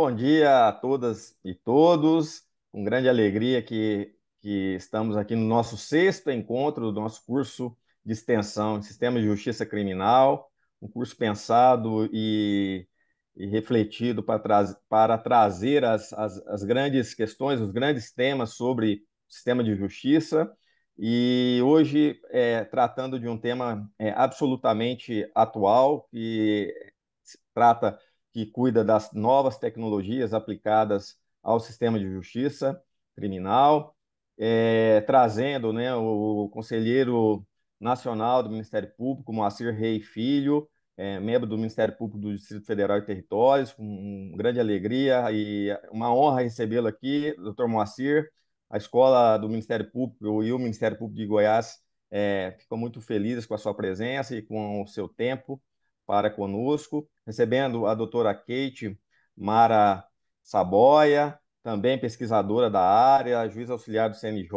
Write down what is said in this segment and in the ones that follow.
Bom dia a todas e todos. Com grande alegria que, que estamos aqui no nosso sexto encontro do nosso curso de extensão em Sistema de Justiça Criminal, um curso pensado e, e refletido para, para trazer as, as, as grandes questões, os grandes temas sobre sistema de justiça. E hoje, é, tratando de um tema é, absolutamente atual, que trata que cuida das novas tecnologias aplicadas ao sistema de justiça criminal, é, trazendo né, o conselheiro nacional do Ministério Público, Moacir Rei Filho, é, membro do Ministério Público do Distrito Federal e Territórios, com grande alegria e uma honra recebê-lo aqui, doutor Moacir. A escola do Ministério Público e o Ministério Público de Goiás é, ficam muito felizes com a sua presença e com o seu tempo para conosco, recebendo a doutora Kate Mara Saboia, também pesquisadora da área, juiz auxiliar do CNJ,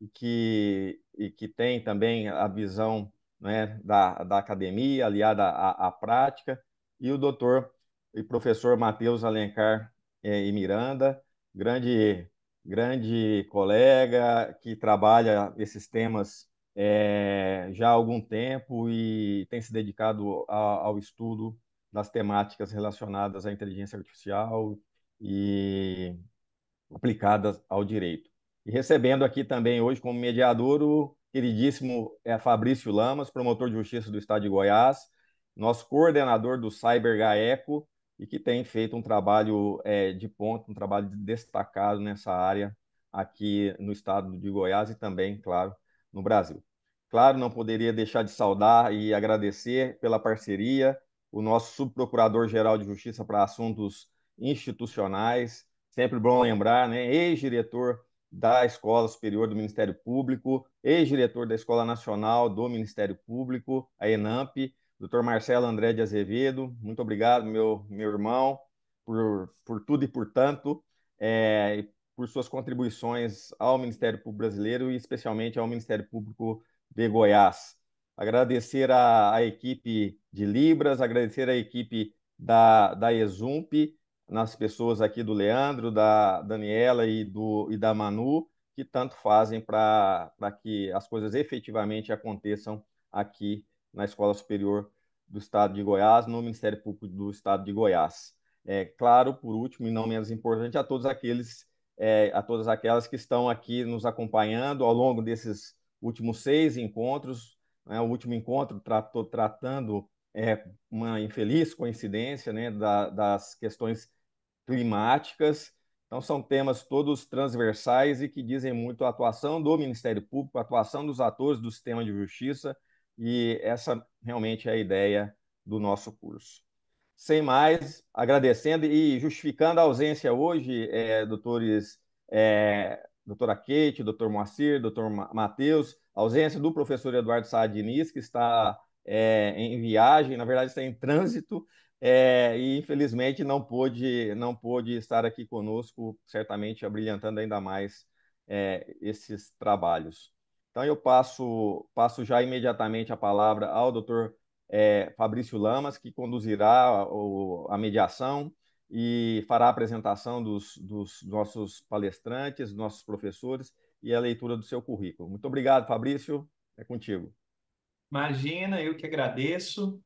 e que, e que tem também a visão né, da, da academia aliada à, à prática, e o doutor e professor Matheus Alencar é, e Miranda, grande grande colega que trabalha esses temas é, já há algum tempo e tem se dedicado a, ao estudo das temáticas relacionadas à inteligência artificial e aplicadas ao direito. E recebendo aqui também hoje como mediador o queridíssimo é, Fabrício Lamas, promotor de justiça do Estado de Goiás, nosso coordenador do Cyber Gaeco e que tem feito um trabalho é, de ponta, um trabalho destacado nessa área aqui no estado de Goiás e também, claro, no Brasil. Claro, não poderia deixar de saudar e agradecer pela parceria o nosso subprocurador-geral de Justiça para Assuntos Institucionais, sempre bom lembrar, né? ex-diretor da Escola Superior do Ministério Público, ex-diretor da Escola Nacional do Ministério Público, a ENAMP, doutor Marcelo André de Azevedo, muito obrigado, meu, meu irmão, por, por tudo e por tanto, é, por suas contribuições ao Ministério Público Brasileiro e especialmente ao Ministério Público Brasileiro de Goiás. Agradecer a, a equipe de Libras, agradecer a equipe da, da Exump, nas pessoas aqui do Leandro, da Daniela e, do, e da Manu, que tanto fazem para que as coisas efetivamente aconteçam aqui na Escola Superior do Estado de Goiás, no Ministério Público do Estado de Goiás. É claro, por último e não menos importante, a todos aqueles, é, a todas aquelas que estão aqui nos acompanhando ao longo desses últimos seis encontros. Né? O último encontro tratou tratando é, uma infeliz coincidência né? Da, das questões climáticas. Então, são temas todos transversais e que dizem muito a atuação do Ministério Público, a atuação dos atores do sistema de justiça, e essa realmente é a ideia do nosso curso. Sem mais, agradecendo e justificando a ausência hoje, é, doutores é, doutora Kate, doutor Moacir, doutor Matheus, ausência do professor Eduardo Sá que está é, em viagem, na verdade está em trânsito, é, e infelizmente não pôde, não pôde estar aqui conosco, certamente abrilhantando ainda mais é, esses trabalhos. Então eu passo, passo já imediatamente a palavra ao doutor é, Fabrício Lamas, que conduzirá o, a mediação, e fará a apresentação dos, dos nossos palestrantes, nossos professores e a leitura do seu currículo. Muito obrigado, Fabrício. É contigo. Imagina, eu que agradeço.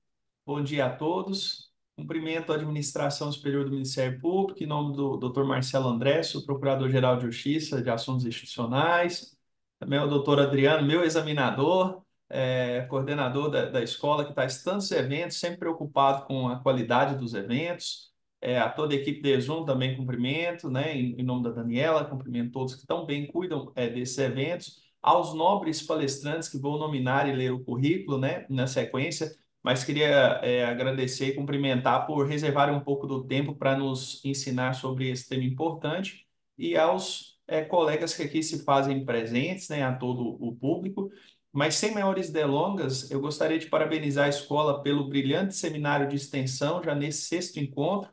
Bom dia a todos. Cumprimento a Administração Superior do Ministério Público, em nome do Dr. Marcelo Andresso, Procurador-Geral de Justiça de Assuntos Institucionais, também o doutor Adriano, meu examinador, é, coordenador da, da escola, que está tantos eventos, sempre preocupado com a qualidade dos eventos. É, a toda a equipe de Zoom também cumprimento, né? Em, em, nome da Daniela, cumprimento todos que tão bem cuidam é, desses eventos, aos nobres palestrantes que vão nominar e ler o currículo, né? Na sequência, mas queria é, agradecer e cumprimentar por reservarem um pouco do tempo para nos ensinar sobre esse tema importante e aos é, colegas que aqui se fazem presentes, né? A todo o público. Mas sem maiores delongas, eu gostaria de parabenizar a escola pelo brilhante seminário de extensão já nesse sexto encontro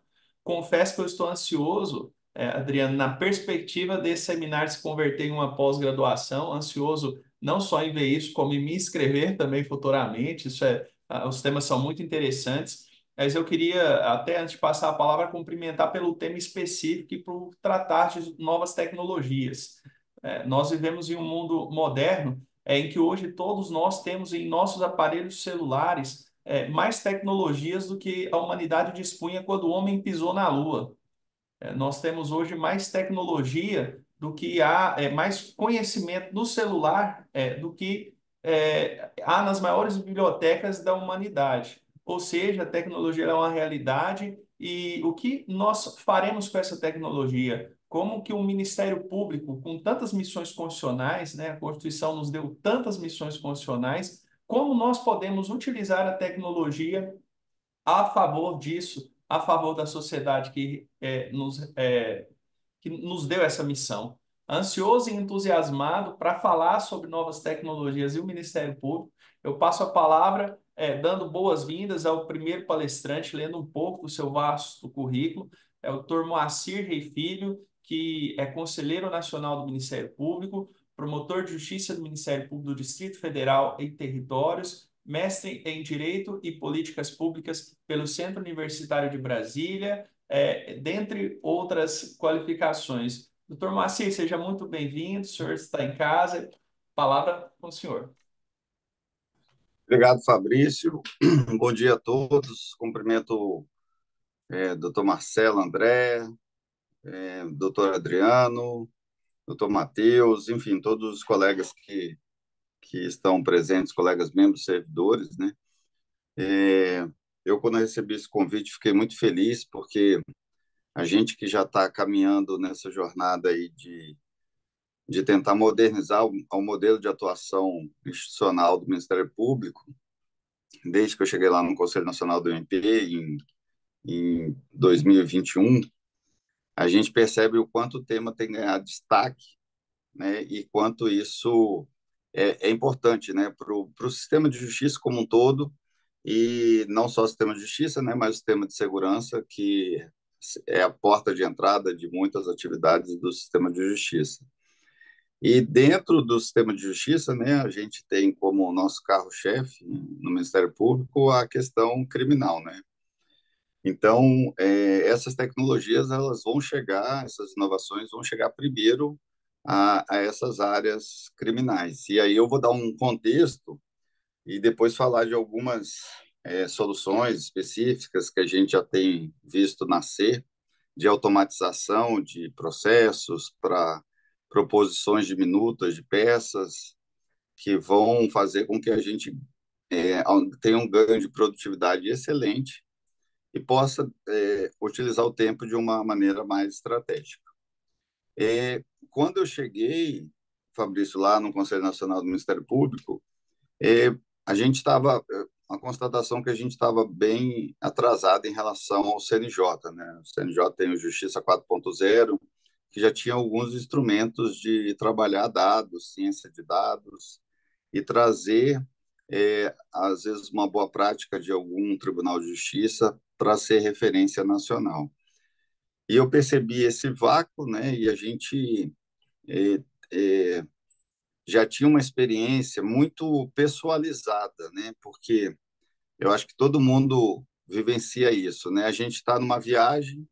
confesso que eu estou ansioso, é, Adriano, na perspectiva desse seminário se converter em uma pós-graduação, ansioso não só em ver isso, como em me inscrever também futuramente. Isso é, os temas são muito interessantes. Mas eu queria, até antes de passar a palavra, cumprimentar pelo tema específico e por tratar de novas tecnologias. É, nós vivemos em um mundo moderno é, em que hoje todos nós temos em nossos aparelhos celulares é, mais tecnologias do que a humanidade dispunha quando o homem pisou na Lua. É, nós temos hoje mais tecnologia do que há, é, mais conhecimento no celular é, do que é, há nas maiores bibliotecas da humanidade. Ou seja, a tecnologia é uma realidade e o que nós faremos com essa tecnologia? Como que o um Ministério Público, com tantas missões constitucionais, né, a Constituição nos deu tantas missões constitucionais, como nós podemos utilizar a tecnologia a favor disso, a favor da sociedade que, é, nos, é, que nos deu essa missão. Ansioso e entusiasmado para falar sobre novas tecnologias e o Ministério Público, eu passo a palavra é, dando boas-vindas ao primeiro palestrante, lendo um pouco do seu vasto currículo, é o Dr. Moacir Rei Filho, que é conselheiro nacional do Ministério Público, promotor de justiça do Ministério Público do Distrito Federal em Territórios, mestre em Direito e Políticas Públicas pelo Centro Universitário de Brasília, é, dentre outras qualificações. Doutor Maci, seja muito bem-vindo, o senhor está em casa, palavra com o senhor. Obrigado, Fabrício. Bom dia a todos. Cumprimento é, doutor Marcelo André, é, doutor Adriano, doutor Matheus, enfim, todos os colegas que, que estão presentes, colegas membros, servidores, né? É, eu, quando eu recebi esse convite, fiquei muito feliz, porque a gente que já está caminhando nessa jornada aí de, de tentar modernizar o, o modelo de atuação institucional do Ministério Público, desde que eu cheguei lá no Conselho Nacional do MP, em, em 2021, a gente percebe o quanto o tema tem ganhado destaque né, e quanto isso é, é importante né, para o sistema de justiça como um todo, e não só o sistema de justiça, né, mas o sistema de segurança, que é a porta de entrada de muitas atividades do sistema de justiça. E dentro do sistema de justiça, né, a gente tem como nosso carro-chefe no Ministério Público a questão criminal, né? Então, é, essas tecnologias elas vão chegar, essas inovações vão chegar primeiro a, a, essas áreas criminais. E aí eu vou dar um contexto e depois falar de algumas é, soluções específicas que a gente já tem visto nascer de automatização de processos para proposições de minutas, de peças, que vão fazer com que a gente é, tenha um ganho de produtividade excelente e possa é, utilizar o tempo de uma maneira mais estratégica. É, quando eu cheguei, Fabrício, lá no Conselho Nacional do Ministério Público, é, a gente estava é, uma constatação que a gente estava bem atrasado em relação ao CNJ, né? O CNJ tem o Justiça 4.0 que já tinha alguns instrumentos de trabalhar dados, ciência de dados e trazer é, às vezes, uma boa prática de algum tribunal de justiça para ser referência nacional. E eu percebi esse vácuo, né? E a gente é, é, já tinha uma experiência muito pessoalizada, né? Porque eu acho que todo mundo vivencia isso, né? A gente está numa viagem,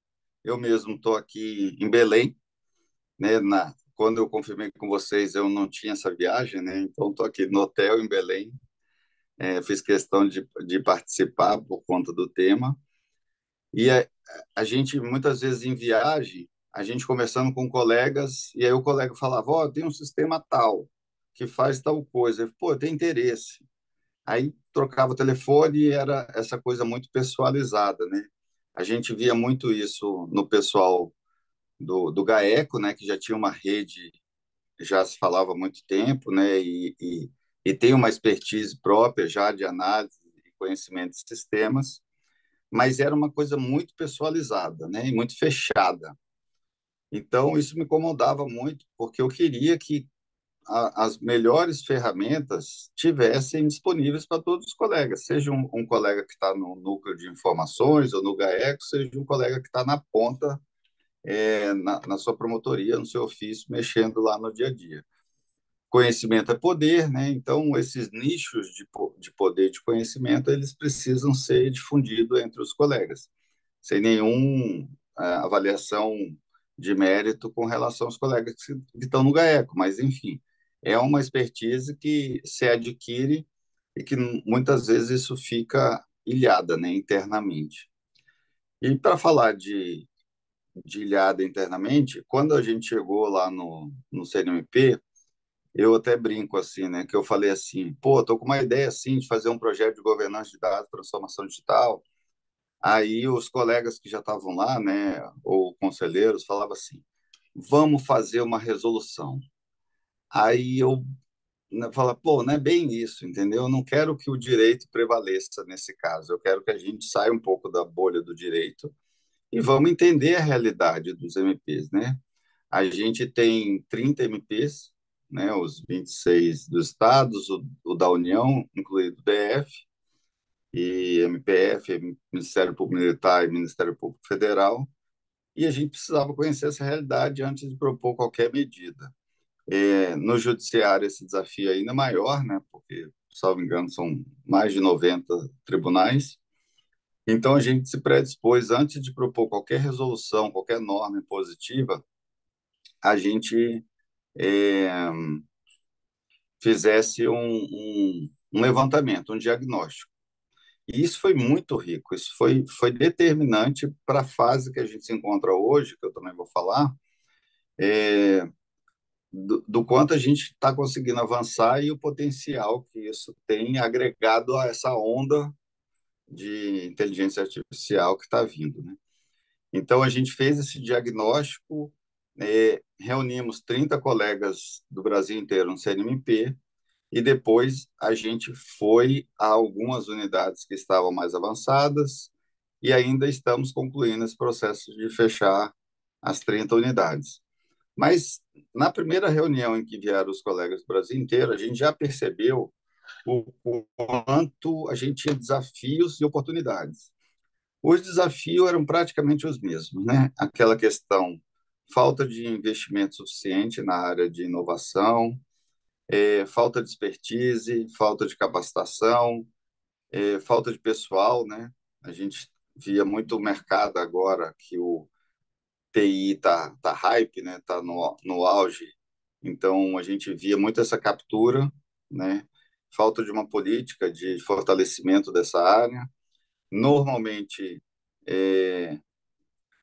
eu mesmo estou aqui em Belém, né? Na, quando eu confirmei com vocês, eu não tinha essa viagem, né? Então estou aqui no hotel em Belém, é, fiz questão de, de participar por conta do tema. E a, a, gente, muitas vezes em viagem, a gente conversando com colegas, e aí o colega falava: Ó, oh, tem um sistema tal, que faz tal coisa. Eu, Pô, tem interesse. Aí trocava o telefone e era essa coisa muito pessoalizada, né? A gente via muito isso no pessoal do, do GAECO, né, que já tinha uma rede, já se falava há muito tempo, né, e, e e tem uma expertise própria já de análise e conhecimento de sistemas, mas era uma coisa muito pessoalizada, né, e muito fechada. Então isso me incomodava muito, porque eu queria que a, as melhores ferramentas tivessem disponíveis para todos os colegas, seja um, um colega que está no núcleo de informações ou no GAECO, seja um colega que está na ponta é, na, na, sua promotoria, no seu ofício, mexendo lá no dia a dia conhecimento é poder, né? Então esses nichos de, de poder de conhecimento eles precisam ser difundidos entre os colegas, sem nenhum uh, avaliação de mérito com relação aos colegas que, que estão no GAECO, mas enfim, é uma expertise que se adquire e que muitas vezes isso fica ilhada, né, internamente. E para falar de, de ilhada internamente, quando a gente chegou lá no, no CNMP, eu até brinco assim, né? Que eu falei assim, pô, tô com uma ideia assim de fazer um projeto de governança de dados, transformação digital. Aí os colegas que já estavam lá, né, ou conselheiros, falavam assim: vamos fazer uma resolução. Aí eu né, fala, pô, não é bem isso, entendeu? Eu não quero que o direito prevaleça nesse caso. Eu quero que a gente saia um pouco da bolha do direito e vamos entender a realidade dos MPs, né? A gente tem 30 MPs né, os 26 dos estados, o, o da União, incluído o DF, e MPF, Ministério Público Militar e Ministério Público Federal, e a gente precisava conhecer essa realidade antes de propor qualquer medida. É, no judiciário esse desafio é ainda maior, né, porque, salvo engano, são mais de 90 tribunais, então a gente se predispôs, antes de propor qualquer resolução, qualquer norma positiva, a gente é, fizesse um, um, um, levantamento, um diagnóstico. E isso foi muito rico, isso foi, foi determinante para a fase que a gente se encontra hoje, que eu também vou falar, é, do, do, quanto a gente está conseguindo avançar e o potencial que isso tem agregado a essa onda de inteligência artificial que está vindo. Né? Então, a gente fez esse diagnóstico é, reunimos 30 colegas do Brasil inteiro no CNMP e depois a gente foi a algumas unidades que estavam mais avançadas e ainda estamos concluindo esse processo de fechar as 30 unidades. Mas na primeira reunião em que vieram os colegas do Brasil inteiro, a gente já percebeu o quanto a gente tinha desafios e oportunidades. Os desafios eram praticamente os mesmos, né? Aquela questão falta de investimento suficiente na área de inovação, é, falta de expertise, falta de capacitação, é, falta de pessoal, né? A gente via muito o mercado agora que o TI tá, tá hype, né? Tá no, no auge. Então a gente via muito essa captura, né? Falta de uma política de fortalecimento dessa área. Normalmente é,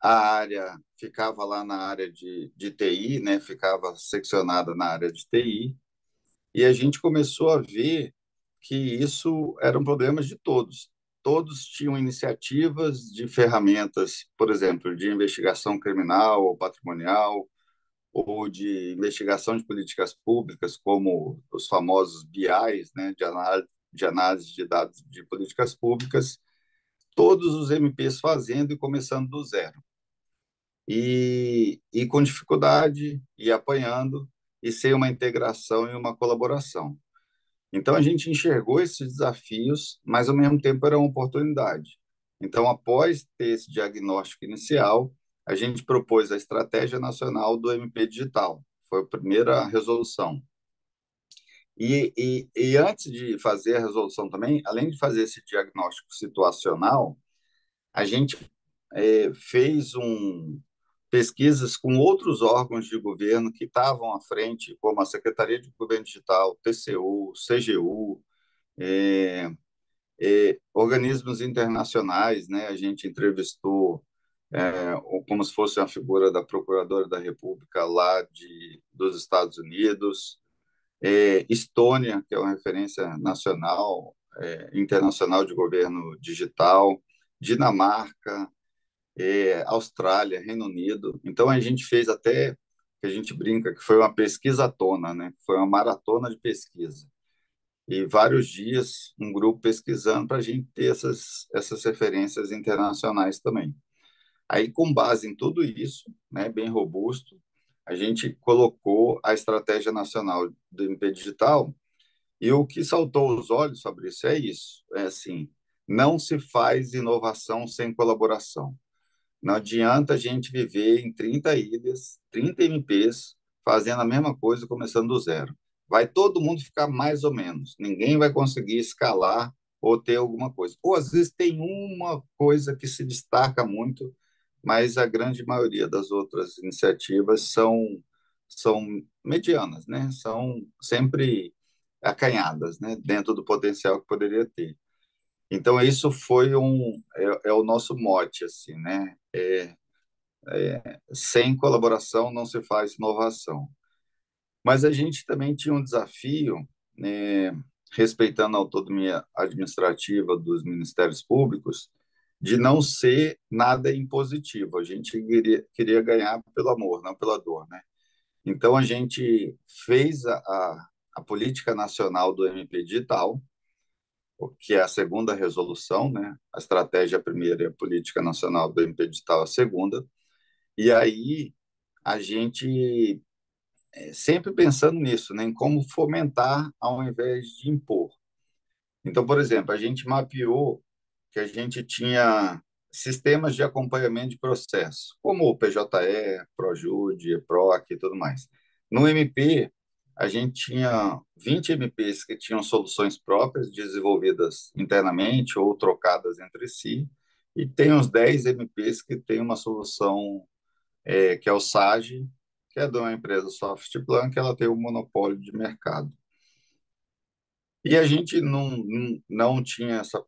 a área ficava lá na área de, de TI, né? ficava seccionada na área de TI, e a gente começou a ver que isso era um problema de todos. Todos tinham iniciativas de ferramentas, por exemplo, de investigação criminal ou patrimonial, ou de investigação de políticas públicas, como os famosos BIs, né, de, análise, de análise de dados de políticas públicas, todos os MPs fazendo e começando do zero e, e com dificuldade, e apanhando, e sem uma integração e uma colaboração. Então, a gente enxergou esses desafios, mas ao mesmo tempo era uma oportunidade. Então, após ter esse diagnóstico inicial, a gente propôs a Estratégia Nacional do MP Digital, foi a primeira resolução. E, e, e antes de fazer a resolução também, além de fazer esse diagnóstico situacional, a gente é, fez um, pesquisas com outros órgãos de governo que estavam à frente, como a Secretaria de Governo Digital, TCU, CGU, é, é, organismos internacionais, né? A gente entrevistou é, como se fosse a figura da Procuradora da República lá de, dos Estados Unidos, é, Estônia, que é uma referência nacional, é, internacional de governo digital, Dinamarca, é, Austrália, Reino Unido. Então a gente fez até que a gente brinca que foi uma pesquisa tona, né? Foi uma maratona de pesquisa e vários dias um grupo pesquisando para a gente ter essas essas referências internacionais também. Aí com base em tudo isso, né, bem robusto, a gente colocou a estratégia nacional do MP Digital e o que saltou os olhos, Fabrício, é isso, é assim, não se faz inovação sem colaboração. Não adianta a gente viver em 30 ilhas, 30 MPs, fazendo a mesma coisa, começando do zero. Vai todo mundo ficar mais ou menos. Ninguém vai conseguir escalar ou ter alguma coisa. Ou às vezes tem uma coisa que se destaca muito, mas a grande maioria das outras iniciativas são são medianas, né? São sempre acanhadas, né? Dentro do potencial que poderia ter. Então isso foi um é, é o nosso mote assim, né? É, é, sem colaboração não se faz inovação. Mas a gente também tinha um desafio, né, respeitando a autonomia administrativa dos ministérios públicos, de não ser nada impositivo. A gente queria, queria ganhar pelo amor, não pela dor. Né? Então, a gente fez a, a, a política nacional do MP Digital, que é a segunda resolução, né? A estratégia primeira e é a política nacional do MP Digital a segunda. E aí a gente é, sempre pensando nisso, né? Em como fomentar ao invés de impor. Então, por exemplo, a gente mapeou que a gente tinha sistemas de acompanhamento de processo, como o PJE, ProJude, Proac e tudo mais. No MP, a gente tinha 20 MPs que tinham soluções próprias, desenvolvidas internamente ou trocadas entre si, e tem uns 10 MPs que tem uma solução é, que é o SAGE, que é de uma empresa Softplan, que ela tem o um monopólio de mercado. E a gente não, não tinha essa,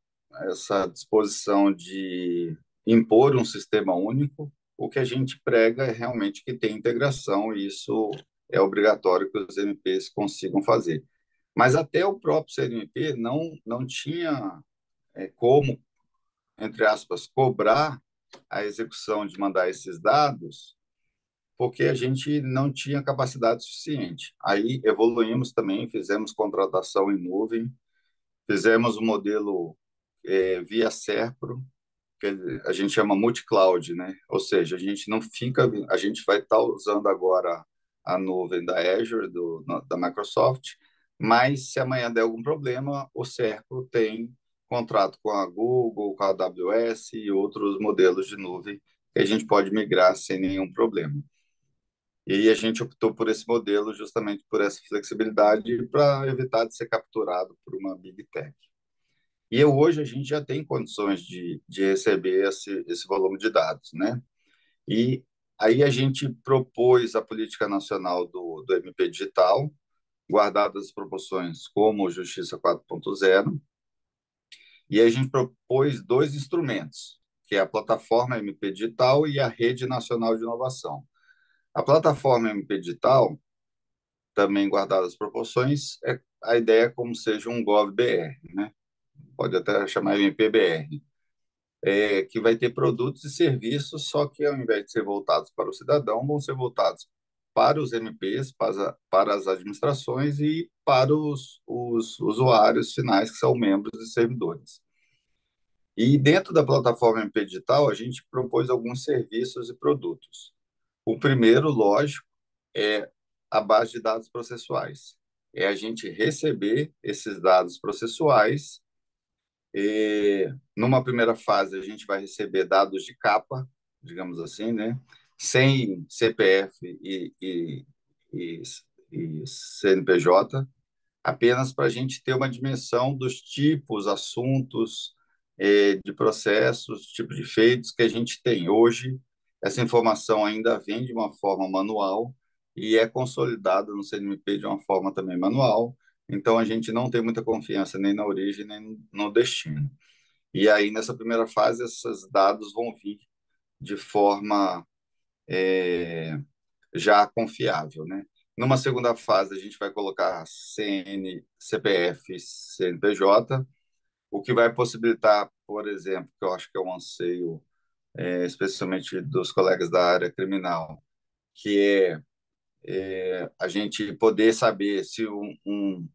essa disposição de impor um sistema único, o que a gente prega é realmente que tem integração, e isso é obrigatório que os MPs consigam fazer. Mas até o próprio CNMP não, não tinha é, como, entre aspas, cobrar a execução de mandar esses dados, porque a gente não tinha capacidade suficiente. Aí evoluímos também, fizemos contratação em nuvem, fizemos o um modelo é, via Serpro, que a gente chama multi-cloud, né? Ou seja, a gente não fica, a gente vai estar usando agora a nuvem da Azure, do, da Microsoft, mas se amanhã der algum problema, o Cerco tem contrato com a Google, com a AWS e outros modelos de nuvem que a gente pode migrar sem nenhum problema. E a gente optou por esse modelo justamente por essa flexibilidade para evitar de ser capturado por uma Big Tech. E hoje a gente já tem condições de, de receber esse, esse volume de dados, né? E Aí a gente propôs a política nacional do, do MP Digital, guardadas as proporções como Justiça 4.0, e a gente propôs dois instrumentos, que é a plataforma MP Digital e a Rede Nacional de Inovação. A plataforma MP Digital, também guardadas as proporções, é, a ideia é como seja um GovBR, né? pode até chamar MPBR, é, que vai ter produtos e serviços, só que ao invés de ser voltados para o cidadão, vão ser voltados para os MPs, para as, para as administrações e para os, os usuários finais, que são membros e servidores. E dentro da plataforma MP Digital, a gente propôs alguns serviços e produtos. O primeiro, lógico, é a base de dados processuais. É a gente receber esses dados processuais e, numa primeira fase, a gente vai receber dados de capa, digamos assim, né? sem CPF e, e, e, e CNPJ, apenas para a gente ter uma dimensão dos tipos, assuntos eh, de processos, tipos de feitos que a gente tem hoje. Essa informação ainda vem de uma forma manual e é consolidada no CNMP de uma forma também manual. Então a gente não tem muita confiança nem na origem nem no destino. E aí nessa primeira fase esses dados vão vir de forma é, já confiável, né? Numa segunda fase a gente vai colocar CN, CPF, CNPJ, o que vai possibilitar, por exemplo, que eu acho que é um anseio é, especialmente dos colegas da área criminal, que é, é a gente poder saber se um, um,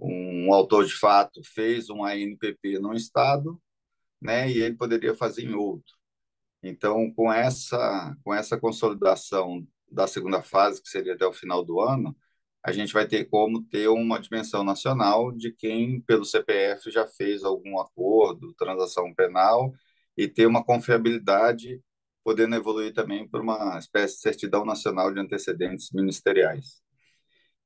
um autor de fato fez um ANPP num estado, né, e ele poderia fazer em outro. Então, com essa com essa consolidação da segunda fase, que seria até o final do ano, a gente vai ter como ter uma dimensão nacional de quem pelo CPF já fez algum acordo, transação penal e ter uma confiabilidade podendo evoluir também para uma espécie de certidão nacional de antecedentes ministeriais.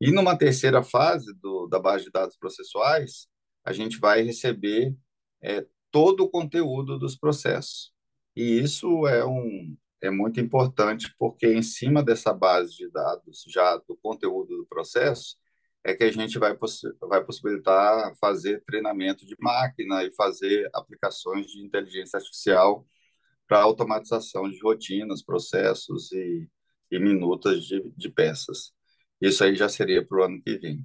E numa terceira fase do, da base de dados processuais, a gente vai receber é, todo o conteúdo dos processos. E isso é, um, é muito importante, porque em cima dessa base de dados, já do conteúdo do processo, é que a gente vai, possi vai possibilitar fazer treinamento de máquina e fazer aplicações de inteligência artificial para automatização de rotinas, processos e, e minutas de, de peças. Isso aí já seria para o ano que vem.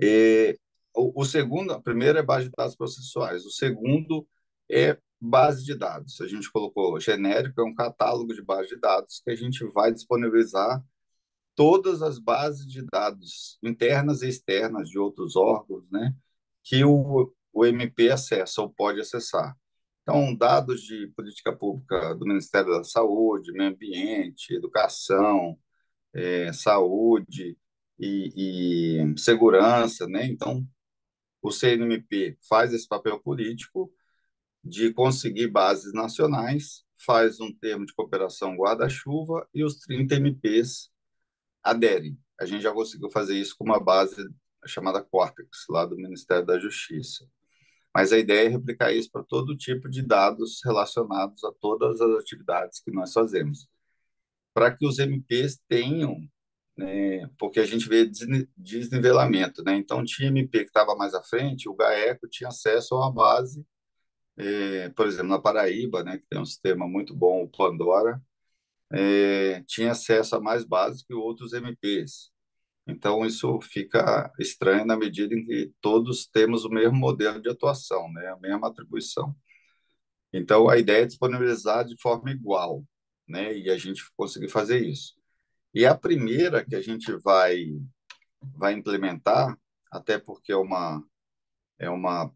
E, o, o segundo, a primeira é base de dados processuais, o segundo é base de dados. A gente colocou genérico, é um catálogo de base de dados que a gente vai disponibilizar todas as bases de dados internas e externas de outros órgãos, né, que o, o MP acessa ou pode acessar. Então, dados de política pública do Ministério da Saúde, Meio Ambiente, Educação, é, saúde e, e, segurança, né? Então, o CNMP faz esse papel político de conseguir bases nacionais, faz um termo de cooperação guarda-chuva e os 30 MPs aderem. A gente já conseguiu fazer isso com uma base chamada Cortex, lá do Ministério da Justiça. Mas a ideia é replicar isso para todo tipo de dados relacionados a todas as atividades que nós fazemos para que os MPs tenham, né, porque a gente vê desnivelamento, né? Então tinha MP que estava mais à frente, o GAECO tinha acesso a uma base, é, por exemplo, na Paraíba, né, que tem um sistema muito bom, o Pandora, é, tinha acesso a mais bases que outros MPs. Então, isso fica estranho na medida em que todos temos o mesmo modelo de atuação, né? a mesma atribuição. Então, a ideia é disponibilizar de forma igual, né? E a gente conseguir fazer isso. E a primeira que a gente vai vai implementar, até porque é uma é uma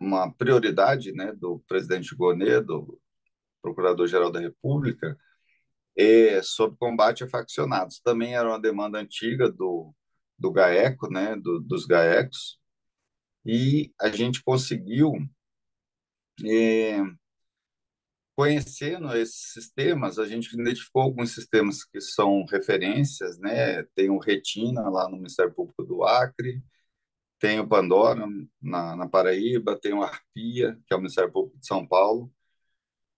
uma prioridade, né, do presidente Gonê, do procurador-geral da República, é sobre combate a faccionados. Também era uma demanda antiga do do GAECO, né, do, dos GAECOs, e a gente conseguiu é, conhecendo esses sistemas, a gente identificou alguns sistemas que são referências, né? Tem o Retina lá no Ministério Público do Acre, tem o Pandora na, na Paraíba, tem o Arpia, que é o Ministério Público de São Paulo.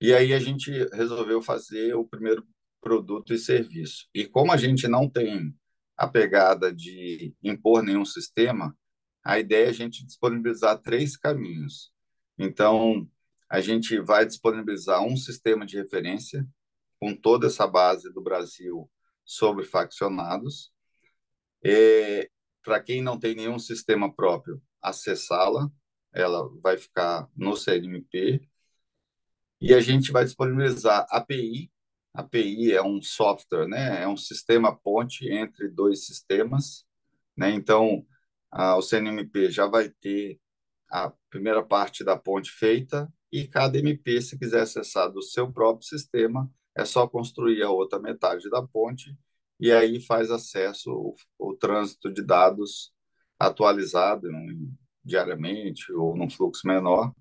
E aí a gente resolveu fazer o primeiro produto e serviço. E como a gente não tem a pegada de impor nenhum sistema, a ideia é a gente disponibilizar três caminhos. Então, a gente vai disponibilizar um sistema de referência com toda essa base do Brasil sobre faccionados. Para quem não tem nenhum sistema próprio, acessá-la, ela vai ficar no CNMP. E a gente vai disponibilizar API. API é um software, né? é um sistema ponte entre dois sistemas. Né? Então, a, o CNMP já vai ter a primeira parte da ponte feita, e cada MP, se quiser acessar do seu próprio sistema, é só construir a outra metade da ponte e aí faz acesso o, o trânsito de dados atualizado diariamente ou num fluxo menor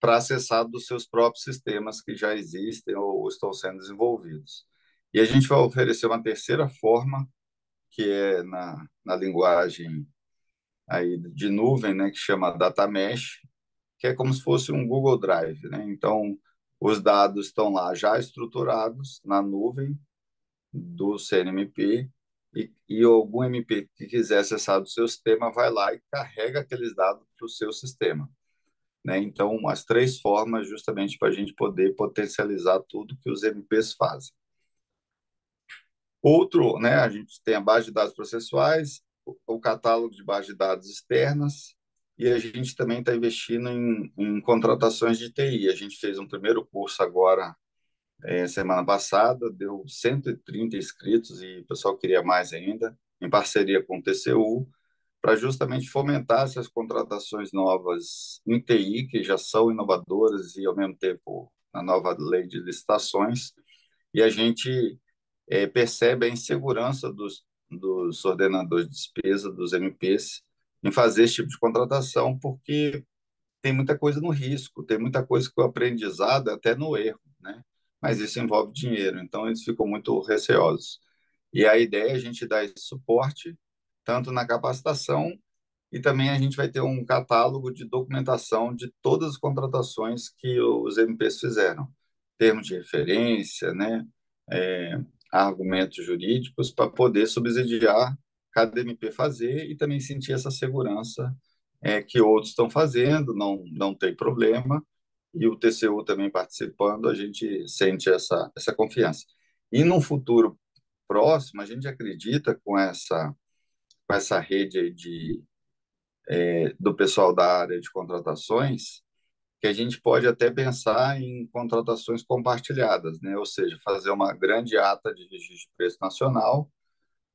para acessar dos seus próprios sistemas que já existem ou estão sendo desenvolvidos. E a gente vai oferecer uma terceira forma, que é na, na linguagem aí de nuvem, né, que chama data mesh, que é como se fosse um Google Drive, né? Então, os dados estão lá já estruturados na nuvem do CNMP e, e algum MP que quiser acessar do seu sistema vai lá e carrega aqueles dados para o seu sistema. Né? Então, as três formas justamente para a gente poder potencializar tudo que os MPs fazem. Outro, né, a gente tem a base de dados processuais, o catálogo de base de dados externas, e a gente também está investindo em, em, contratações de TI. A gente fez um primeiro curso agora, é, semana passada, deu 130 inscritos e o pessoal queria mais ainda, em parceria com o TCU, para justamente fomentar essas contratações novas em TI, que já são inovadoras e, ao mesmo tempo, na nova lei de licitações. E a gente é, percebe a insegurança dos, dos ordenadores de despesa, dos MPs, em fazer esse tipo de contratação, porque tem muita coisa no risco, tem muita coisa que o aprendizado é até no erro, né? Mas isso envolve dinheiro, então eles ficam muito receosos. E a ideia é a gente dar esse suporte, tanto na capacitação, e também a gente vai ter um catálogo de documentação de todas as contratações que os MPs fizeram, termos de referência, né? É, argumentos jurídicos para poder subsidiar cada MP fazer e também sentir essa segurança é, que outros estão fazendo, não, não tem problema, e o TCU também participando, a gente sente essa, essa confiança. E num futuro próximo, a gente acredita com essa, com essa rede de, é, do pessoal da área de contratações, que a gente pode até pensar em contratações compartilhadas, né? ou seja, fazer uma grande ata de registro de preço nacional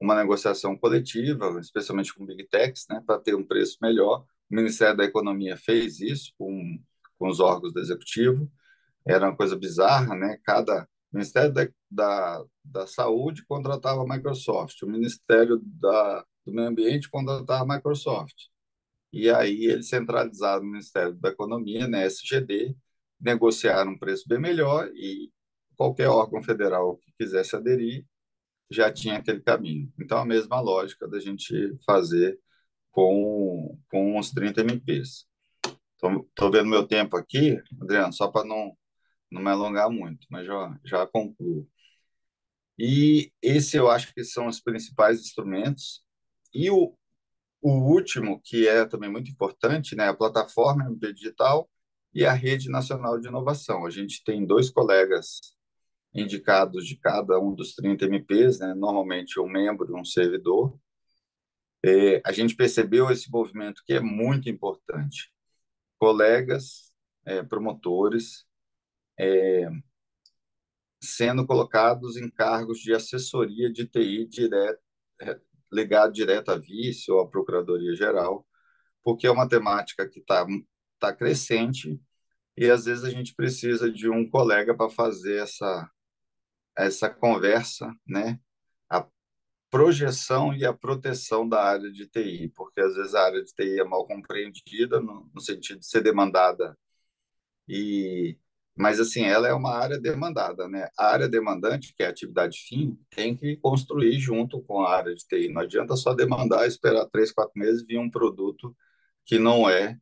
uma negociação coletiva, especialmente com Big Techs, né, para ter um preço melhor. O Ministério da Economia fez isso com, com os órgãos do Executivo. Era uma coisa bizarra, né? Cada o Ministério da, da, da Saúde contratava a Microsoft, o Ministério da, do Meio Ambiente contratava a Microsoft. E aí eles centralizaram o Ministério da Economia, né, SGD, negociaram um preço bem melhor e qualquer órgão federal que quisesse aderir já tinha aquele caminho. Então, a mesma lógica da gente fazer com, com uns 30 MPs. Estou vendo meu tempo aqui, Adriano, só para não, não me alongar muito, mas já, já concluo. E esse eu acho que são os principais instrumentos. E o, o último, que é também muito importante, né, a plataforma MP Digital e a Rede Nacional de Inovação. A gente tem dois colegas indicados de cada um dos 30 MPs, né? normalmente um membro, um servidor. É, a gente percebeu esse movimento que é muito importante. Colegas, é, promotores, é, sendo colocados em cargos de assessoria de TI direto, é, ligado direto à vice ou à Procuradoria-Geral, porque é uma temática que está tá crescente e às vezes a gente precisa de um colega para fazer essa essa conversa, né? A projeção e a proteção da área de TI, porque às vezes a área de TI é mal compreendida no, no sentido de ser demandada e mas assim, ela é uma área demandada, né? A área demandante, que é a atividade fim, tem que construir junto com a área de TI. Não adianta só demandar, esperar três, quatro meses e vir um produto que não é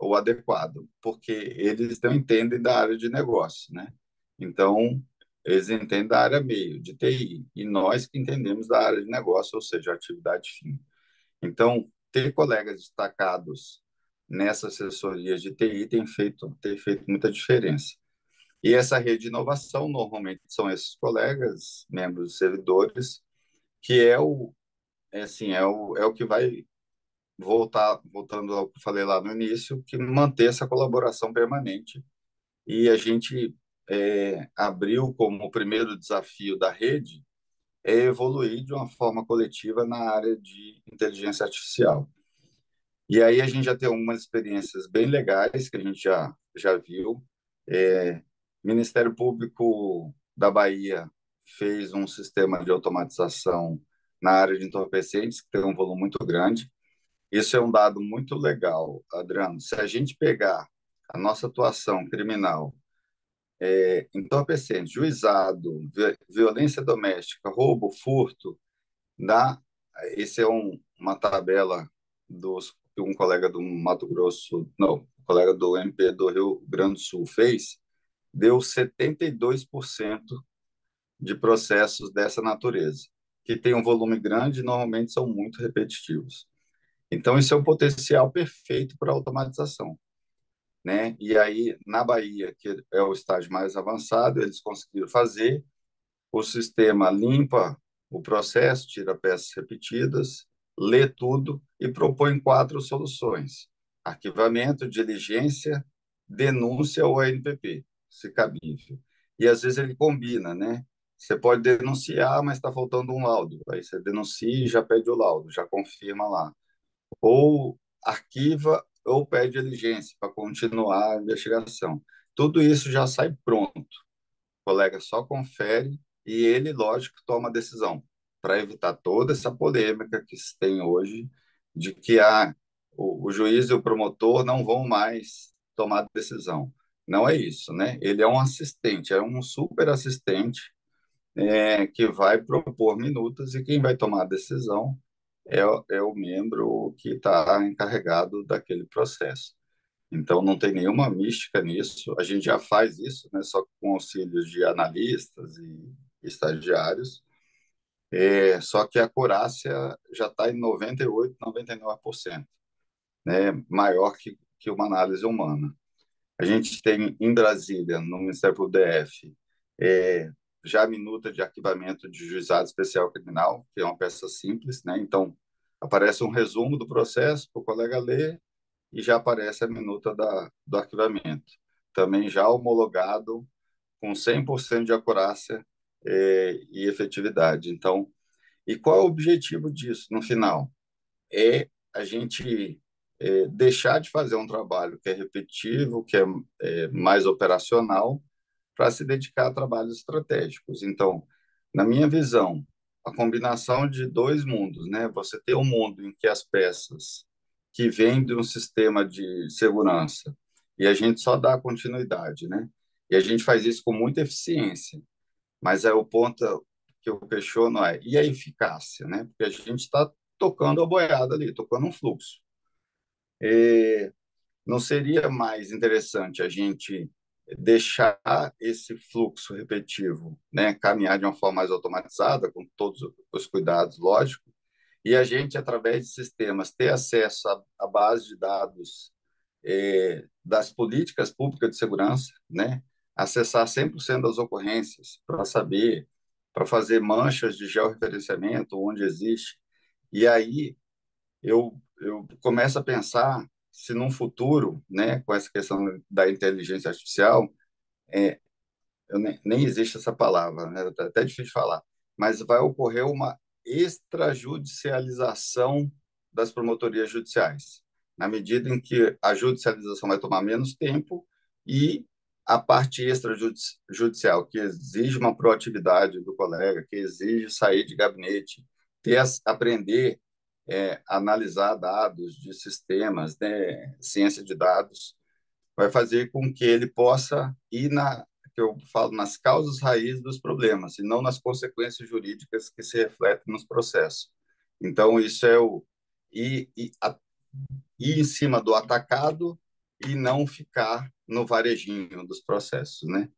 o adequado, porque eles não entendem da área de negócio, né? Então, eles entendem da área meio, de TI, e nós que entendemos da área de negócio, ou seja, atividade fim. Então, ter colegas destacados nessa assessoria de TI tem feito, tem feito muita diferença. E essa rede de inovação, normalmente, são esses colegas, membros dos servidores, que é o, é assim, é o, é o que vai voltar, voltando ao que falei lá no início, que manter essa colaboração permanente. E a gente é, abriu como primeiro desafio da rede é evoluir de uma forma coletiva na área de inteligência artificial. E aí a gente já tem algumas experiências bem legais que a gente já, já viu. É, Ministério Público da Bahia fez um sistema de automatização na área de entorpecentes, que tem um volume muito grande. Isso é um dado muito legal, Adriano. Se a gente pegar a nossa atuação criminal é, entorpecentes, juizado, violência doméstica, roubo, furto, dá. esse é um, uma tabela dos, que um colega do Mato Grosso, não, um colega do MP do Rio Grande do Sul fez, deu 72% de processos dessa natureza, que tem um volume grande e normalmente são muito repetitivos. Então, isso é um potencial perfeito para automatização né? E aí na Bahia, que é o estágio mais avançado, eles conseguiram fazer. O sistema limpa o processo, tira peças repetidas, lê tudo e propõe quatro soluções: arquivamento, diligência, denúncia ou ANPP, se cabível. E às vezes ele combina, né? Você pode denunciar, mas está faltando um laudo. Aí você denuncia e já pede o laudo, já confirma lá. Ou arquiva ou pede diligência para continuar a investigação. Tudo isso já sai pronto. O colega só confere e ele, lógico, toma a decisão para evitar toda essa polêmica que se tem hoje de que ah, o, o juiz e o promotor não vão mais tomar decisão. Não é isso, né? Ele é um assistente, é um super assistente é, que vai propor minutas e quem vai tomar a decisão é, é o membro que está encarregado daquele processo. Então, não tem nenhuma mística nisso. A gente já faz isso, né, só com auxílio de analistas e estagiários. É, só que a acurácia já está em 98%, 99%, né, maior que, que uma análise humana. A gente tem em Brasília, no Ministério do DF, é, já a minuta de arquivamento de juizado especial criminal, que é uma peça simples, né? Então, aparece um resumo do processo para o colega ler e já aparece a minuta da, do arquivamento. Também já homologado com 100% de acurácia é, e efetividade. Então, e qual é o objetivo disso no final? É a gente é, deixar de fazer um trabalho que é repetitivo, que é, é mais operacional, para se dedicar a trabalhos estratégicos. Então, na minha visão, a combinação de dois mundos, né? Você tem um mundo em que as peças que vêm de um sistema de segurança e a gente só dá continuidade, né? E a gente faz isso com muita eficiência, mas é o ponto que eu questiono não é e a eficácia, né? Porque a gente está tocando a boiada ali, tocando um fluxo. E não seria mais interessante a gente deixar esse fluxo repetitivo né, caminhar de uma forma mais automatizada, com todos os cuidados, lógico, e a gente, através de sistemas, ter acesso à base de dados eh, das políticas públicas de segurança, né, acessar 100% das ocorrências para saber, para fazer manchas de georreferenciamento onde existe. E aí eu, eu começo a pensar se num futuro, né, com essa questão da inteligência artificial, é, nem, nem, existe essa palavra, né, tá até difícil de falar, mas vai ocorrer uma extrajudicialização das promotorias judiciais, na medida em que a judicialização vai tomar menos tempo e a parte extrajudicial, que exige uma proatividade do colega, que exige sair de gabinete, ter, aprender é, analisar dados de sistemas, né, ciência de dados, vai fazer com que ele possa ir na que eu falo nas causas raízes dos problemas e não nas consequências jurídicas que se refletem nos processos. Então isso é o a, ir em cima do atacado e não ficar no varejinho dos processos, né?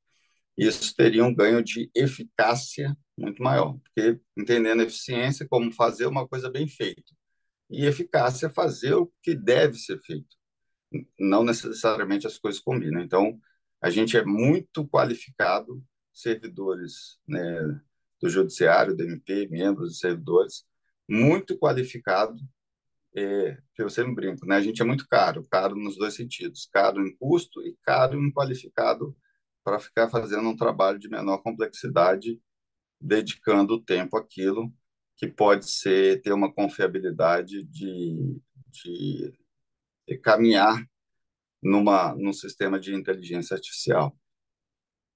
Isso teria um ganho de eficácia muito maior, porque entendendo eficiência como fazer uma coisa bem feita e eficácia fazer o que deve ser feito. Não necessariamente as coisas combinam. Então, a gente é muito qualificado, servidores né, do Judiciário, do MP, membros dos servidores, muito qualificado, é, que eu sempre brinco, né, a gente é muito caro, caro nos dois sentidos, caro em custo e caro em qualificado para ficar fazendo um trabalho de menor complexidade, dedicando o tempo àquilo que pode ser ter uma confiabilidade de, de, de caminhar numa num sistema de inteligência artificial.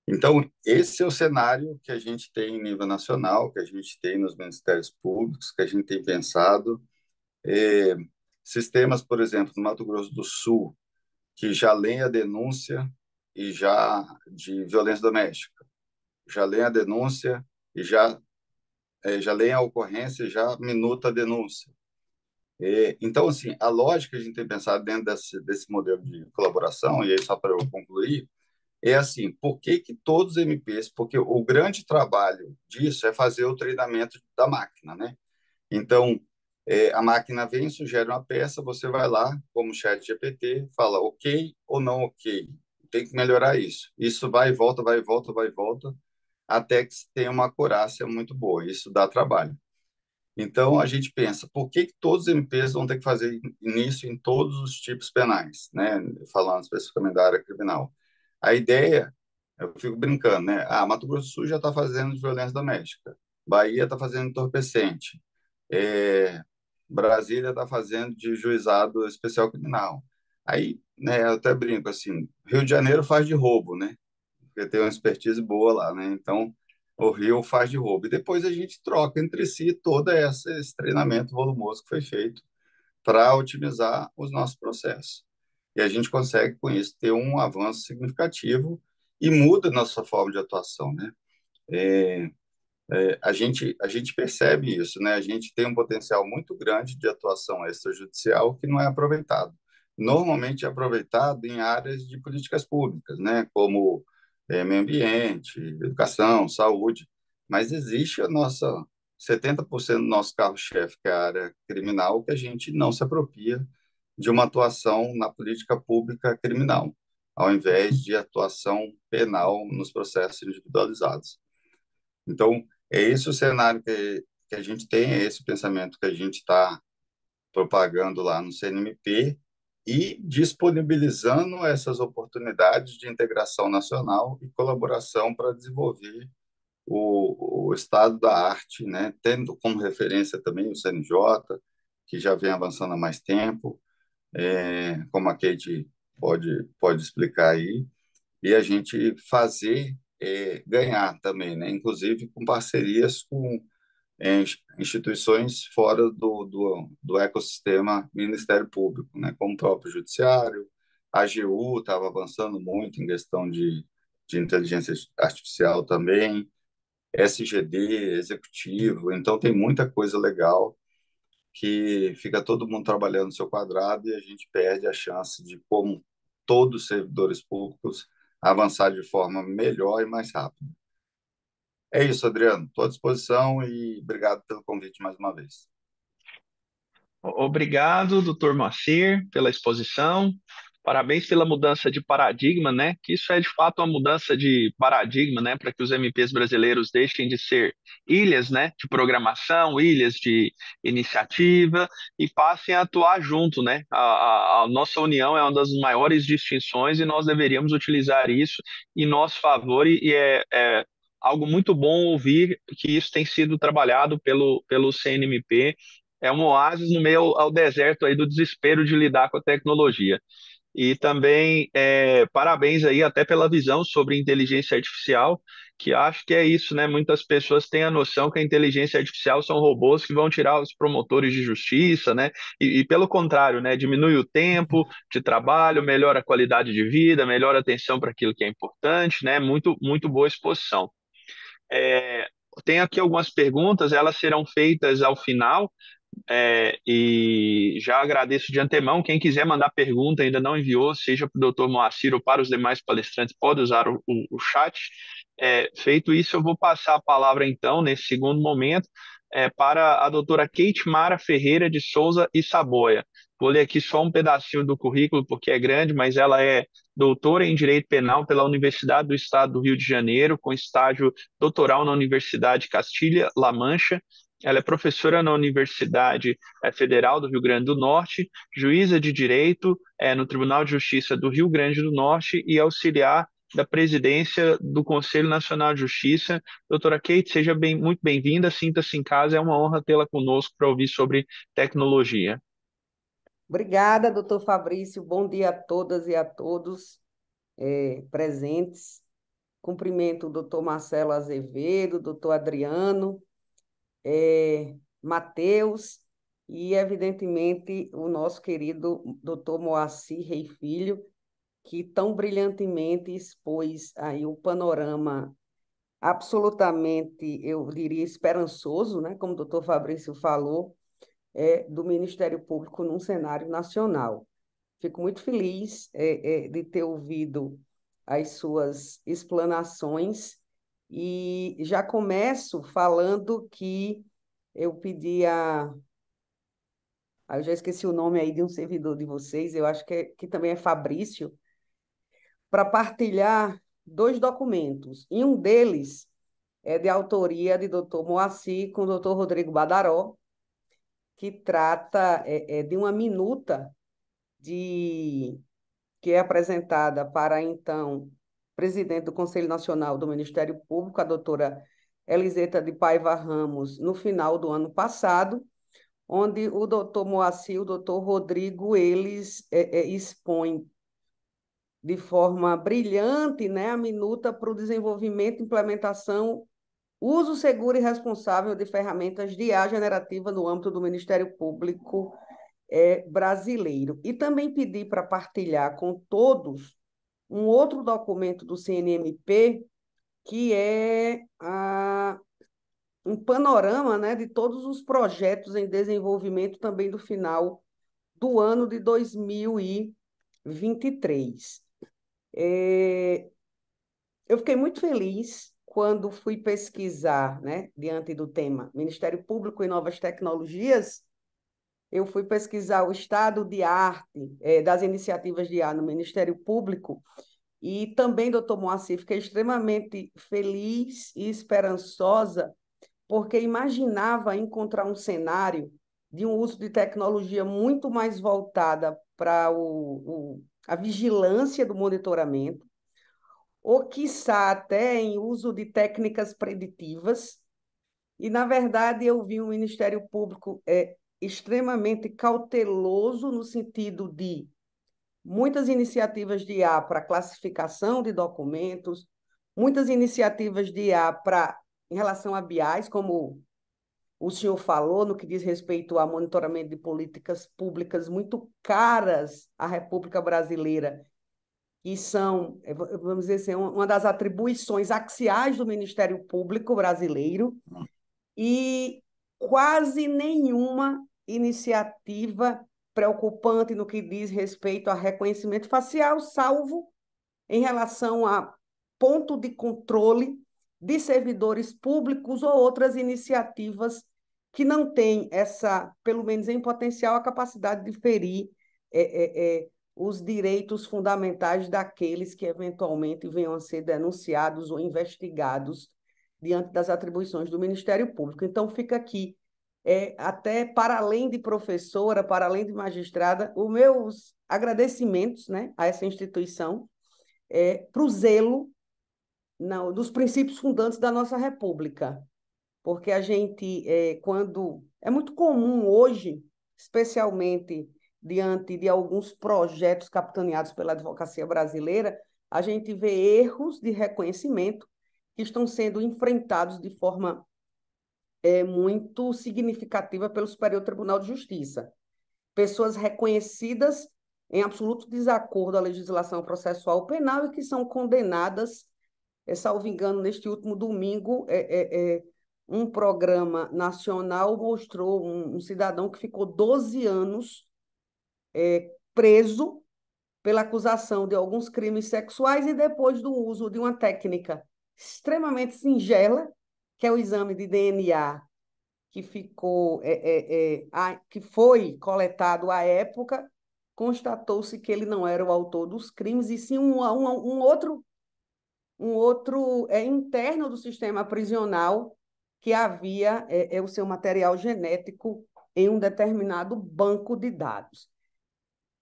Então, esse é o cenário que a gente tem em nível nacional, que a gente tem nos ministérios públicos, que a gente tem pensado. É, sistemas, por exemplo, no Mato Grosso do Sul, que já leem a denúncia e já de violência doméstica, já leem a denúncia e já é, já leem a ocorrência, já minuta a denúncia. É, então, assim, a lógica que a gente tem pensado dentro desse, desse modelo de colaboração, e aí só para eu concluir, é assim, por que, que todos os MPs, porque o grande trabalho disso é fazer o treinamento da máquina, né? Então, é, a máquina vem, sugere uma peça, você vai lá, como chat GPT, fala ok ou não ok, tem que melhorar isso. Isso vai e volta, vai e volta, vai e volta, até que tenha uma acurácia muito boa. Isso dá trabalho. Então, a gente pensa, por que, que todos os MPs vão ter que fazer início em todos os tipos penais, né? falando especificamente da área criminal? A ideia, eu fico brincando, né? Ah, Mato Grosso do Sul já está fazendo de violência doméstica, Bahia está fazendo entorpecente, é, Brasília está fazendo de juizado especial criminal. Aí, né, eu até brinco assim, Rio de Janeiro faz de roubo, né? tem uma expertise boa lá, né? Então, o Rio faz de roubo. E depois a gente troca entre si todo esse, esse treinamento volumoso que foi feito para otimizar os nossos processos. E a gente consegue, com isso, ter um avanço significativo e muda nossa forma de atuação, né? É, é, a, gente, a gente percebe isso, né? A gente tem um potencial muito grande de atuação extrajudicial que não é aproveitado. Normalmente é aproveitado em áreas de políticas públicas, né? Como é, meio ambiente, educação, saúde, mas existe a nossa 70% do nosso carro-chefe, que é a área criminal, que a gente não se apropria de uma atuação na política pública criminal, ao invés de atuação penal nos processos individualizados. Então, é esse o cenário que, que a gente tem, é esse pensamento que a gente está propagando lá no CNMP, e disponibilizando essas oportunidades de integração nacional e colaboração para desenvolver o, o, estado da arte, né? tendo como referência também o CNJ, que já vem avançando há mais tempo, é, como a Kate pode, pode explicar aí, e a gente fazer é, ganhar também, né? inclusive com parcerias com em instituições fora do, do, do ecossistema Ministério Público, né, como o próprio Judiciário, a AGU estava avançando muito em questão de, de inteligência artificial também, SGD, executivo, então tem muita coisa legal que fica todo mundo trabalhando no seu quadrado e a gente perde a chance de, como todos os servidores públicos, avançar de forma melhor e mais rápida. É isso, Adriano. Estou à disposição e obrigado pelo convite mais uma vez. Obrigado, doutor Moacir, pela exposição. Parabéns pela mudança de paradigma, né? Que isso é de fato uma mudança de paradigma, né? Para que os MPs brasileiros deixem de ser ilhas, né? De programação, ilhas de iniciativa e passem a atuar junto, né? A, a, a nossa união é uma das maiores distinções e nós deveríamos utilizar isso em nosso favor e, e é, é algo muito bom ouvir que isso tem sido trabalhado pelo, pelo CNMP. É um oásis no meio ao deserto aí do desespero de lidar com a tecnologia. E também é, parabéns aí até pela visão sobre inteligência artificial, que acho que é isso, né? Muitas pessoas têm a noção que a inteligência artificial são robôs que vão tirar os promotores de justiça, né? E, e pelo contrário, né? Diminui o tempo de trabalho, melhora a qualidade de vida, melhora a atenção para aquilo que é importante, né? Muito, muito boa exposição. É, tem aqui algumas perguntas, elas serão feitas ao final. É, e já agradeço de antemão. Quem quiser mandar pergunta, ainda não enviou, seja para o doutor Moacir ou para os demais palestrantes, pode usar o, o, o chat. É, feito isso, eu vou passar a palavra, então, nesse segundo momento, é, para a doutora Kate Mara Ferreira de Souza e Saboia. Vou ler aqui só um pedacinho do currículo, porque é grande, mas ela é doutora em Direito Penal pela Universidade do Estado do Rio de Janeiro, com estágio doutoral na Universidade Castilha-La Mancha. Ela é professora na Universidade eh, Federal do Rio Grande do Norte, juíza de direito é, no Tribunal de Justiça do Rio Grande do Norte e auxiliar da presidência do Conselho Nacional de Justiça. Doutora Kate, seja bem, muito bem-vinda, sinta-se em casa, é uma honra tê-la conosco para ouvir sobre tecnologia. Obrigada, doutor Fabrício. Bom dia a todas e a todos é, presentes. Cumprimento o doutor Marcelo Azevedo, doutor Adriano, é, Matheus e, evidentemente, o nosso querido doutor Moacir Rei Filho, que tão brilhantemente expôs aí o panorama absolutamente, eu diria, esperançoso, né? como o doutor Fabrício falou, é, do Ministério Público num cenário nacional. Fico muito feliz é, é, de ter ouvido as suas explanações e já começo falando que eu pedi a. eu já esqueci o nome aí de um servidor de vocês, eu acho que, é, que também é Fabrício, para partilhar dois documentos. E um deles é de autoria de doutor Moacir com o doutor Rodrigo Badaró, que trata é, é, de uma minuta de que é apresentada para então presidente do Conselho Nacional do Ministério Público, a doutora Eliseta de Paiva Ramos, no final do ano passado, onde o doutor Moacir, o doutor Rodrigo, eles é, é expõem de forma brilhante né, a minuta para o desenvolvimento, implementação uso seguro e responsável de ferramentas de IA generativa no âmbito do Ministério Público é, brasileiro. E também pedi para partilhar com todos um outro documento do CNMP, que é a, um panorama né, de todos os projetos em desenvolvimento também do final do ano de 2023. É, eu fiquei muito feliz quando fui pesquisar, né, diante do tema Ministério Público e Novas Tecnologias, eu fui pesquisar o estado de arte eh, das iniciativas de ar no Ministério Público e também, doutor Moacir, fiquei extremamente feliz e esperançosa porque imaginava encontrar um cenário de um uso de tecnologia muito mais voltada para o, o, a vigilância do monitoramento, ou quiçá até em uso de técnicas preditivas. E, na verdade, eu vi o Ministério Público é, extremamente cauteloso no sentido de muitas iniciativas de IA para classificação de documentos, muitas iniciativas de IA para em relação a BIAs, como o senhor falou, no que diz respeito a monitoramento de políticas públicas muito caras à República Brasileira que são, eh, vamos dizer assim, é uma das atribuições axiais do Ministério Público brasileiro, e quase nenhuma iniciativa preocupante no que diz respeito a reconhecimento facial, salvo em relação a ponto de controle de servidores públicos ou outras iniciativas que não têm essa, pelo menos em potencial, a capacidade de ferir é, é, é, os direitos fundamentais daqueles que eventualmente venham a ser denunciados ou investigados diante das atribuições do Ministério Público. Então, fica aqui, é, até para além de professora, para além de magistrada, os meus agradecimentos né, a essa instituição é, para o zelo dos princípios fundantes da nossa República. Porque a gente, é, quando. É muito comum hoje, especialmente diante de alguns projetos capitaneados pela advocacia brasileira, a gente vê erros de reconhecimento que estão sendo enfrentados de forma é, muito significativa pelo Superior Tribunal de Justiça. Pessoas reconhecidas em absoluto desacordo à legislação processual penal e que são condenadas, é, salvo engano, neste último domingo, é, é, é um programa nacional mostrou um, um cidadão que ficou 12 anos é, preso pela acusação de alguns crimes sexuais e depois do uso de uma técnica extremamente singela, que é o exame de DNA que ficou é, é, é, a, que foi coletado à época, constatou-se que ele não era o autor dos crimes e sim um, um, um outro um outro é, interno do sistema prisional que havia é, é, o seu material genético em um determinado banco de dados.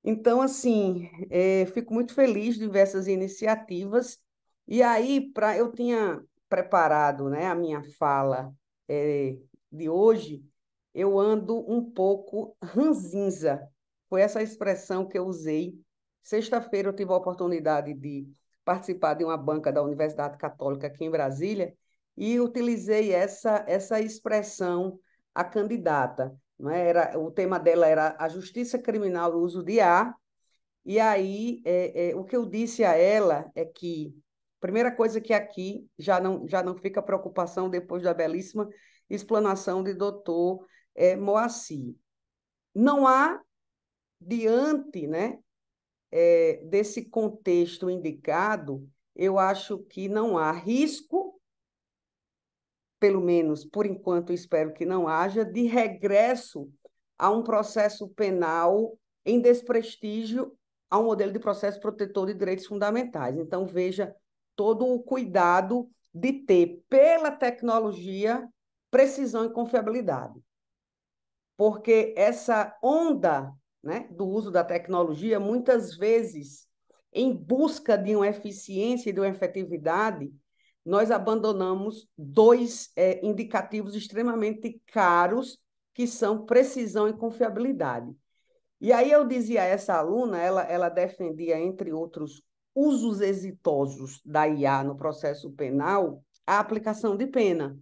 Então, assim, é, fico muito feliz de diversas iniciativas. E aí, para eu tinha preparado né, a minha fala é, de hoje, eu ando um pouco ranzinza. Foi essa expressão que eu usei. Sexta-feira eu tive a oportunidade de participar de uma banca da Universidade Católica aqui em Brasília e utilizei essa, essa expressão a candidata. Não é? era, o tema dela era a justiça criminal e o uso de ar. E aí, é, é, o que eu disse a ela é que, primeira coisa que aqui já não, já não fica preocupação depois da belíssima explanação de doutor é, Moacir. Não há, diante né, é, desse contexto indicado, eu acho que não há risco pelo menos por enquanto espero que não haja, de regresso a um processo penal em desprestígio a um modelo de processo protetor de direitos fundamentais. Então, veja todo o cuidado de ter, pela tecnologia, precisão e confiabilidade. Porque essa onda né, do uso da tecnologia, muitas vezes, em busca de uma eficiência e de uma efetividade, nós abandonamos dois é, indicativos extremamente caros, que são precisão e confiabilidade. E aí eu dizia a essa aluna, ela, ela defendia, entre outros usos exitosos da IA no processo penal, a aplicação de pena.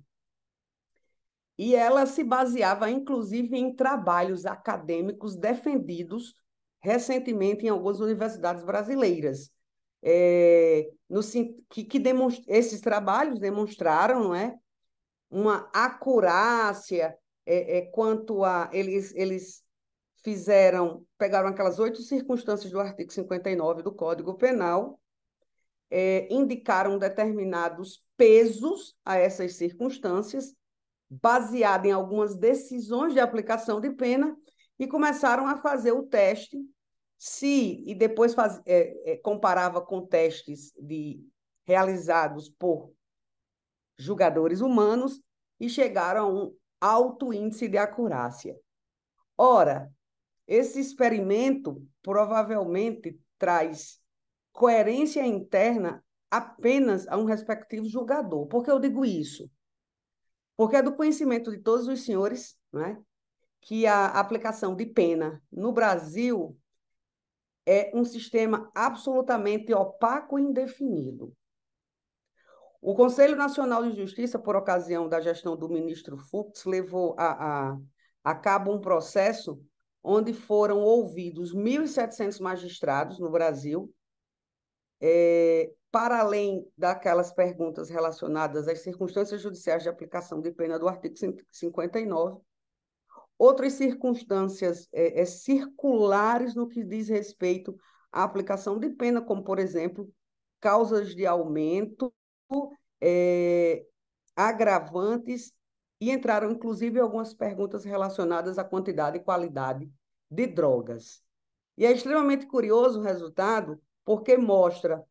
E ela se baseava, inclusive, em trabalhos acadêmicos defendidos recentemente em algumas universidades brasileiras. É, no, que, que esses trabalhos demonstraram não é, uma acurácia é, é, quanto a. Eles, eles fizeram, pegaram aquelas oito circunstâncias do artigo 59 do Código Penal, é, indicaram determinados pesos a essas circunstâncias, baseado em algumas decisões de aplicação de pena, e começaram a fazer o teste se, e depois faz, é, é, comparava com testes de, realizados por julgadores humanos e chegaram a um alto índice de acurácia. Ora, esse experimento provavelmente traz coerência interna apenas a um respectivo julgador. Por que eu digo isso? Porque é do conhecimento de todos os senhores né, que a aplicação de pena no Brasil é um sistema absolutamente opaco e indefinido. O Conselho Nacional de Justiça, por ocasião da gestão do ministro Fux, levou a, a, a cabo um processo onde foram ouvidos 1.700 magistrados no Brasil, é, para além daquelas perguntas relacionadas às circunstâncias judiciais de aplicação de pena do artigo 59, outras circunstâncias é, é, circulares no que diz respeito à aplicação de pena, como, por exemplo, causas de aumento, é, agravantes, e entraram, inclusive, algumas perguntas relacionadas à quantidade e qualidade de drogas. E é extremamente curioso o resultado, porque mostra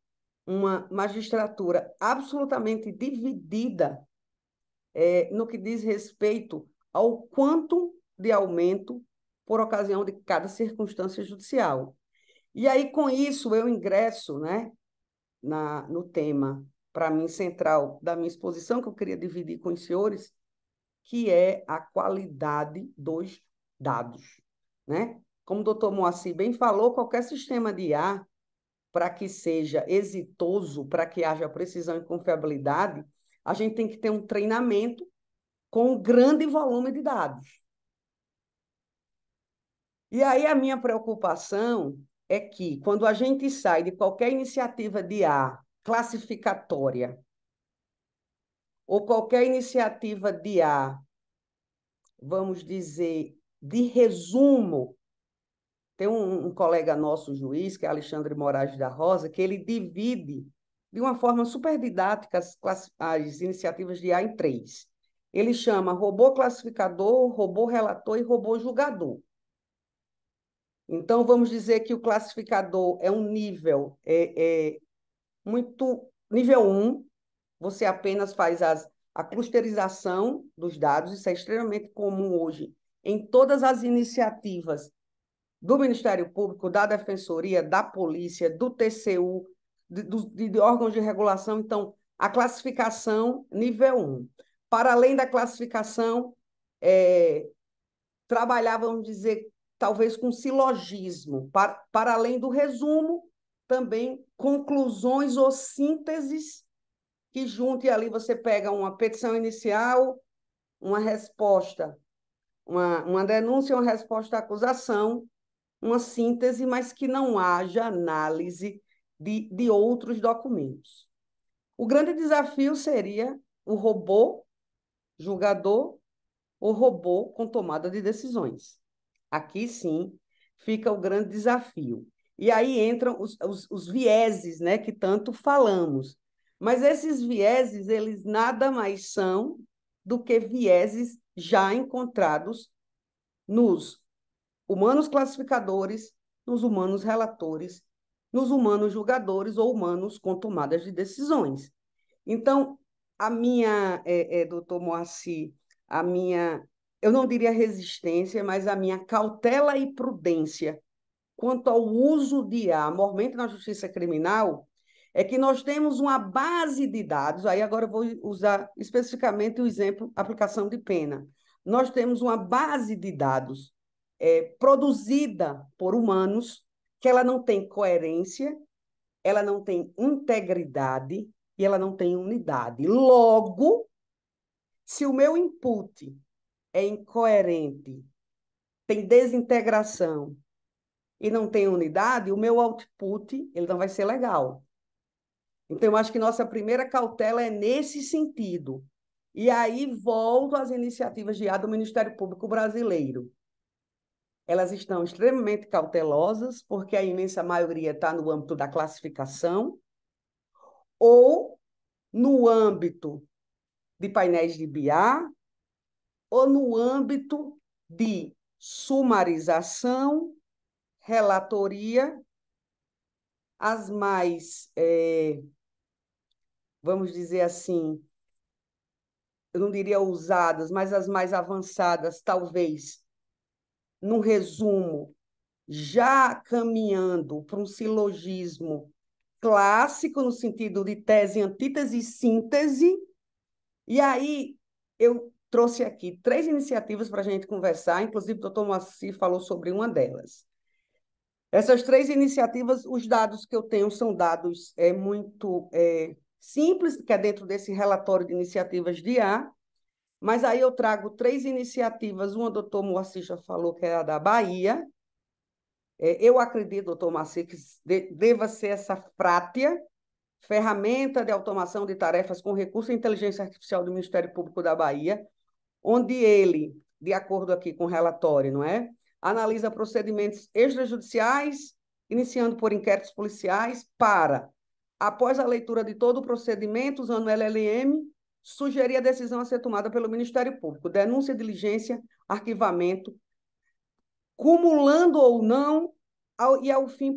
uma magistratura absolutamente dividida é, no que diz respeito ao quanto de aumento por ocasião de cada circunstância judicial. E aí, com isso, eu ingresso né, na, no tema, para mim, central da minha exposição, que eu queria dividir com os senhores, que é a qualidade dos dados. Né? Como o doutor Moacir bem falou, qualquer sistema de IA, para que seja exitoso, para que haja precisão e confiabilidade, a gente tem que ter um treinamento com um grande volume de dados. E aí a minha preocupação é que quando a gente sai de qualquer iniciativa de A classificatória ou qualquer iniciativa de A, vamos dizer, de resumo, tem um, um colega nosso juiz, que é Alexandre Moraes da Rosa, que ele divide de uma forma super didática as, as iniciativas de A em três. Ele chama robô classificador, robô relator e robô julgador. Então, vamos dizer que o classificador é um nível é, é muito. Nível 1, um, você apenas faz as, a clusterização dos dados, isso é extremamente comum hoje em todas as iniciativas do Ministério Público, da Defensoria, da Polícia, do TCU, de, de, de órgãos de regulação. Então, a classificação nível 1. Para além da classificação, é, trabalhar, vamos dizer, talvez com silogismo, para, para além do resumo, também conclusões ou sínteses que junte ali você pega uma petição inicial, uma resposta, uma, uma denúncia, uma resposta à acusação, uma síntese, mas que não haja análise de, de outros documentos. O grande desafio seria o robô julgador, o robô com tomada de decisões. Aqui sim fica o grande desafio. E aí entram os, os, os vieses, né, que tanto falamos. Mas esses vieses, eles nada mais são do que vieses já encontrados nos humanos classificadores, nos humanos relatores, nos humanos julgadores ou humanos com tomadas de decisões. Então, a minha, é, é, doutor Moacir, a minha eu não diria resistência, mas a minha cautela e prudência quanto ao uso de amormente na justiça criminal é que nós temos uma base de dados, aí agora eu vou usar especificamente o exemplo aplicação de pena. Nós temos uma base de dados é, produzida por humanos que ela não tem coerência, ela não tem integridade e ela não tem unidade. Logo, se o meu input é incoerente, tem desintegração e não tem unidade, o meu output ele não vai ser legal. Então, eu acho que nossa primeira cautela é nesse sentido. E aí volto às iniciativas de IA do Ministério Público Brasileiro. Elas estão extremamente cautelosas, porque a imensa maioria está no âmbito da classificação ou no âmbito de painéis de BIA, ou no âmbito de sumarização, relatoria, as mais, é, vamos dizer assim, eu não diria ousadas, mas as mais avançadas, talvez, num resumo, já caminhando para um silogismo clássico, no sentido de tese, antítese e síntese, e aí eu trouxe aqui três iniciativas para a gente conversar, inclusive o doutor Moacir falou sobre uma delas. Essas três iniciativas, os dados que eu tenho são dados é, muito é, simples, que é dentro desse relatório de iniciativas de A, mas aí eu trago três iniciativas, uma o doutor Moacir já falou, que é a da Bahia, é, eu acredito, doutor Moacir, que de, deva ser essa frátia, ferramenta de automação de tarefas com recurso à inteligência artificial do Ministério Público da Bahia, onde ele, de acordo aqui com o relatório, não é? Analisa procedimentos extrajudiciais, iniciando por inquéritos policiais, para, após a leitura de todo o procedimento, usando o LLM, sugerir a decisão a ser tomada pelo Ministério Público, denúncia, diligência, arquivamento, cumulando ou não, ao, e ao fim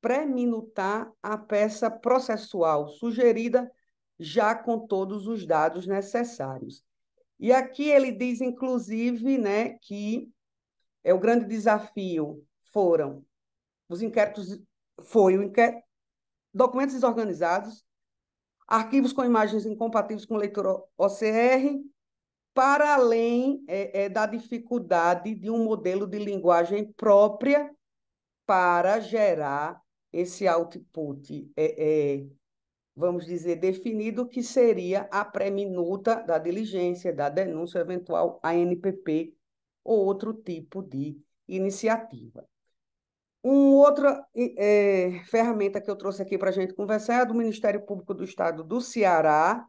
preminutar a peça processual sugerida, já com todos os dados necessários. E aqui ele diz, inclusive, né, que é o grande desafio foram os inquéritos, foi o inquérito, documentos desorganizados, arquivos com imagens incompatíveis com leitura OCR, para além é, é, da dificuldade de um modelo de linguagem própria para gerar esse output é, é vamos dizer, definido que seria a pré-minuta da diligência, da denúncia eventual à NPP ou outro tipo de iniciativa. Uma outra é, eh, ferramenta que eu trouxe aqui para a gente conversar é a do Ministério Público do Estado do Ceará,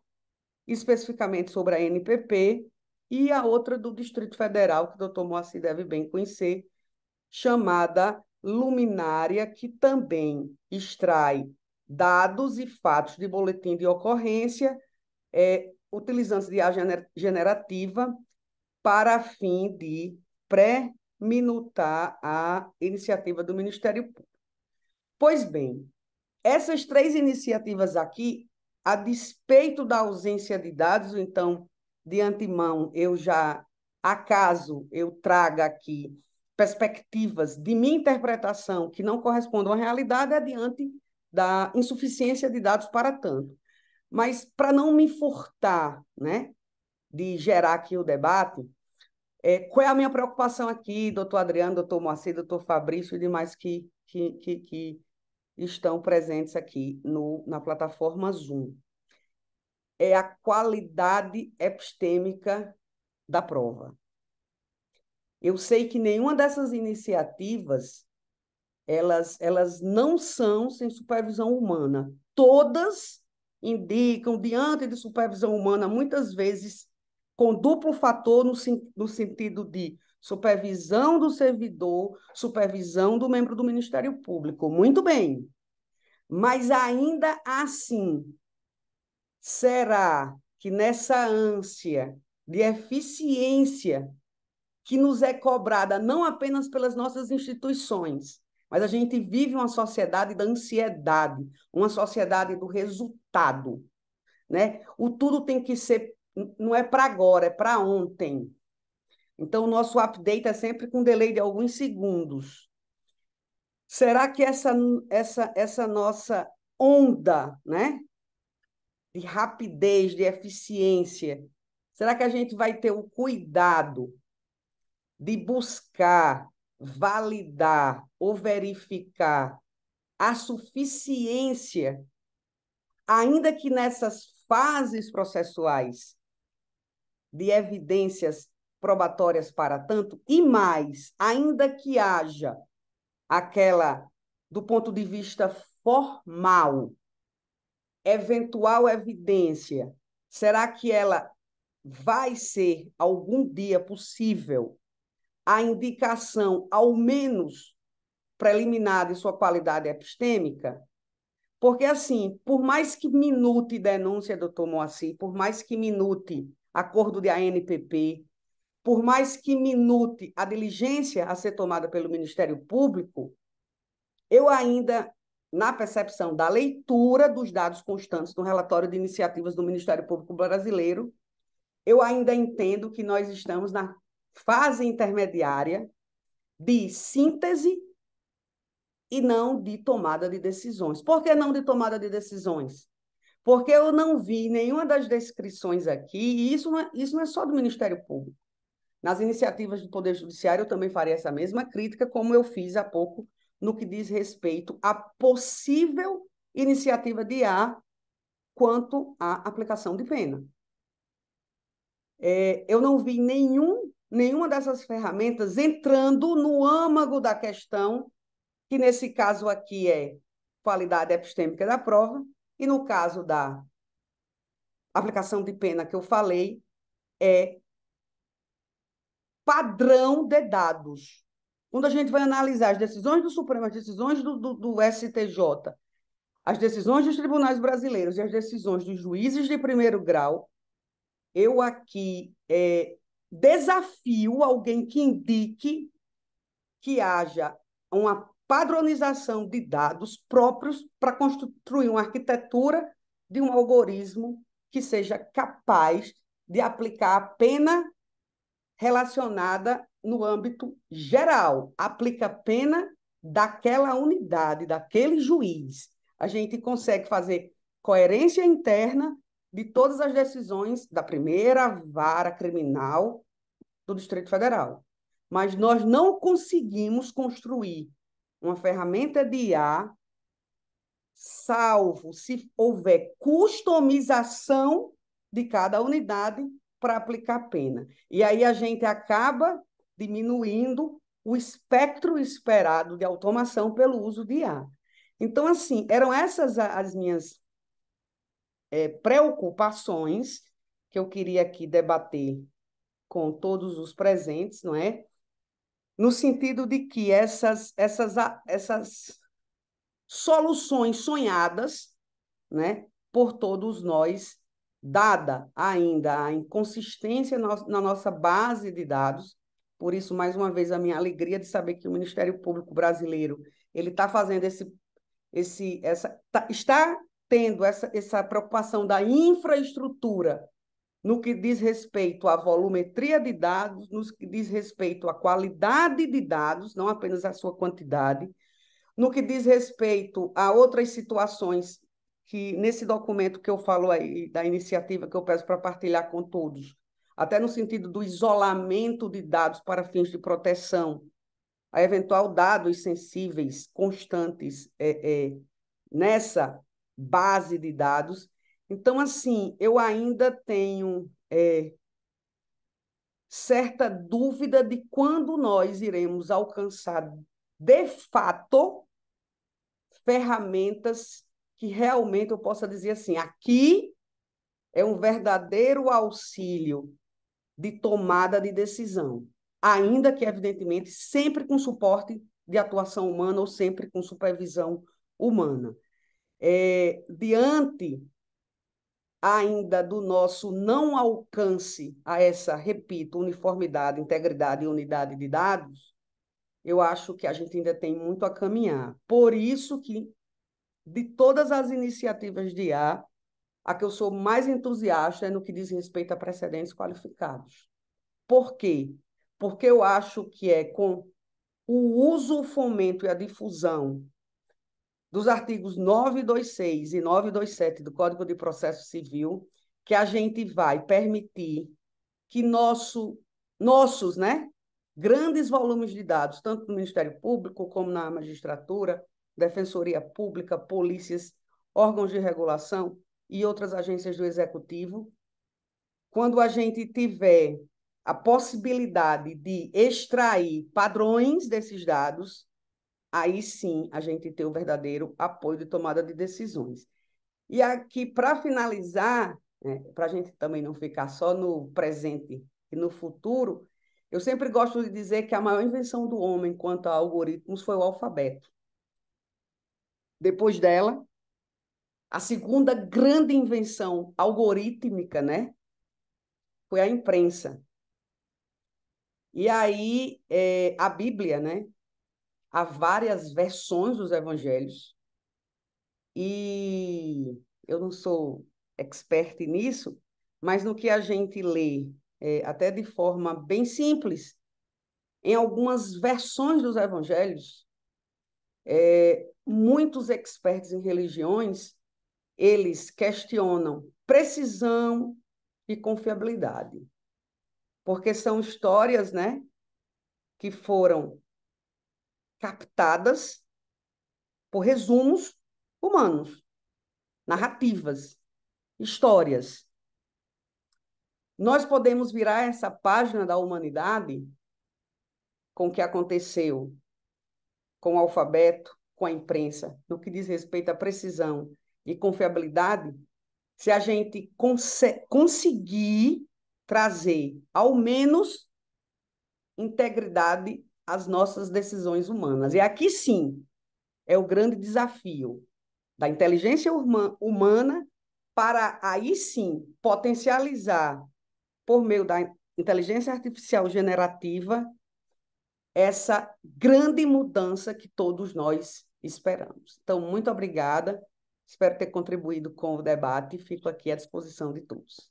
especificamente sobre a NPP, e a outra do Distrito Federal, que o doutor Moacir deve bem conhecer, chamada Luminária, que também extrai dados e fatos de boletim de ocorrência, é, utilizando-se de IA generativa para fim de pré-minutar a iniciativa do Ministério Público. Pois bem, essas três iniciativas aqui, a despeito da ausência de dados, então, de antemão, eu já, acaso eu traga aqui perspectivas de minha interpretação que não correspondam à realidade, adiante da insuficiência de dados para tanto. Mas, para não me furtar né, de gerar aqui o debate, é, qual é a minha preocupação aqui, doutor Adriano, doutor Moacir, doutor Fabrício e demais que, que, que, que estão presentes aqui no, na plataforma Zoom? É a qualidade epistêmica da prova. Eu sei que nenhuma dessas iniciativas elas, elas não são sem supervisão humana. Todas indicam, diante de supervisão humana, muitas vezes com duplo fator no, no sentido de supervisão do servidor, supervisão do membro do Ministério Público. Muito bem. Mas ainda assim, será que nessa ânsia de eficiência que nos é cobrada não apenas pelas nossas instituições, mas a gente vive uma sociedade da ansiedade, uma sociedade do resultado, né? O tudo tem que ser não é para agora, é para ontem. Então o nosso update é sempre com delay de alguns segundos. Será que essa essa essa nossa onda, né? De rapidez, de eficiência, será que a gente vai ter o cuidado de buscar validar ou verificar a suficiência, ainda que nessas fases processuais de evidências probatórias para tanto, e mais, ainda que haja aquela, do ponto de vista formal, eventual evidência, será que ela vai ser algum dia possível a indicação, ao menos, preliminar de sua qualidade epistêmica, porque, assim, por mais que minute denúncia, doutor Moacir, por mais que minute acordo de ANPP, por mais que minute a diligência a ser tomada pelo Ministério Público, eu ainda, na percepção da leitura dos dados constantes do relatório de iniciativas do Ministério Público Brasileiro, eu ainda entendo que nós estamos na fase intermediária de síntese e não de tomada de decisões. Por que não de tomada de decisões? Porque eu não vi nenhuma das descrições aqui, e isso não é, isso não é só do Ministério Público. Nas iniciativas do Poder Judiciário, eu também farei essa mesma crítica, como eu fiz há pouco, no que diz respeito à possível iniciativa de A quanto à aplicação de pena. É, eu não vi nenhum, nenhuma dessas ferramentas entrando no âmago da questão que nesse caso aqui é qualidade epistêmica da prova, e no caso da aplicação de pena que eu falei, é padrão de dados. Quando a gente vai analisar as decisões do Supremo, as decisões do, do, do STJ, as decisões dos tribunais brasileiros e as decisões dos juízes de primeiro grau, eu aqui é, desafio alguém que indique que haja uma padronização de dados próprios para construir uma arquitetura de um algoritmo que seja capaz de aplicar a pena relacionada no âmbito geral, aplica a pena daquela unidade, daquele juiz. A gente consegue fazer coerência interna de todas as decisões da primeira vara criminal do Distrito Federal. Mas nós não conseguimos construir uma ferramenta de IA, salvo se houver customização de cada unidade para aplicar pena. E aí a gente acaba diminuindo o espectro esperado de automação pelo uso de IA. Então, assim, eram essas as minhas é, preocupações que eu queria aqui debater com todos os presentes, não é? no sentido de que essas, essas, essas soluções sonhadas, né, por todos nós, dada ainda a inconsistência na nossa base de dados, por isso, mais uma vez, a minha alegria de saber que o Ministério Público Brasileiro ele está fazendo esse, esse essa, tá, está tendo essa, essa preocupação da infraestrutura no que diz respeito à volumetria de dados, no que diz respeito à qualidade de dados, não apenas à sua quantidade, no que diz respeito a outras situações que nesse documento que eu falo aí, da iniciativa que eu peço para partilhar com todos, até no sentido do isolamento de dados para fins de proteção, a eventual dados sensíveis constantes é, é, nessa base de dados, então, assim, eu ainda tenho é, certa dúvida de quando nós iremos alcançar, de fato, ferramentas que realmente eu possa dizer assim: aqui é um verdadeiro auxílio de tomada de decisão, ainda que, evidentemente, sempre com suporte de atuação humana ou sempre com supervisão humana. É, diante ainda do nosso não alcance a essa, repito, uniformidade, integridade e unidade de dados, eu acho que a gente ainda tem muito a caminhar. Por isso que, de todas as iniciativas de IA, a que eu sou mais entusiasta é no que diz respeito a precedentes qualificados. Por quê? Porque eu acho que é com o uso, o fomento e a difusão dos artigos 926 e 927 do Código de Processo Civil, que a gente vai permitir que nosso, nossos né, grandes volumes de dados, tanto no Ministério Público como na magistratura, Defensoria Pública, polícias, órgãos de regulação e outras agências do Executivo, quando a gente tiver a possibilidade de extrair padrões desses dados aí sim a gente tem o verdadeiro apoio de tomada de decisões. E aqui, para finalizar, né, para a gente também não ficar só no presente e no futuro, eu sempre gosto de dizer que a maior invenção do homem quanto a algoritmos foi o alfabeto. Depois dela, a segunda grande invenção algorítmica, né, foi a imprensa. E aí, é, a Bíblia, né, Há várias versões dos evangelhos. E eu não sou experta nisso, mas no que a gente lê, é, até de forma bem simples, em algumas versões dos evangelhos, é, muitos expertos em religiões, eles questionam precisão e confiabilidade, porque são histórias né, que foram captadas por resumos humanos, narrativas, histórias. Nós podemos virar essa página da humanidade com o que aconteceu com o alfabeto, com a imprensa, no que diz respeito à precisão e confiabilidade, se a gente cons conseguir trazer, ao menos, integridade as nossas decisões humanas. E aqui sim é o grande desafio da inteligência humana para aí sim potencializar por meio da inteligência artificial generativa essa grande mudança que todos nós esperamos. Então, muito obrigada. Espero ter contribuído com o debate e fico aqui à disposição de todos.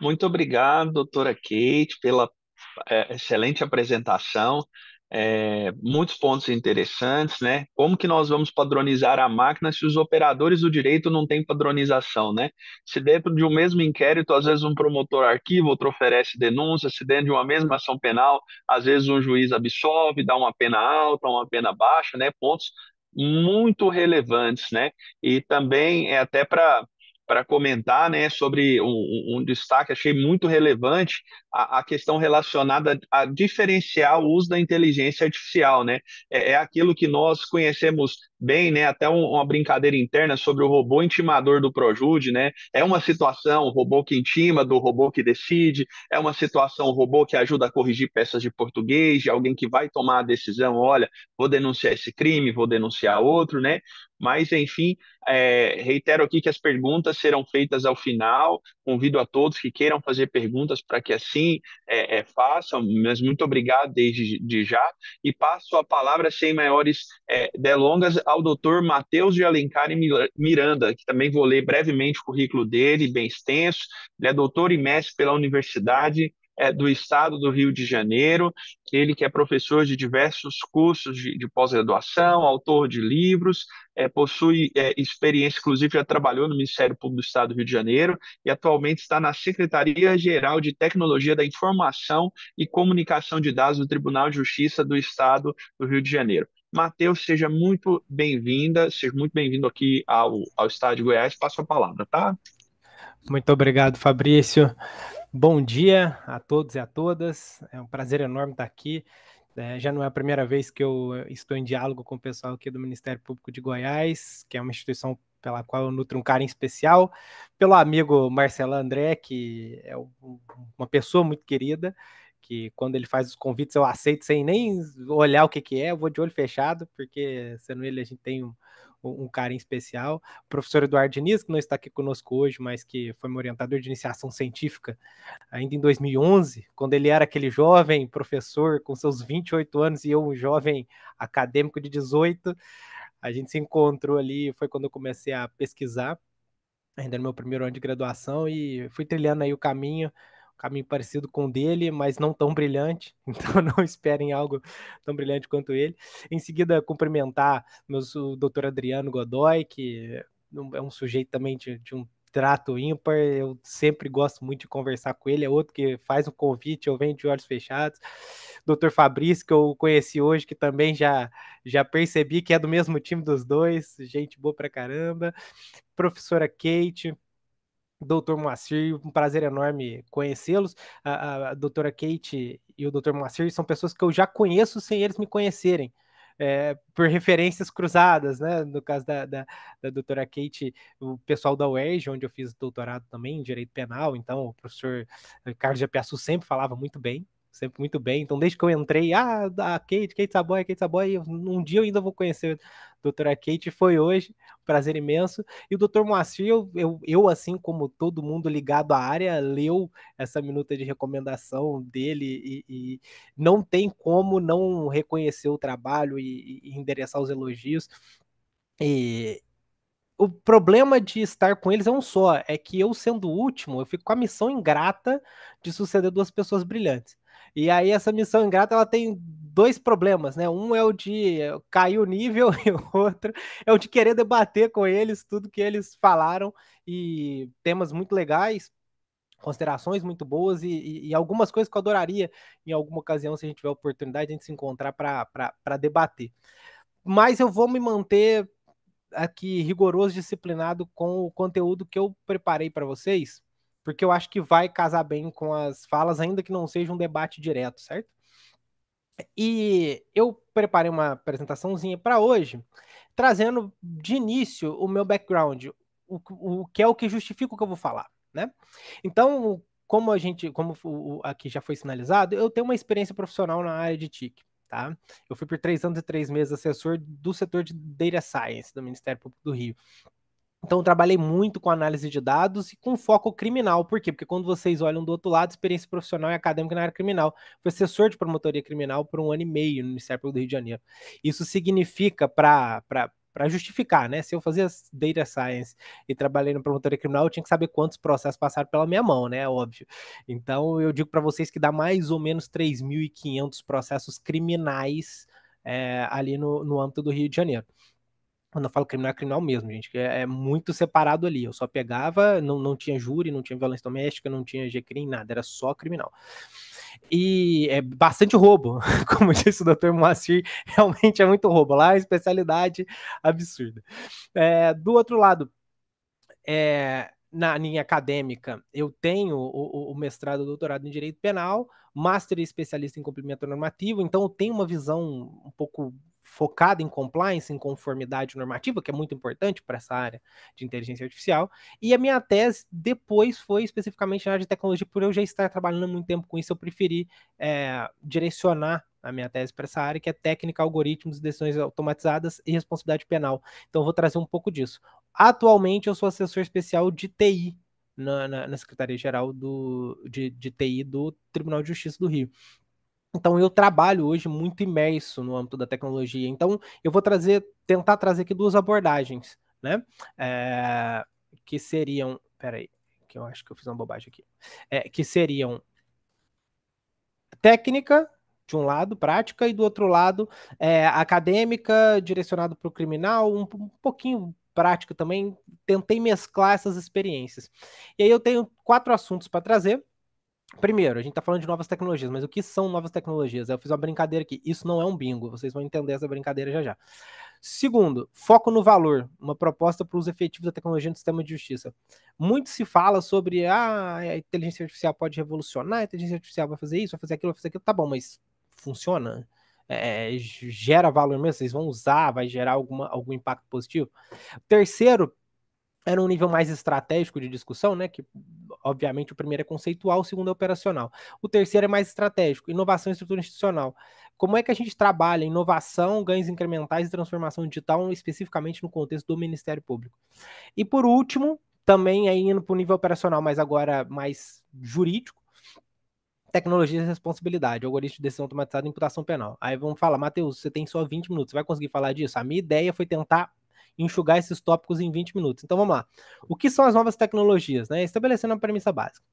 Muito obrigado, doutora Kate, pela é, excelente apresentação, é, muitos pontos interessantes, né? Como que nós vamos padronizar a máquina se os operadores do direito não têm padronização, né? Se dentro de um mesmo inquérito, às vezes um promotor arquiva, outro oferece denúncia, se dentro de uma mesma ação penal, às vezes um juiz absolve, dá uma pena alta, uma pena baixa, né? Pontos muito relevantes, né? E também é até para para comentar né, sobre um, um, destaque, achei muito relevante a, a, questão relacionada a diferenciar o uso da inteligência artificial. Né? É, é aquilo que nós conhecemos bem, né, até um, uma brincadeira interna sobre o robô intimador do Projude. Né? É uma situação, o robô que intima, do robô que decide, é uma situação, o robô que ajuda a corrigir peças de português, de alguém que vai tomar a decisão, olha, vou denunciar esse crime, vou denunciar outro, né? Mas, enfim, é, reitero aqui que as perguntas serão feitas ao final. Convido a todos que queiram fazer perguntas para que assim é, é, façam. Mas muito obrigado desde de já. E passo a palavra, sem maiores é, delongas, ao doutor Matheus de Alencar Miranda, que também vou ler brevemente o currículo dele, bem extenso. Ele é doutor e mestre pela Universidade é, do Estado do Rio de Janeiro, ele que é professor de diversos cursos de, de pós-graduação, autor de livros, é, possui é, experiência, inclusive já trabalhou no Ministério Público do Estado do Rio de Janeiro e atualmente está na Secretaria-Geral de Tecnologia da Informação e Comunicação de Dados do Tribunal de Justiça do Estado do Rio de Janeiro. Matheus, seja muito bem-vinda, seja muito bem-vindo aqui ao, ao Estado de Goiás. Passo a palavra, tá? Muito obrigado, Fabrício. Bom dia a todos e a todas. É um prazer enorme estar aqui. É, já não é a primeira vez que eu eh, estou em diálogo com o pessoal aqui do Ministério Público de Goiás, que é uma instituição pela qual eu nutro um carinho especial, pelo amigo Marcelo André, que é uma pessoa muito querida, que quando ele faz os convites eu aceito sem nem olhar o que, que é, eu vou de olho fechado, porque sendo ele a gente tem um, um cara em especial, o professor Eduardo Diniz, que não está aqui conosco hoje, mas que foi meu orientador de iniciação científica ainda em 2011, quando ele era aquele jovem professor com seus 28 anos e eu um jovem acadêmico de 18, a gente se encontrou ali, foi quando eu comecei a pesquisar, ainda no meu primeiro ano de graduação, e fui trilhando aí o caminho caminho parecido com o dele, mas não tão brilhante, então não esperem algo tão brilhante quanto ele. Em seguida, cumprimentar o doutor Adriano Godoy, que é um sujeito também de, de um trato ímpar, eu sempre gosto muito de conversar com ele, é outro que faz um convite, eu venho de olhos fechados. Doutor Fabrício, que eu conheci hoje, que também já, já percebi que é do mesmo time dos dois, gente boa pra caramba. Professora Kate, Doutor Moacir, um prazer enorme conhecê-los. A, a, doutora Kate e o doutor Moacir são pessoas que eu já conheço sem eles me conhecerem, é, por referências cruzadas, né? No caso da, da, da doutora Kate, o pessoal da UERJ, onde eu fiz doutorado também em Direito Penal, então o professor Carlos de Apiaçu sempre falava muito bem sempre muito bem. Então, desde que eu entrei, ah, a Kate, Kate Saboy, Kate Saboy, um dia eu ainda vou conhecer a doutora Kate, foi hoje, prazer imenso. E o doutor Moacir, eu, eu, eu, assim como todo mundo ligado à área, leu essa minuta de recomendação dele e, e não tem como não reconhecer o trabalho e, e endereçar os elogios. E, o problema de estar com eles é um só, é que eu sendo o último, eu fico com a missão ingrata de suceder duas pessoas brilhantes. E aí essa missão ingrata ela tem dois problemas, né? Um é o de cair o nível e o outro é o de querer debater com eles tudo que eles falaram e temas muito legais, considerações muito boas e, e, e algumas coisas que eu adoraria em alguma ocasião, se a gente tiver a oportunidade, a gente se encontrar para debater. Mas eu vou me manter aqui rigoroso, disciplinado com o conteúdo que eu preparei para vocês porque eu acho que vai casar bem com as falas, ainda que não seja um debate direto, certo? E eu preparei uma apresentaçãozinha para hoje, trazendo de início o meu background, o, o, que é o que justifica o que eu vou falar, né? Então, como a gente, como aqui já foi sinalizado, eu tenho uma experiência profissional na área de TIC, tá? Eu fui por três anos e três meses assessor do setor de Data Science do Ministério Público do Rio. Então, trabalhei muito com análise de dados e com foco criminal. Por quê? Porque quando vocês olham do outro lado, experiência profissional e acadêmica na área criminal. Fui assessor de promotoria criminal por um ano e meio no Ministério Público do Rio de Janeiro. Isso significa, para para justificar, né? Se eu fazia data science e trabalhei na promotoria criminal, eu tinha que saber quantos processos passaram pela minha mão, né? Óbvio. Então, eu digo para vocês que dá mais ou menos 3.500 processos criminais é, ali no, no âmbito do Rio de Janeiro. Quando eu falo criminal, é criminal mesmo, gente, que é, é, muito separado ali. Eu só pegava, não, não tinha júri, não tinha violência doméstica, não tinha GCRIM, nada, era só criminal. E é bastante roubo, como disse o doutor Moacir, realmente é muito roubo. Lá é especialidade absurda. É, do outro lado, é, na linha acadêmica, eu tenho o, o mestrado e doutorado em Direito Penal, master e especialista em cumprimento normativo, então eu tenho uma visão um pouco focada em compliance, em conformidade normativa, que é muito importante para essa área de inteligência artificial. E a minha tese depois foi especificamente na área de tecnologia, por eu já estar trabalhando há muito tempo com isso, eu preferi é, direcionar a minha tese para essa área, que é técnica, algoritmos, decisões automatizadas e responsabilidade penal. Então, eu vou trazer um pouco disso. Atualmente, eu sou assessor especial de TI na, na, na Secretaria-Geral de, de TI do Tribunal de Justiça do Rio. Então eu trabalho hoje muito imerso no âmbito da tecnologia. Então eu vou trazer, tentar trazer aqui duas abordagens, né? É, que seriam, peraí, que eu acho que eu fiz uma bobagem aqui, é, que seriam técnica de um lado, prática, e do outro lado, é, acadêmica, direcionado para o criminal, um, um pouquinho prática também. Tentei mesclar essas experiências. E aí eu tenho quatro assuntos para trazer. Primeiro, a gente está falando de novas tecnologias, mas o que são novas tecnologias? Eu fiz uma brincadeira aqui. Isso não é um bingo, vocês vão entender essa brincadeira já já. Segundo, foco no valor, uma proposta para os efetivos da tecnologia no sistema de justiça. Muito se fala sobre ah, a inteligência artificial pode revolucionar, a inteligência artificial vai fazer isso, vai fazer aquilo, vai fazer aquilo. Tá bom, mas funciona? É, é gera valor mesmo? Vocês vão usar? Vai gerar alguma, algum impacto positivo? Terceiro, era um nível mais estratégico de discussão, né? Que Obviamente, o primeiro é conceitual, o segundo é operacional. O terceiro é mais estratégico, inovação e estrutura institucional. Como é que a gente trabalha inovação, ganhos incrementais e transformação digital, especificamente no contexto do Ministério Público? E por último, também aí indo para o nível operacional, mas agora mais jurídico, tecnologia e responsabilidade, algoritmo de decisão automatizada e imputação penal. Aí vamos falar, Matheus, você tem só 20 minutos, você vai conseguir falar disso? A minha ideia foi tentar enxugar esses tópicos em 20 minutos. Então vamos lá. O que são as novas tecnologias? Né? Estabelecendo uma premissa básica.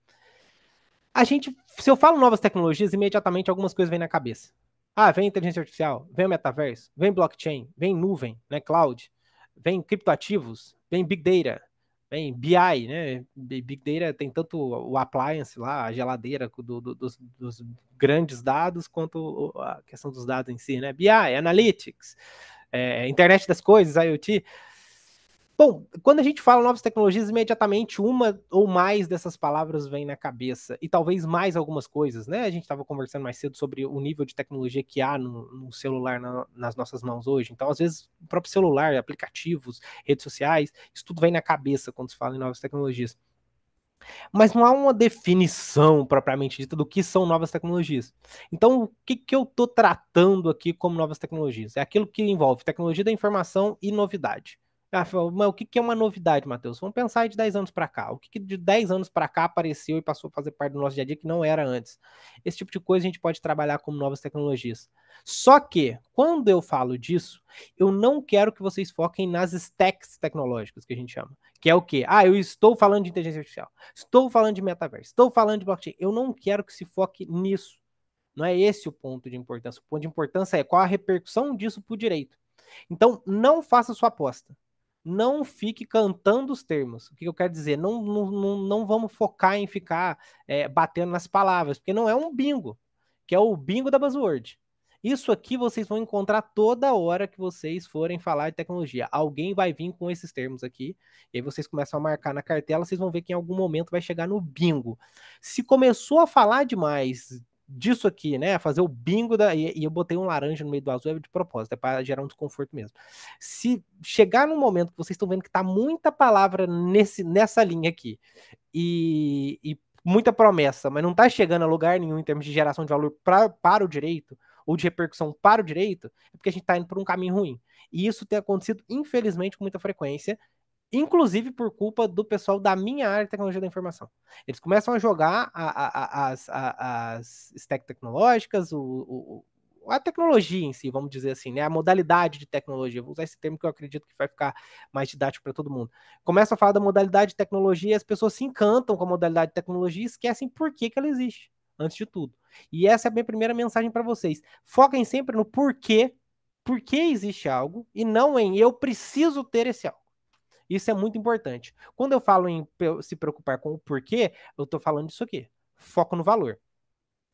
A gente, se eu falo novas tecnologias, imediatamente algumas coisas vêm na cabeça. Ah, vem inteligência artificial, vem metaverso, vem blockchain, vem nuvem, né, cloud, vem criptoativos, vem big data, vem BI, né? Big data tem tanto o appliance lá, a geladeira do, do, dos, dos, grandes dados, quanto a questão dos dados em si, né? BI, analytics, é, internet das coisas, IoT. Bom, quando a gente fala novas tecnologias, imediatamente uma ou mais dessas palavras vem na cabeça, e talvez mais algumas coisas, né? A gente estava conversando mais cedo sobre o nível de tecnologia que há no, no celular na, nas nossas mãos hoje. Então, às vezes, o próprio celular, aplicativos, redes sociais, isso tudo vem na cabeça quando se fala em novas tecnologias. Mas não há uma definição propriamente dita do que são novas tecnologias. Então, o que, que eu estou tratando aqui como novas tecnologias? É aquilo que envolve tecnologia da informação e novidade. Ah, mas o que, é uma novidade, Matheus? Vamos pensar de 10 anos para cá. O que, que de 10 anos para cá apareceu e passou a fazer parte do nosso dia a dia que não era antes? Esse tipo de coisa a gente pode trabalhar como novas tecnologias. Só que, quando eu falo disso, eu não quero que vocês foquem nas stacks tecnológicas, que a gente chama. Que é o quê? Ah, eu estou falando de inteligência artificial, estou falando de metaverso, estou falando de blockchain. Eu não quero que se foque nisso. Não é esse o ponto de importância. O ponto de importância é qual a repercussão disso para o direito. Então, não faça sua aposta não fique cantando os termos. O que eu quero dizer? Não, não, não, não vamos focar em ficar é, batendo nas palavras, porque não é um bingo, que é o bingo da buzzword. Isso aqui vocês vão encontrar toda hora que vocês forem falar de tecnologia. Alguém vai vir com esses termos aqui, e aí vocês começam a marcar na cartela, vocês vão ver que em algum momento vai chegar no bingo. Se começou a falar demais disso aqui, né? Fazer o bingo da. E, e eu botei um laranja no meio do azul é de propósito, é para gerar um desconforto mesmo. Se chegar num momento que vocês estão vendo que tá muita palavra nesse, nessa linha aqui e, e muita promessa, mas não está chegando a lugar nenhum em termos de geração de valor pra, para o direito, ou de repercussão para o direito, é porque a gente está indo por um caminho ruim. E isso tem acontecido, infelizmente, com muita frequência, inclusive por culpa do pessoal da minha área de tecnologia da informação. Eles começam a jogar a, a, a, as, as stack tecnológicas, o, o, a tecnologia em si, vamos dizer assim, né? a modalidade de tecnologia. Vou usar esse termo que eu acredito que vai ficar mais didático para todo mundo. Começam a falar da modalidade de tecnologia e as pessoas se encantam com a modalidade de tecnologia e esquecem por que, que ela existe, antes de tudo. E essa é a minha primeira mensagem para vocês. Foquem sempre no porquê, por que existe algo, e não em eu preciso ter esse algo. Isso é muito importante. Quando eu falo em se preocupar com o porquê, eu estou falando disso aqui: foco no valor.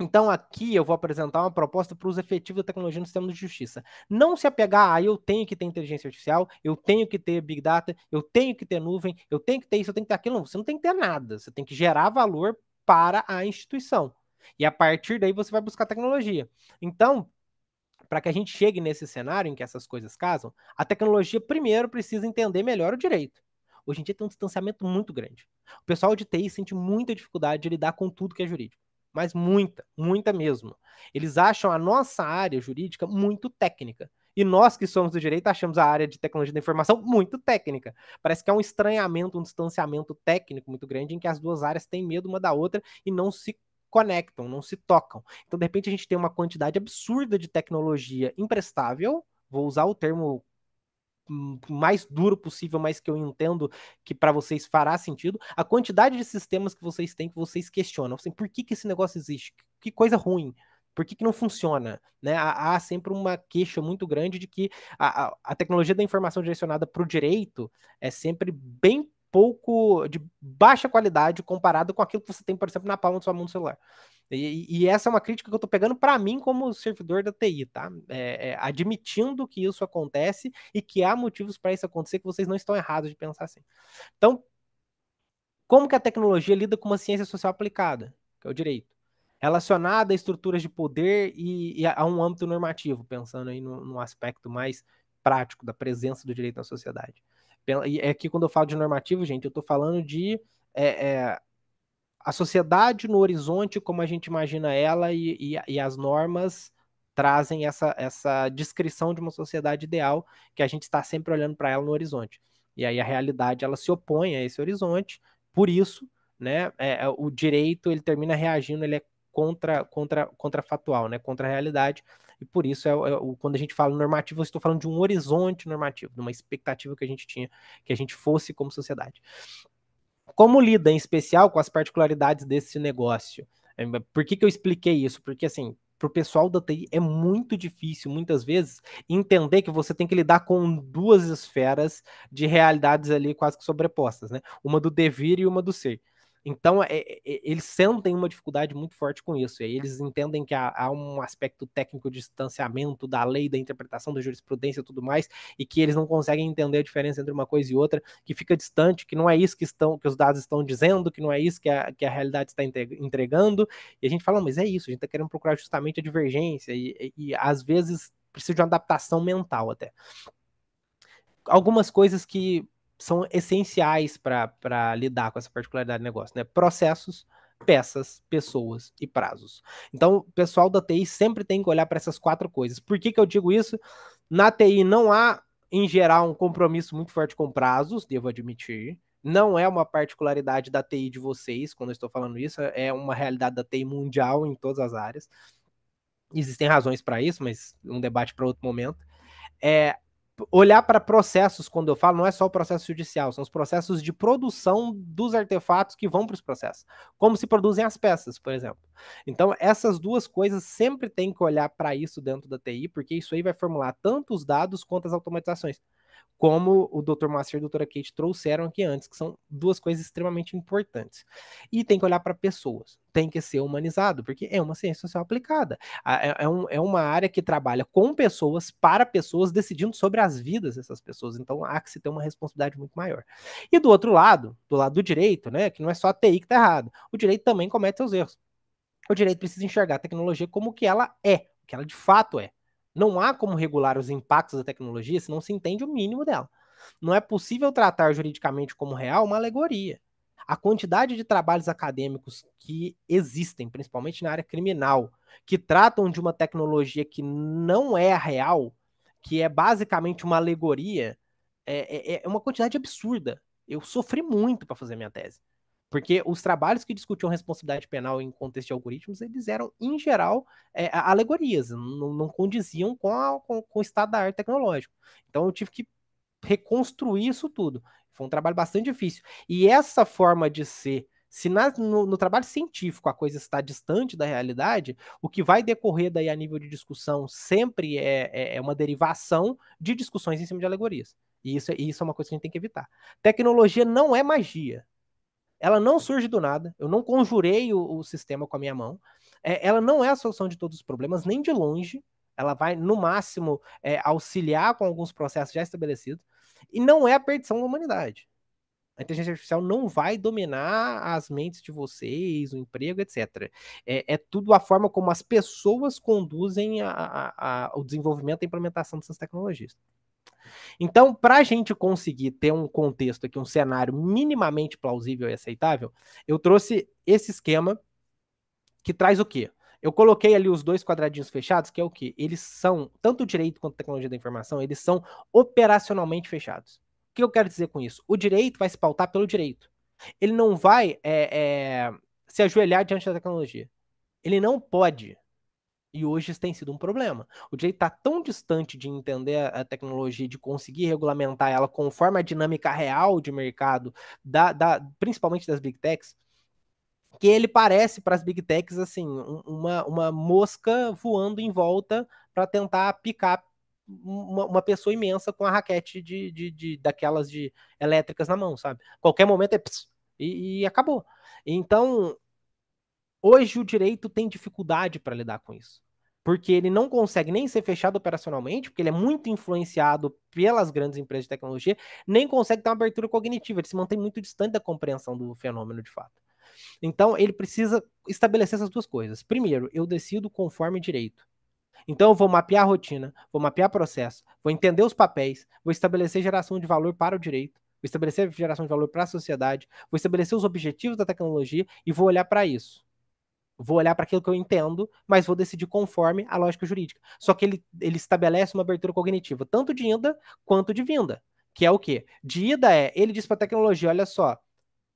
Então, aqui eu vou apresentar uma proposta para os efetivos da tecnologia no sistema de justiça. Não se apegar a ah, eu tenho que ter inteligência artificial, eu tenho que ter big data, eu tenho que ter nuvem, eu tenho que ter isso, eu tenho que ter aquilo. Não, você não tem que ter nada. Você tem que gerar valor para a instituição. E a partir daí você vai buscar tecnologia. Então, para que a gente chegue nesse cenário em que essas coisas casam, a tecnologia primeiro precisa entender melhor o direito. Hoje em dia tem um distanciamento muito grande. O pessoal de TI sente muita dificuldade de lidar com tudo que é jurídico. Mas muita, muita mesmo. Eles acham a nossa área jurídica muito técnica. E nós que somos do direito achamos a área de tecnologia da informação muito técnica. Parece que é um estranhamento, um distanciamento técnico muito grande em que as duas áreas têm medo uma da outra e não se conectam, não se tocam. Então, de repente, a gente tem uma quantidade absurda de tecnologia imprestável, vou usar o termo hum, mais duro possível, mas que eu entendo que para vocês fará sentido, a quantidade de sistemas que vocês têm que vocês questionam, assim, por que, que esse negócio existe? Que coisa ruim. Por que, que não funciona? Né? Há, sempre uma queixa muito grande de que a, a, a tecnologia da informação direcionada para o direito é sempre bem pouco de baixa qualidade comparado com aquilo que você tem, por exemplo, na palma do seu mão do celular. E, e, essa é uma crítica que eu estou pegando para mim como servidor da TI, tá? É, é, admitindo que isso acontece e que há motivos para isso acontecer, que vocês não estão errados de pensar assim. Então, como que a tecnologia lida com uma ciência social aplicada, que é o direito, relacionada a estruturas de poder e, e a, um âmbito normativo, pensando aí num aspecto mais prático da presença do direito na sociedade. E é que quando eu falo de normativo, gente, eu estou falando de é, é, a sociedade no horizonte, como a gente imagina ela, e, e, e as normas trazem essa, essa descrição de uma sociedade ideal que a gente está sempre olhando para ela no horizonte. E aí a realidade ela se opõe a esse horizonte, por isso, né, é, é o direito ele termina reagindo, ele é contra, contra, contrafatual, né, contra a realidade e por isso é, é, quando a gente fala normativo, eu estou falando de um horizonte normativo, de uma expectativa que a gente tinha, que a gente fosse como sociedade. Como lida em especial com as particularidades desse negócio? É, por que, que eu expliquei isso? Porque assim, para o pessoal da TI é muito difícil, muitas vezes, entender que você tem que lidar com duas esferas de realidades ali quase que sobrepostas, né? Uma do devir e uma do ser. Então, é, é, é, eles sentem uma dificuldade muito forte com isso. E aí eles entendem que há, há, um aspecto técnico de distanciamento da lei, da interpretação da jurisprudência e tudo mais, e que eles não conseguem entender a diferença entre uma coisa e outra, que fica distante, que não é isso que, estão, que os dados estão dizendo, que não é isso que a, que a realidade está entregando. E a gente fala, mas é isso, a gente está querendo procurar justamente a divergência, e, e, e às vezes precisa de uma adaptação mental até. Algumas coisas que são essenciais para lidar com essa particularidade do negócio, né? Processos, peças, pessoas e prazos. Então, o pessoal da TI sempre tem que olhar para essas quatro coisas. Por que, que eu digo isso? Na TI não há, em geral, um compromisso muito forte com prazos, devo admitir. Não é uma particularidade da TI de vocês, quando eu estou falando isso, é uma realidade da TI mundial em todas as áreas. Existem razões para isso, mas um debate para outro momento. É, olhar para processos, quando eu falo, não é só o processo judicial, são os processos de produção dos artefatos que vão para os processos. Como se produzem as peças, por exemplo. Então, essas duas coisas sempre tem que olhar para isso dentro da TI, porque isso aí vai formular tanto os dados quanto as automatizações como o Dr. Master e a doutora Kate trouxeram aqui antes, que são duas coisas extremamente importantes. E tem que olhar para pessoas, tem que ser humanizado, porque é uma ciência social aplicada. É, é, um, é, uma área que trabalha com pessoas, para pessoas, decidindo sobre as vidas dessas pessoas. Então há que se ter uma responsabilidade muito maior. E do outro lado, do lado do direito, né, que não é só a TI que está errado, o direito também comete seus erros. O direito precisa enxergar a tecnologia como que ela é, o que ela de fato é, não há como regular os impactos da tecnologia se não se entende o mínimo dela. Não é possível tratar juridicamente como real uma alegoria. A quantidade de trabalhos acadêmicos que existem, principalmente na área criminal, que tratam de uma tecnologia que não é real, que é basicamente uma alegoria, é, é, é uma quantidade absurda. Eu sofri muito para fazer minha tese. Porque os trabalhos que discutiam responsabilidade penal em contexto de algoritmos, eles eram, em geral, é, alegorias, não, não condiziam com, a, com, com o estado da arte tecnológico. Então eu tive que reconstruir isso tudo. Foi um trabalho bastante difícil. E essa forma de ser se na, no, no, trabalho científico a coisa está distante da realidade, o que vai decorrer daí a nível de discussão sempre é, é, é uma derivação de discussões em cima de alegorias. E isso, é, isso é uma coisa que a gente tem que evitar. Tecnologia não é magia ela não surge do nada, eu não conjurei o, o sistema com a minha mão, é, ela não é a solução de todos os problemas, nem de longe, ela vai, no máximo, é, auxiliar com alguns processos já estabelecidos, e não é a perdição da humanidade. A inteligência artificial não vai dominar as mentes de vocês, o emprego, etc. É, é tudo a forma como as pessoas conduzem a, a, a, o desenvolvimento e a implementação dessas tecnologias. Então, para a gente conseguir ter um contexto aqui, um cenário minimamente plausível e aceitável, eu trouxe esse esquema que traz o quê? Eu coloquei ali os dois quadradinhos fechados, que é o quê? Eles são, tanto o direito quanto a tecnologia da informação, eles são operacionalmente fechados. O que eu quero dizer com isso? O direito vai se pautar pelo direito. Ele não vai é, é, se ajoelhar diante da tecnologia. Ele não pode e hoje isso tem sido um problema. O DJ está tão distante de entender a tecnologia, de conseguir regulamentar ela conforme a dinâmica real de mercado, da, da principalmente das big techs, que ele parece para as big techs assim uma, uma mosca voando em volta para tentar picar uma, uma, pessoa imensa com a raquete de, de, de, daquelas de elétricas na mão, sabe? Qualquer momento é pss, e, e acabou. Então Hoje o direito tem dificuldade para lidar com isso. Porque ele não consegue nem ser fechado operacionalmente, porque ele é muito influenciado pelas grandes empresas de tecnologia, nem consegue ter uma abertura cognitiva, ele se mantém muito distante da compreensão do fenômeno de fato. Então, ele precisa estabelecer essas duas coisas. Primeiro, eu decido conforme direito. Então, eu vou mapear a rotina, vou mapear processo, vou entender os papéis, vou estabelecer geração de valor para o direito, vou estabelecer geração de valor para a sociedade, vou estabelecer os objetivos da tecnologia e vou olhar para isso. Vou olhar para aquilo que eu entendo, mas vou decidir conforme a lógica jurídica. Só que ele, ele estabelece uma abertura cognitiva, tanto de ida quanto de vinda. Que é o quê? De ida é, ele diz para a tecnologia: olha só,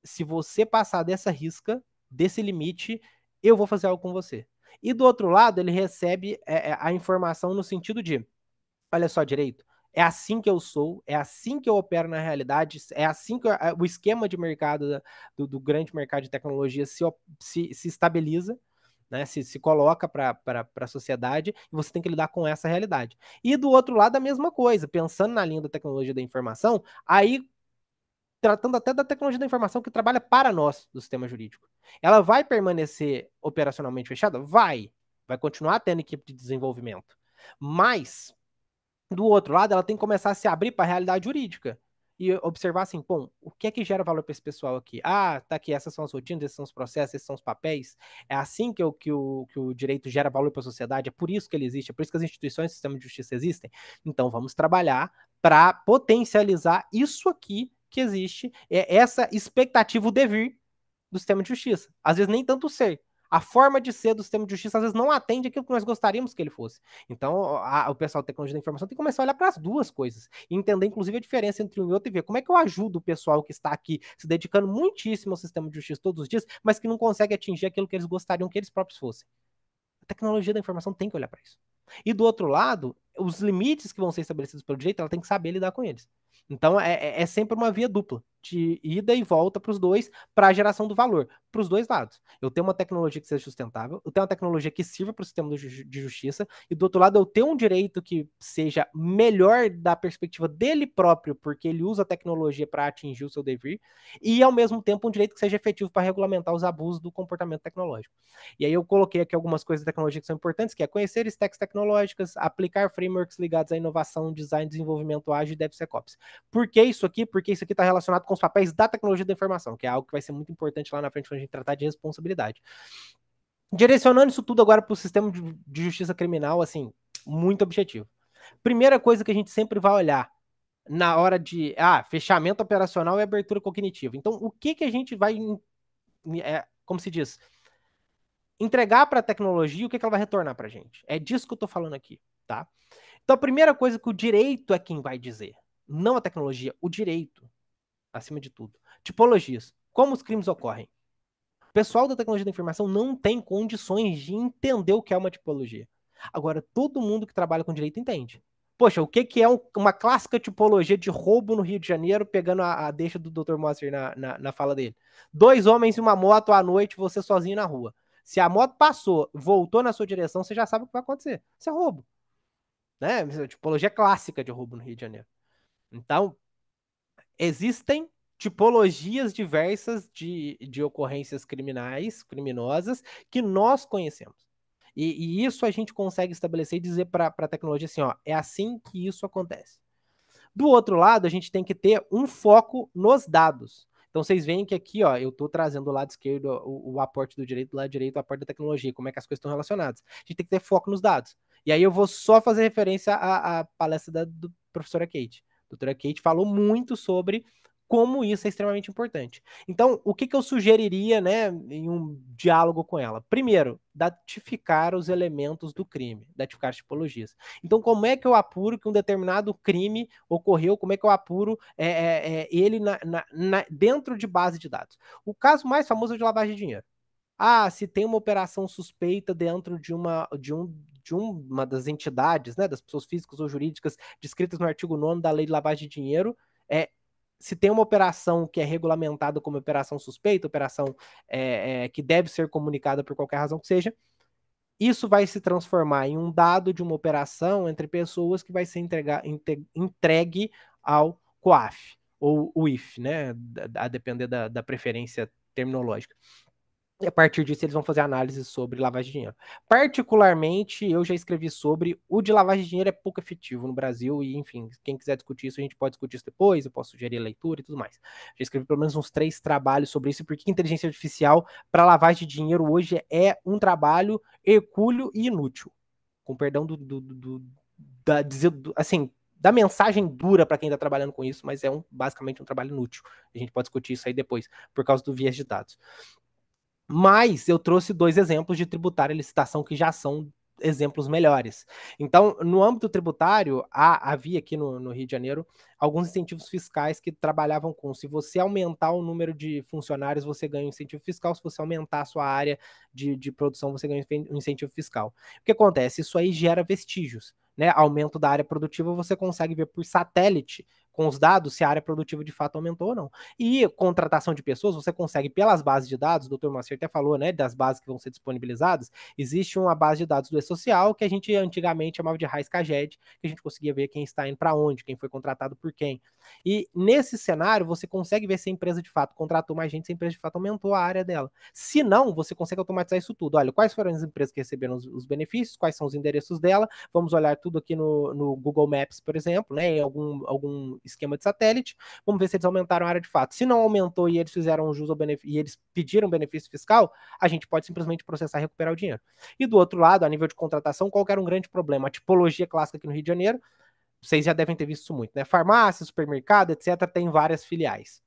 se você passar dessa risca, desse limite, eu vou fazer algo com você. E do outro lado, ele recebe é, é a informação no sentido de: olha só, direito, é assim que eu sou, é assim que eu opero na realidade, é assim que eu, o esquema de mercado do, do, grande mercado de tecnologia se, se, se estabiliza. Né, se, se coloca para a sociedade e você tem que lidar com essa realidade. E do outro lado, a mesma coisa, pensando na linha da tecnologia da informação, aí tratando até da tecnologia da informação que trabalha para nós do sistema jurídico. Ela vai permanecer operacionalmente fechada? Vai. Vai continuar tendo equipe de desenvolvimento. Mas do outro lado, ela tem que começar a se abrir para a realidade jurídica e observar assim, bom, o que é que gera valor para esse pessoal aqui? Ah, tá aqui, essas são as rotinas, esses são os processos, esses são os papéis. É assim que, eu, que, o, que o direito gera valor para a sociedade, é por isso que ele existe, é por isso que as instituições, o sistema de justiça existem. Então vamos trabalhar para potencializar isso aqui que existe, é essa expectativa, o devir do sistema de justiça. Às vezes nem tanto ser, a forma de ser do sistema de justiça às vezes não atende aquilo que nós gostaríamos que ele fosse. Então, a, o pessoal da tecnologia da informação tem que começar a olhar para as duas coisas e entender, inclusive, a diferença entre um e outro e ver como é que eu ajudo o pessoal que está aqui se dedicando muitíssimo ao sistema de justiça todos os dias, mas que não consegue atingir aquilo que eles gostariam que eles próprios fossem. A tecnologia da informação tem que olhar para isso. E do outro lado, os limites que vão ser estabelecidos pelo direito, ela tem que saber lidar com eles. Então é, é, é sempre uma via dupla, de ida e volta para os dois, para a geração do valor, para os dois lados. Eu tenho uma tecnologia que seja sustentável, eu tenho uma tecnologia que sirva para o sistema de justiça, e do outro lado eu tenho um direito que seja melhor da perspectiva dele próprio, porque ele usa a tecnologia para atingir o seu dever, e ao mesmo tempo um direito que seja efetivo para regulamentar os abusos do comportamento tecnológico. E aí eu coloquei aqui algumas coisas da tecnologia que são importantes, que é conhecer stacks tecnológicas, aplicar frente frameworks ligados à inovação, design, desenvolvimento ágil e DevSecOps. Por que isso aqui? Porque isso aqui está relacionado com os papéis da tecnologia da informação, que é algo que vai ser muito importante lá na frente quando a gente tratar de responsabilidade. Direcionando isso tudo agora para o sistema de justiça criminal, assim, muito objetivo. Primeira coisa que a gente sempre vai olhar na hora de ah, fechamento operacional e é abertura cognitiva. Então, o que, que a gente vai, é, como se diz, entregar para a tecnologia, o que, que ela vai retornar para a gente? É disso que eu estou falando aqui tá? Então a primeira coisa que o direito é quem vai dizer, não a tecnologia, o direito, acima de tudo. Tipologias, como os crimes ocorrem. O pessoal da tecnologia da informação não tem condições de entender o que é uma tipologia. Agora, todo mundo que trabalha com direito entende. Poxa, o que, que é um, uma clássica tipologia de roubo no Rio de Janeiro, pegando a, a deixa do Dr. Moacir na, na, na, fala dele? Dois homens e uma moto à noite, você sozinho na rua. Se a moto passou, voltou na sua direção, você já sabe o que vai acontecer. Isso é roubo né? Tipologia clássica de roubo no Rio de Janeiro. Então, existem tipologias diversas de, de ocorrências criminais, criminosas, que nós conhecemos. E, e isso a gente consegue estabelecer e dizer para a tecnologia assim: ó, é assim que isso acontece. Do outro lado, a gente tem que ter um foco nos dados. Então vocês veem que aqui, ó, eu estou trazendo do lado esquerdo o, o, aporte do direito, do lado direito o aporte da tecnologia, como é que as coisas estão relacionadas. A gente tem que ter foco nos dados. E aí eu vou só fazer referência à, à palestra da do professora Kate. A doutora Kate falou muito sobre como isso é extremamente importante. Então, o que, que eu sugeriria, né, em um diálogo com ela? Primeiro, datificar os elementos do crime, datificar as tipologias. Então, como é que eu apuro que um determinado crime ocorreu? Como é que eu apuro é, é, é ele na, na, na, dentro de base de dados? O caso mais famoso é de lavagem de dinheiro. Ah, se tem uma operação suspeita dentro de, uma, de um de uma das entidades, né, das pessoas físicas ou jurídicas descritas no artigo 9 da Lei de Lavagem de Dinheiro, é, se tem uma operação que é regulamentada como operação suspeita, operação é, é, que deve ser comunicada por qualquer razão que seja, isso vai se transformar em um dado de uma operação entre pessoas que vai ser entregar, entregue ao COAF ou o IF, né, a depender da, da preferência terminológica. E a partir disso, eles vão fazer análises sobre lavagem de dinheiro. Particularmente, eu já escrevi sobre o de lavagem de dinheiro é pouco efetivo no Brasil, e enfim, quem quiser discutir isso, a gente pode discutir isso depois, eu posso sugerir leitura e tudo mais. Já escrevi pelo menos uns três trabalhos sobre isso, porque inteligência artificial para lavagem de dinheiro hoje é um trabalho hercúleo e inútil. Com perdão do, do, do, do da, assim, da mensagem dura para quem está trabalhando com isso, mas é um, basicamente um trabalho inútil. A gente pode discutir isso aí depois, por causa do viés de dados. Mas eu trouxe dois exemplos de tributário e licitação tá, que já são exemplos melhores. Então, no âmbito tributário, há, havia aqui no, no, Rio de Janeiro alguns incentivos fiscais que trabalhavam com se você aumentar o número de funcionários, você ganha um incentivo fiscal, se você aumentar a sua área de, de produção, você ganha um incentivo fiscal. O que acontece? Isso aí gera vestígios. Né, aumento da área produtiva, você consegue ver por satélite com os dados se a área produtiva de fato aumentou ou não. E contratação de pessoas, você consegue pelas bases de dados, o doutor Macer até falou, né, das bases que vão ser disponibilizadas, existe uma base de dados do E-Social que a gente antigamente chamava de Raiz Caged, que a gente conseguia ver quem está indo para onde, quem foi contratado por quem. E nesse cenário, você consegue ver se a empresa de fato contratou mais gente, se a empresa de fato aumentou a área dela. Se não, você consegue automatizar isso tudo. Olha, quais foram as empresas que receberam os, os benefícios, quais são os endereços dela, vamos olhar tudo aqui no, no Google Maps, por exemplo, né, em algum, algum esquema de satélite. Vamos ver se eles aumentaram a área de fato. Se não aumentou e eles fizeram jus ao benefício e eles pediram benefício fiscal, a gente pode simplesmente processar e recuperar o dinheiro. E do outro lado, a nível de contratação, qual era um grande problema? A tipologia clássica aqui no Rio de Janeiro, vocês já devem ter visto isso muito, né? Farmácia, supermercado, etc., tem várias filiais.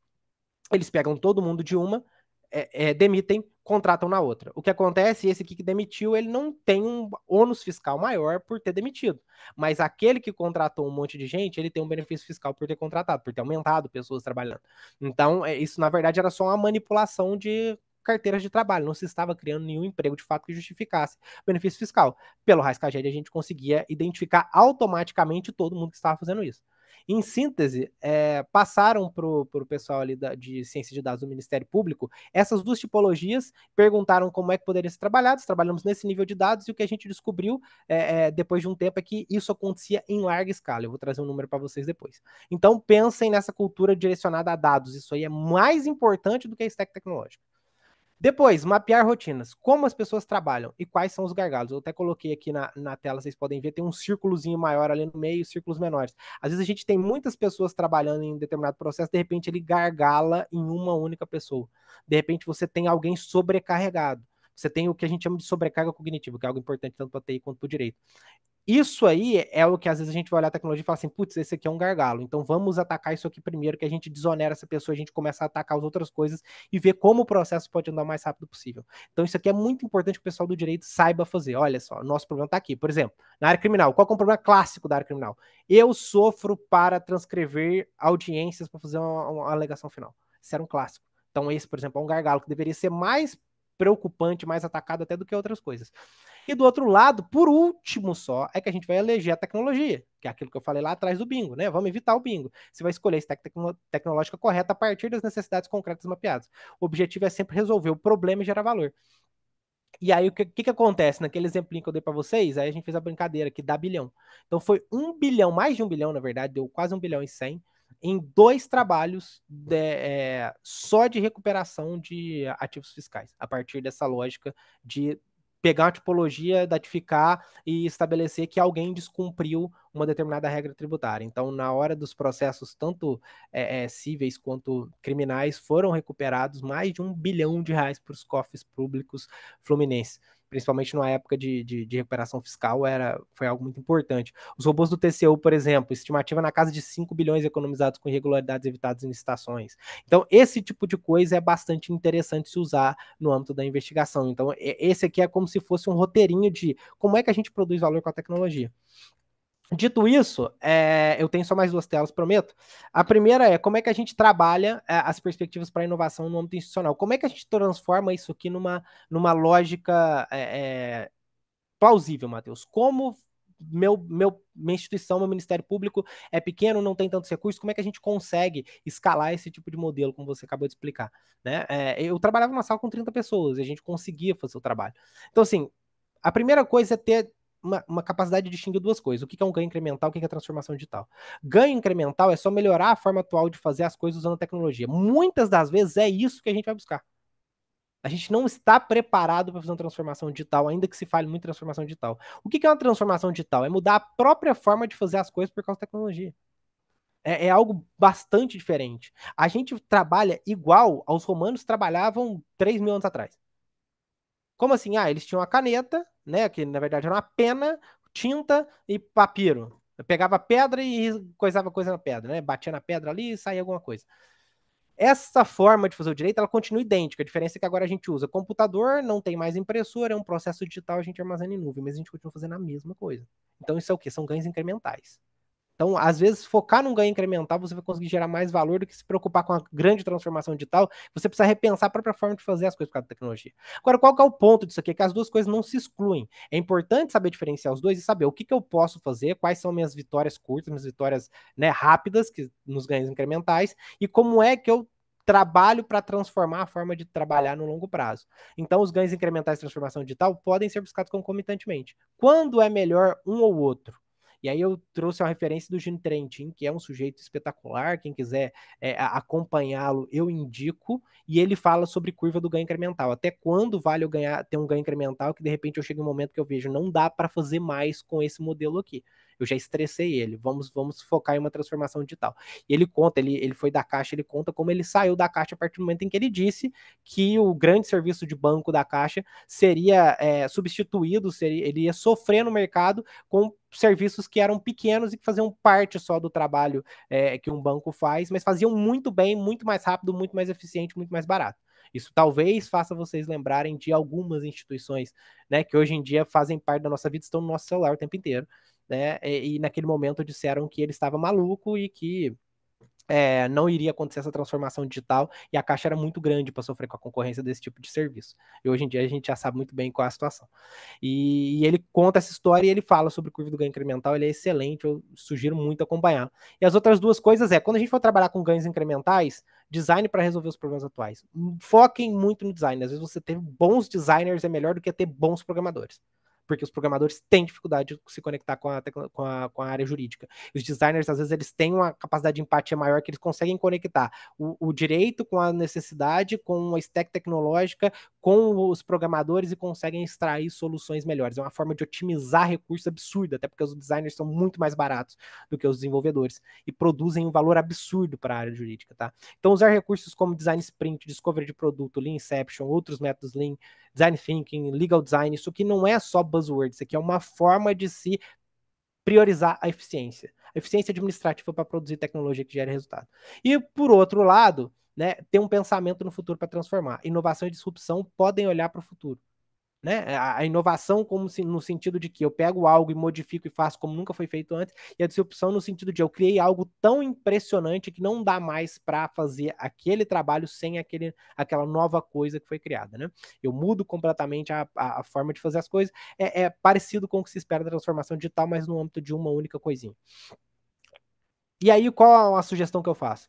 Eles pegam todo mundo de uma, é, é, demitem contratam na outra. O que acontece, esse aqui que demitiu, ele não tem um ônus fiscal maior por ter demitido. Mas aquele que contratou um monte de gente, ele tem um benefício fiscal por ter contratado, por ter aumentado pessoas trabalhando. Então, é, isso na verdade era só uma manipulação de carteiras de trabalho, não se estava criando nenhum emprego de fato que justificasse benefício fiscal. Pelo Rascaged, a gente conseguia identificar automaticamente todo mundo que estava fazendo isso. Em síntese, é, passaram para o pessoal ali da, de ciência de dados do Ministério Público essas duas tipologias, perguntaram como é que poderiam ser trabalhados, trabalhamos nesse nível de dados e o que a gente descobriu é, é, depois de um tempo é que isso acontecia em larga escala. Eu vou trazer um número para vocês depois. Então pensem nessa cultura direcionada a dados, isso aí é mais importante do que a stack tecnológica. Depois, mapear rotinas. Como as pessoas trabalham e quais são os gargalos. Eu até coloquei aqui na, na tela, vocês podem ver, tem um círculozinho maior ali no meio, círculos menores. Às vezes a gente tem muitas pessoas trabalhando em um determinado processo, de repente ele gargala em uma única pessoa. De repente você tem alguém sobrecarregado você tem o que a gente chama de sobrecarga cognitiva, que é algo importante tanto para TI quanto para o direito. Isso aí é o que às vezes a gente vai olhar a tecnologia e fala assim, putz, esse aqui é um gargalo, então vamos atacar isso aqui primeiro, que a gente desonera essa pessoa, a gente começa a atacar as outras coisas e ver como o processo pode andar o mais rápido possível. Então isso aqui é muito importante que o pessoal do direito saiba fazer. Olha só, nosso problema está aqui. Por exemplo, na área criminal, qual é o problema clássico da área criminal? Eu sofro para transcrever audiências para fazer uma, uma alegação final. Isso era um clássico. Então, esse, por exemplo, é um gargalo que deveria ser mais preocupante, mais atacado até do que outras coisas. E do outro lado, por último só, é que a gente vai eleger a tecnologia, que é aquilo que eu falei lá atrás do bingo, né? Vamos evitar o bingo. Você vai escolher a stack tecno tecnológica correta a partir das necessidades concretas mapeadas. O objetivo é sempre resolver o problema e gerar valor. E aí, o que, que, que acontece? Naquele exemplo que eu dei para vocês, aí a gente fez a brincadeira que dá bilhão. Então, foi um bilhão, mais de um bilhão, na verdade, deu quase um bilhão e cem em dois trabalhos de, é, só de recuperação de ativos fiscais, a partir dessa lógica de pegar uma tipologia, datificar e estabelecer que alguém descumpriu uma determinada regra tributária. Então, na hora dos processos, tanto é, é, cíveis quanto criminais, foram recuperados mais de um bilhão de reais para os cofres públicos fluminenses principalmente numa época de, de, de, recuperação fiscal, era, foi algo muito importante. Os robôs do TCU, por exemplo, estimativa na casa de 5 bilhões economizados com irregularidades evitadas em licitações. Então, esse tipo de coisa é bastante interessante se usar no âmbito da investigação. Então, esse aqui é como se fosse um roteirinho de como é que a gente produz valor com a tecnologia. Dito isso, é, eu tenho só mais duas telas, prometo. A primeira é como é que a gente trabalha é, as perspectivas para inovação no âmbito institucional. Como é que a gente transforma isso aqui numa, numa lógica é, é, plausível, Matheus? Como meu, meu, minha instituição, meu Ministério Público é pequeno, não tem tantos recursos, como é que a gente consegue escalar esse tipo de modelo, como você acabou de explicar? Né? É, eu trabalhava numa sala com 30 pessoas e a gente conseguia fazer o trabalho. Então, assim, a primeira coisa é ter uma, uma capacidade de distinguir duas coisas. O que é um ganho incremental, o que é transformação digital. Ganho incremental é só melhorar a forma atual de fazer as coisas usando a tecnologia. Muitas das vezes é isso que a gente vai buscar. A gente não está preparado para fazer uma transformação digital, ainda que se fale muito transformação digital. O que é uma transformação digital? É mudar a própria forma de fazer as coisas por causa da tecnologia. É, é algo bastante diferente. A gente trabalha igual aos romanos trabalhavam 3 mil anos atrás. Como assim? Ah, eles tinham a caneta, né? Que na verdade era uma pena, tinta e papiro. Eu pegava pedra e coisava coisa na pedra, né? Batia na pedra ali e saía alguma coisa. Essa forma de fazer o direito, ela continua idêntica. A diferença é que agora a gente usa computador, não tem mais impressora, é um processo digital, a gente armazena em nuvem, mas a gente continua fazendo a mesma coisa. Então isso é o que? São ganhos incrementais. Então, às vezes, focar num ganho incremental, você vai conseguir gerar mais valor do que se preocupar com a grande transformação digital. Você precisa repensar a própria forma de fazer as coisas por causa da tecnologia. Agora, qual é o ponto disso aqui? É que as duas coisas não se excluem. É importante saber diferenciar os dois e saber o que, que eu posso fazer, quais são minhas vitórias curtas, minhas vitórias né, rápidas, que nos ganhos incrementais, e como é que eu trabalho para transformar a forma de trabalhar no longo prazo. Então, os ganhos incrementais de transformação digital podem ser buscados concomitantemente. Quando é melhor um ou outro? E aí eu trouxe uma referência do Gino Trentin, que é um sujeito espetacular, quem quiser é, acompanhá-lo, eu indico, e ele fala sobre curva do ganho incremental. Até quando vale eu ganhar ter um ganho incremental que de repente eu chego em um momento que eu vejo não dá para fazer mais com esse modelo aqui eu já estressei ele, vamos, vamos focar em uma transformação digital. E ele conta, ele, ele foi da Caixa, ele conta como ele saiu da Caixa a partir do momento em que ele disse que o grande serviço de banco da Caixa seria é, substituído, seria, ele ia sofrer no mercado com serviços que eram pequenos e que faziam parte só do trabalho é, que um banco faz, mas faziam muito bem, muito mais rápido, muito mais eficiente, muito mais barato. Isso talvez faça vocês lembrarem de algumas instituições, né, que hoje em dia fazem parte da nossa vida, estão no nosso celular o tempo inteiro né? E, e naquele momento disseram que ele estava maluco e que é, não iria acontecer essa transformação digital e a Caixa era muito grande para sofrer com a concorrência desse tipo de serviço. E hoje em dia a gente já sabe muito bem qual é a situação. E, e ele conta essa história e ele fala sobre curva do ganho incremental, ele é excelente, eu sugiro muito acompanhar. E as outras duas coisas é, quando a gente for trabalhar com ganhos incrementais, design para resolver os problemas atuais. Foquem muito no design, às vezes você ter bons designers é melhor do que ter bons programadores porque os programadores têm dificuldade de se conectar com a, com a, com a área jurídica. Os designers, às vezes, eles têm uma capacidade de empatia maior que eles conseguem conectar o, o direito com a necessidade, com a stack tecnológica, com os programadores e conseguem extrair soluções melhores. É uma forma de otimizar recursos absurda, até porque os designers são muito mais baratos do que os desenvolvedores e produzem um valor absurdo para a área jurídica, tá? Então, usar recursos como design sprint, discovery de produto, lean inception, outros métodos lean, design thinking, legal design, isso aqui não é só buzzword, isso aqui é uma forma de se priorizar a eficiência. A eficiência administrativa para produzir tecnologia que gere resultado. E, por outro lado, né, ter um pensamento no futuro para transformar. Inovação e disrupção podem olhar para o futuro né? É, a, inovação como se, no sentido de que eu pego algo e modifico e faço como nunca foi feito antes, e a disrupção no sentido de eu criei algo tão impressionante que não dá mais para fazer aquele trabalho sem aquele, aquela nova coisa que foi criada, né? Eu mudo completamente a, a, a forma de fazer as coisas. É, é parecido com o que se espera da transformação digital, mas no âmbito de uma única coisinha. E aí, qual a sugestão que eu faço?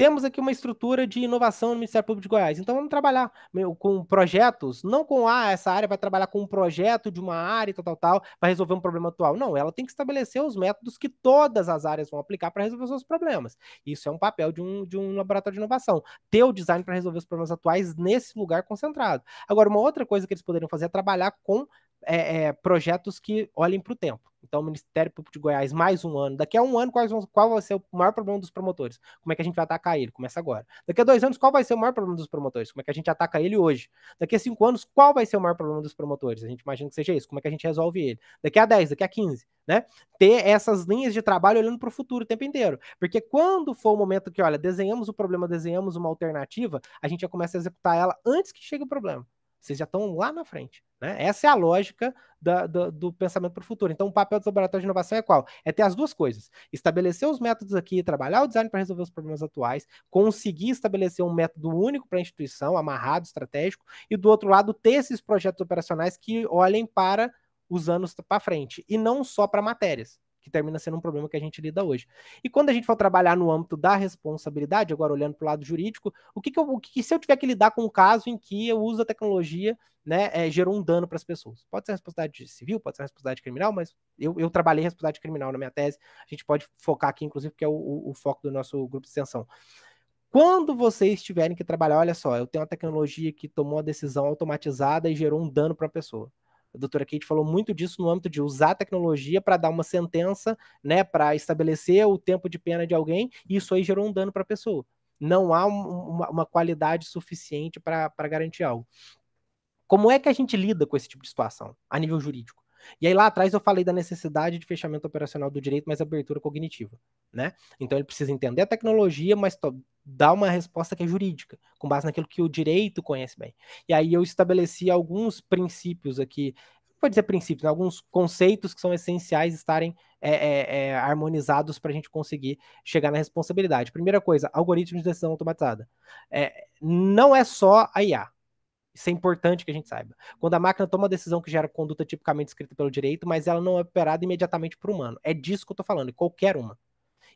temos aqui uma estrutura de inovação no Ministério Público de Goiás. Então vamos trabalhar com projetos, não com ah, essa área vai trabalhar com um projeto de uma área e tal, tal, tal, para resolver um problema atual. Não, ela tem que estabelecer os métodos que todas as áreas vão aplicar para resolver seus problemas. Isso é um papel de um, de um laboratório de inovação. Ter o design para resolver os problemas atuais nesse lugar concentrado. Agora, uma outra coisa que eles poderiam fazer é trabalhar com é, é, projetos que olhem para o tempo. Então, o Ministério Público de Goiás, mais um ano. Daqui a um ano, quais vão, qual vai ser o maior problema dos promotores? Como é que a gente vai atacar ele? Começa agora. Daqui a dois anos, qual vai ser o maior problema dos promotores? Como é que a gente ataca ele hoje? Daqui a cinco anos, qual vai ser o maior problema dos promotores? A gente imagina que seja isso. Como é que a gente resolve ele? Daqui a dez, daqui a quinze, né? Ter essas linhas de trabalho olhando para o futuro o tempo inteiro. Porque quando for o momento que, olha, desenhamos o problema, desenhamos uma alternativa, a gente já começa a executar ela antes que chegue o problema. Vocês já estão lá na frente. Né? Essa é a lógica da, da, do pensamento para o futuro. Então, o papel dos laboratórios de inovação é qual? É ter as duas coisas: estabelecer os métodos aqui, trabalhar o design para resolver os problemas atuais, conseguir estabelecer um método único para a instituição, amarrado, estratégico, e do outro lado, ter esses projetos operacionais que olhem para os anos para frente, e não só para matérias que termina sendo um problema que a gente lida hoje. E quando a gente for trabalhar no âmbito da responsabilidade, agora olhando para o lado jurídico, o que, que, eu, o que, se eu tiver que lidar com um caso em que eu uso a tecnologia, né, é, gerou um dano para as pessoas? Pode ser responsabilidade civil, pode ser responsabilidade criminal, mas eu, eu trabalhei responsabilidade criminal na minha tese, a gente pode focar aqui, inclusive, porque é o, o, o foco do nosso grupo de extensão. Quando vocês tiverem que trabalhar, olha só, eu tenho uma tecnologia que tomou uma decisão automatizada e gerou um dano para a pessoa a doutora Kate falou muito disso no âmbito de usar a tecnologia para dar uma sentença, né, para estabelecer o tempo de pena de alguém, e isso aí gerou um dano para a pessoa. Não há um, uma, uma, qualidade suficiente para garantir algo. Como é que a gente lida com esse tipo de situação a nível jurídico? E aí lá atrás eu falei da necessidade de fechamento operacional do direito, mas abertura cognitiva, né? Então ele precisa entender a tecnologia, mas dar uma resposta que é jurídica, com base naquilo que o direito conhece bem. E aí eu estabeleci alguns princípios aqui, não vou dizer princípios, né? alguns conceitos que são essenciais estarem é, é, é, harmonizados para a gente conseguir chegar na responsabilidade. Primeira coisa, algoritmos de decisão automatizada. É, não é só a IA, isso é importante que a gente saiba. Quando a máquina toma uma decisão que gera conduta tipicamente escrita pelo direito, mas ela não é operada imediatamente por humano. É disso que eu estou falando, qualquer uma.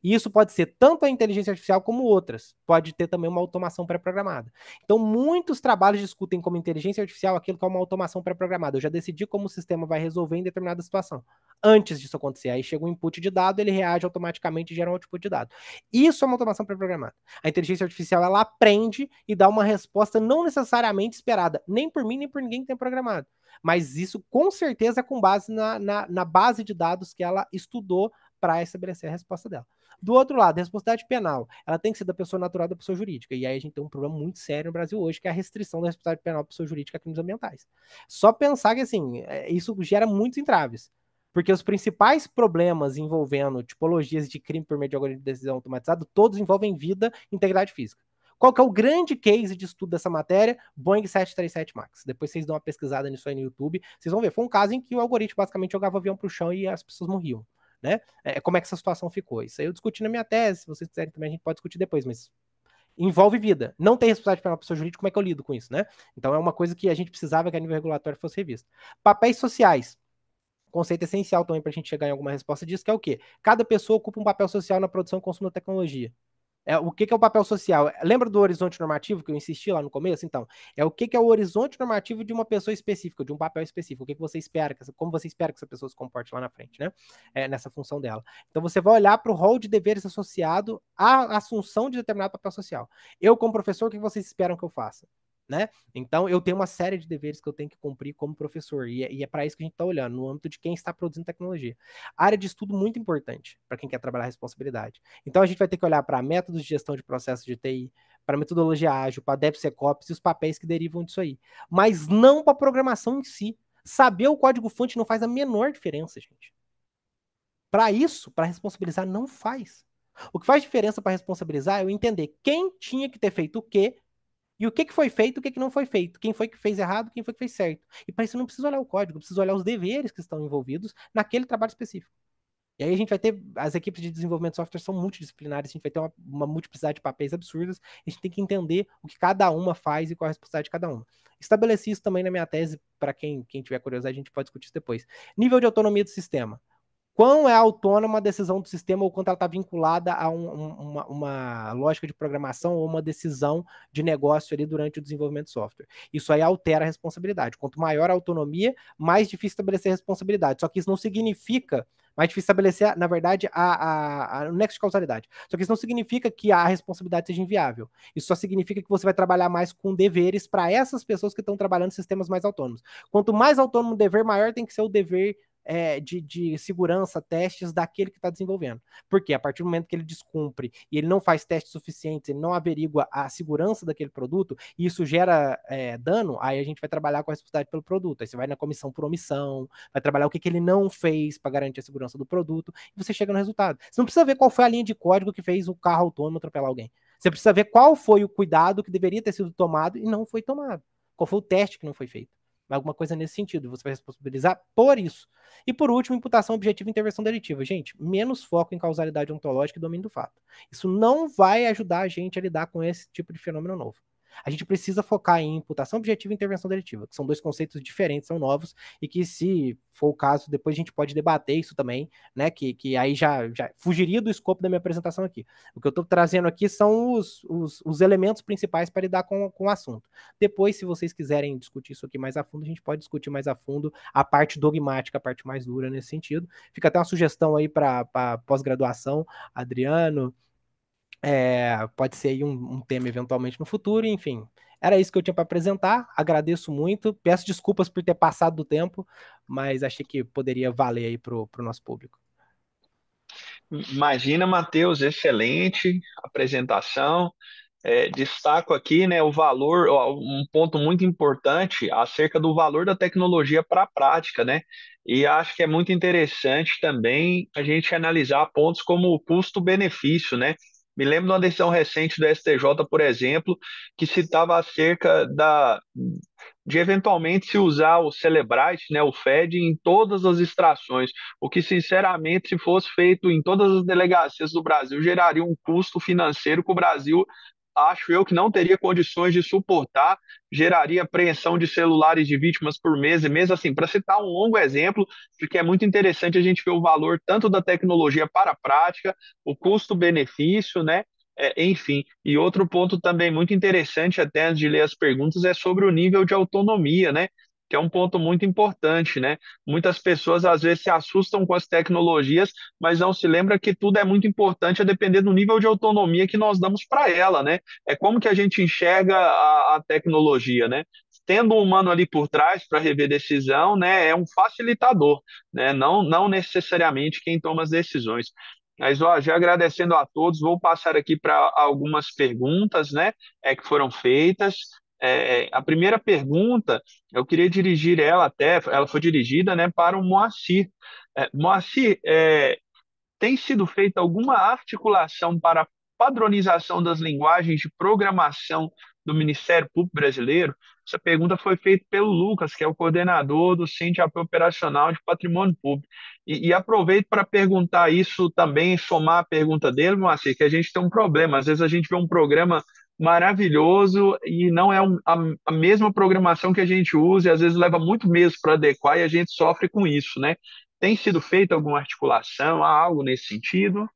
E isso pode ser tanto a inteligência artificial como outras. Pode ter também uma automação pré-programada. Então, muitos trabalhos discutem como inteligência artificial aquilo que é uma automação pré-programada. Eu já decidi como o sistema vai resolver em determinada situação. Antes disso acontecer, aí chega um input de dado, ele reage automaticamente e gera um output de dado. Isso é uma automação pré-programada. A inteligência artificial ela aprende e dá uma resposta não necessariamente esperada, nem por mim, nem por ninguém que tem programado. Mas isso com certeza é com base na, na, na base de dados que ela estudou para estabelecer a resposta dela. Do outro lado, a responsabilidade penal, ela tem que ser da pessoa natural da pessoa jurídica. E aí a gente tem um problema muito sério no Brasil hoje, que é a restrição da responsabilidade penal da pessoa jurídica a crimes ambientais. Só pensar que, assim, é, isso gera muitos entraves. Porque os principais problemas envolvendo tipologias de crime por meio de algoritmo de decisão automatizado, todos envolvem vida e integridade física. Qual que é o grande case de estudo dessa matéria? Boeing 737 MAX. Depois vocês dão uma pesquisada nisso aí no YouTube. Vocês vão ver. Foi um caso em que o algoritmo basicamente jogava avião para o chão e as pessoas morriam né? É, como é que essa situação ficou? Isso aí eu discuti na minha tese, se vocês quiserem também a gente pode discutir depois, mas envolve vida. Não tem responsabilidade para pessoa jurídica, como é que eu lido com isso, né? Então é uma coisa que a gente precisava que a nível regulatório fosse revista. Papéis sociais. Conceito essencial também para a gente chegar em alguma resposta disso, que é o quê? Cada pessoa ocupa um papel social na produção e consumo da tecnologia. É, o que, que, é o papel social? Lembra do horizonte normativo que eu insisti lá no começo? Então, é o que, que é o horizonte normativo de uma pessoa específica, de um papel específico. O que, que você espera, que, como você espera que essa pessoa se comporte lá na frente, né? É, nessa função dela. Então, você vai olhar para o rol de deveres associado à assunção de determinado papel social. Eu, como professor, o que vocês esperam que eu faça? né? Então eu tenho uma série de deveres que eu tenho que cumprir como professor e, é, é para isso que a gente está olhando no âmbito de quem está produzindo tecnologia. área de estudo muito importante para quem quer trabalhar responsabilidade. Então a gente vai ter que olhar para métodos de gestão de processos de TI, para metodologia ágil, para DevSecOps e os papéis que derivam disso aí, mas não para programação em si. Saber o código-fonte não faz a menor diferença, gente. Para isso, para responsabilizar, não faz. O que faz diferença para responsabilizar é eu entender quem tinha que ter feito o quê e o que, que foi feito, o que, que não foi feito, quem foi que fez errado, quem foi que fez certo. E para isso não precisa olhar o código, precisa olhar os deveres que estão envolvidos naquele trabalho específico. E aí a gente vai ter, as equipes de desenvolvimento de software são multidisciplinares, a gente vai ter uma, uma multiplicidade de papéis absurdas, a gente tem que entender o que cada uma faz e qual a responsabilidade de cada uma. Estabeleci isso também na minha tese, para quem, quem tiver curiosidade, a gente pode discutir isso depois. Nível de autonomia do sistema. Quão é autônoma a decisão do sistema ou quanto ela está vinculada a um, uma, uma, lógica de programação ou uma decisão de negócio ali durante o desenvolvimento de software? Isso aí altera a responsabilidade. Quanto maior a autonomia, mais difícil estabelecer a responsabilidade. Só que isso não significa mais difícil estabelecer, na verdade, a, a, a, o nexo de causalidade. Só que isso não significa que a responsabilidade seja inviável. Isso só significa que você vai trabalhar mais com deveres para essas pessoas que estão trabalhando em sistemas mais autônomos. Quanto mais autônomo o dever, maior tem que ser o dever é, de, de, segurança, testes daquele que está desenvolvendo. Porque a partir do momento que ele descumpre e ele não faz testes suficientes, ele não averigua a segurança daquele produto, e isso gera é, dano, aí a gente vai trabalhar com a responsabilidade pelo produto. Aí você vai na comissão por omissão, vai trabalhar o que, que ele não fez para garantir a segurança do produto, e você chega no resultado. Você não precisa ver qual foi a linha de código que fez o carro autônomo atropelar alguém. Você precisa ver qual foi o cuidado que deveria ter sido tomado e não foi tomado. Qual foi o teste que não foi feito. Alguma coisa nesse sentido. Você vai responsabilizar por isso. E por último, imputação objetiva e intervenção delitiva. Gente, menos foco em causalidade ontológica e domínio do fato. Isso não vai ajudar a gente a lidar com esse tipo de fenômeno novo a gente precisa focar em imputação objetiva e intervenção deletiva, que são dois conceitos diferentes, são novos, e que, se for o caso, depois a gente pode debater isso também, né? Que, que aí já, já fugiria do escopo da minha apresentação aqui. O que eu estou trazendo aqui são os, os, os elementos principais para lidar com, com o assunto. Depois, se vocês quiserem discutir isso aqui mais a fundo, a gente pode discutir mais a fundo a parte dogmática, a parte mais dura nesse sentido. Fica até uma sugestão aí para pós-graduação, Adriano, é, pode ser aí um, um, tema eventualmente no futuro, enfim. Era isso que eu tinha para apresentar. Agradeço muito. Peço desculpas por ter passado do tempo, mas achei que poderia valer aí para o nosso público. Imagina, Matheus, excelente apresentação. É, destaco aqui né, o valor, um ponto muito importante acerca do valor da tecnologia para a prática, né? E acho que é muito interessante também a gente analisar pontos como o custo-benefício, né? Me lembro de uma decisão recente do STJ, por exemplo, que citava acerca da, de eventualmente se usar o Celebrite, né, o FED, em todas as extrações, o que, sinceramente, se fosse feito em todas as delegacias do Brasil, geraria um custo financeiro que o Brasil acho eu que não teria condições de suportar, geraria apreensão de celulares de vítimas por mês e mês, assim, para citar um longo exemplo, porque é muito interessante a gente ver o valor tanto da tecnologia para a prática, o custo-benefício, né? É, enfim, e outro ponto também muito interessante, até antes de ler as perguntas, é sobre o nível de autonomia, né? que é um ponto muito importante, né? Muitas pessoas às vezes se assustam com as tecnologias, mas não se lembra que tudo é muito importante a depender do nível de autonomia que nós damos para ela, né? É como que a gente enxerga a, a tecnologia, né? Tendo um humano ali por trás para rever decisão, né? É um facilitador, né? Não, não necessariamente quem toma as decisões. Mas, ó, já agradecendo a todos, vou passar aqui para algumas perguntas, né, é, que foram feitas. É, é, a primeira pergunta, eu queria dirigir ela até, ela foi dirigida né, para o Moacir. É, Moacir, é, tem sido feita alguma articulação para a padronização das linguagens de programação do Ministério Público Brasileiro? Essa pergunta foi feita pelo Lucas, que é o coordenador do Centro de Apoio Operacional de Patrimônio Público. E, e aproveito para perguntar isso também, somar a pergunta dele, Moacir, que a gente tem um problema. Às vezes a gente vê um programa maravilhoso e não é a, a mesma programação que a gente usa e às vezes leva muito mês para adequar e a gente sofre com isso, né? Tem sido feita alguma articulação, há algo nesse sentido?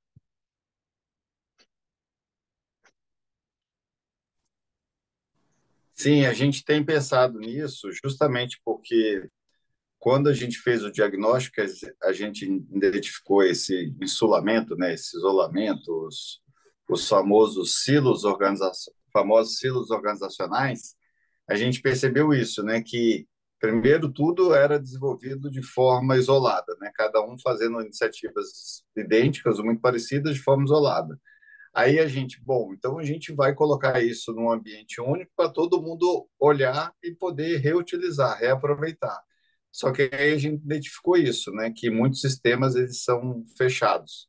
Sim, a gente tem pensado nisso justamente porque quando a gente fez o diagnóstico, a gente identificou esse insulamento, né, esse isolamento, os, os famosos silos, organiza famosos silos organizacionais, a gente percebeu isso, né? Que primeiro tudo era desenvolvido de forma isolada, né? Cada um fazendo iniciativas idênticas ou muito parecidas de forma isolada. Aí a gente, bom, então a gente vai colocar isso num ambiente único para todo mundo olhar e poder reutilizar, reaproveitar. Só que aí a gente identificou isso, né? Que muitos sistemas eles são fechados.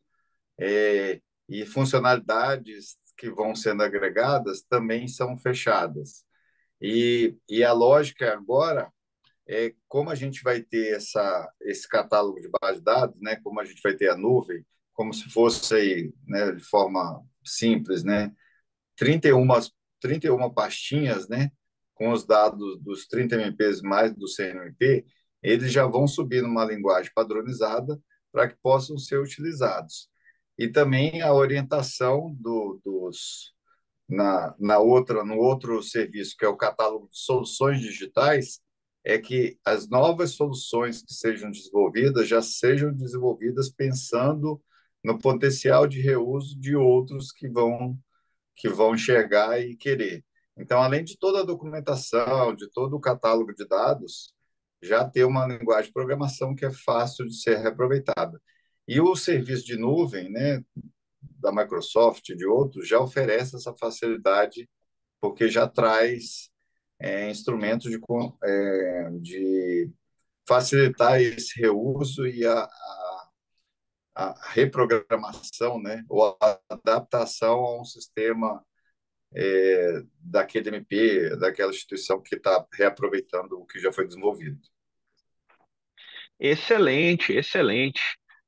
É, e funcionalidades que vão sendo agregadas também são fechadas. E, e a lógica agora é como a gente vai ter essa, esse catálogo de base de dados, né? como a gente vai ter a nuvem, como se fosse né, de forma simples, né? 31, 31 pastinhas, né? com os dados dos 30 MPs mais do CNMP, eles já vão subir numa linguagem padronizada para que possam ser utilizados e também a orientação do, dos na, na outra no outro serviço que é o catálogo de soluções digitais é que as novas soluções que sejam desenvolvidas já sejam desenvolvidas pensando no potencial de reuso de outros que vão que vão enxergar e querer. Então, além de toda a documentação, de todo o catálogo de dados, já ter uma linguagem de programação que é fácil de ser reaproveitada. E o serviço de nuvem, né, da Microsoft e de outros, já oferece essa facilidade, porque já traz é, instrumentos de, é, de facilitar esse reuso e a, a, a, reprogramação, né, ou a adaptação a um sistema é, daquele MP, daquela instituição que está reaproveitando o que já foi desenvolvido. Excelente, excelente.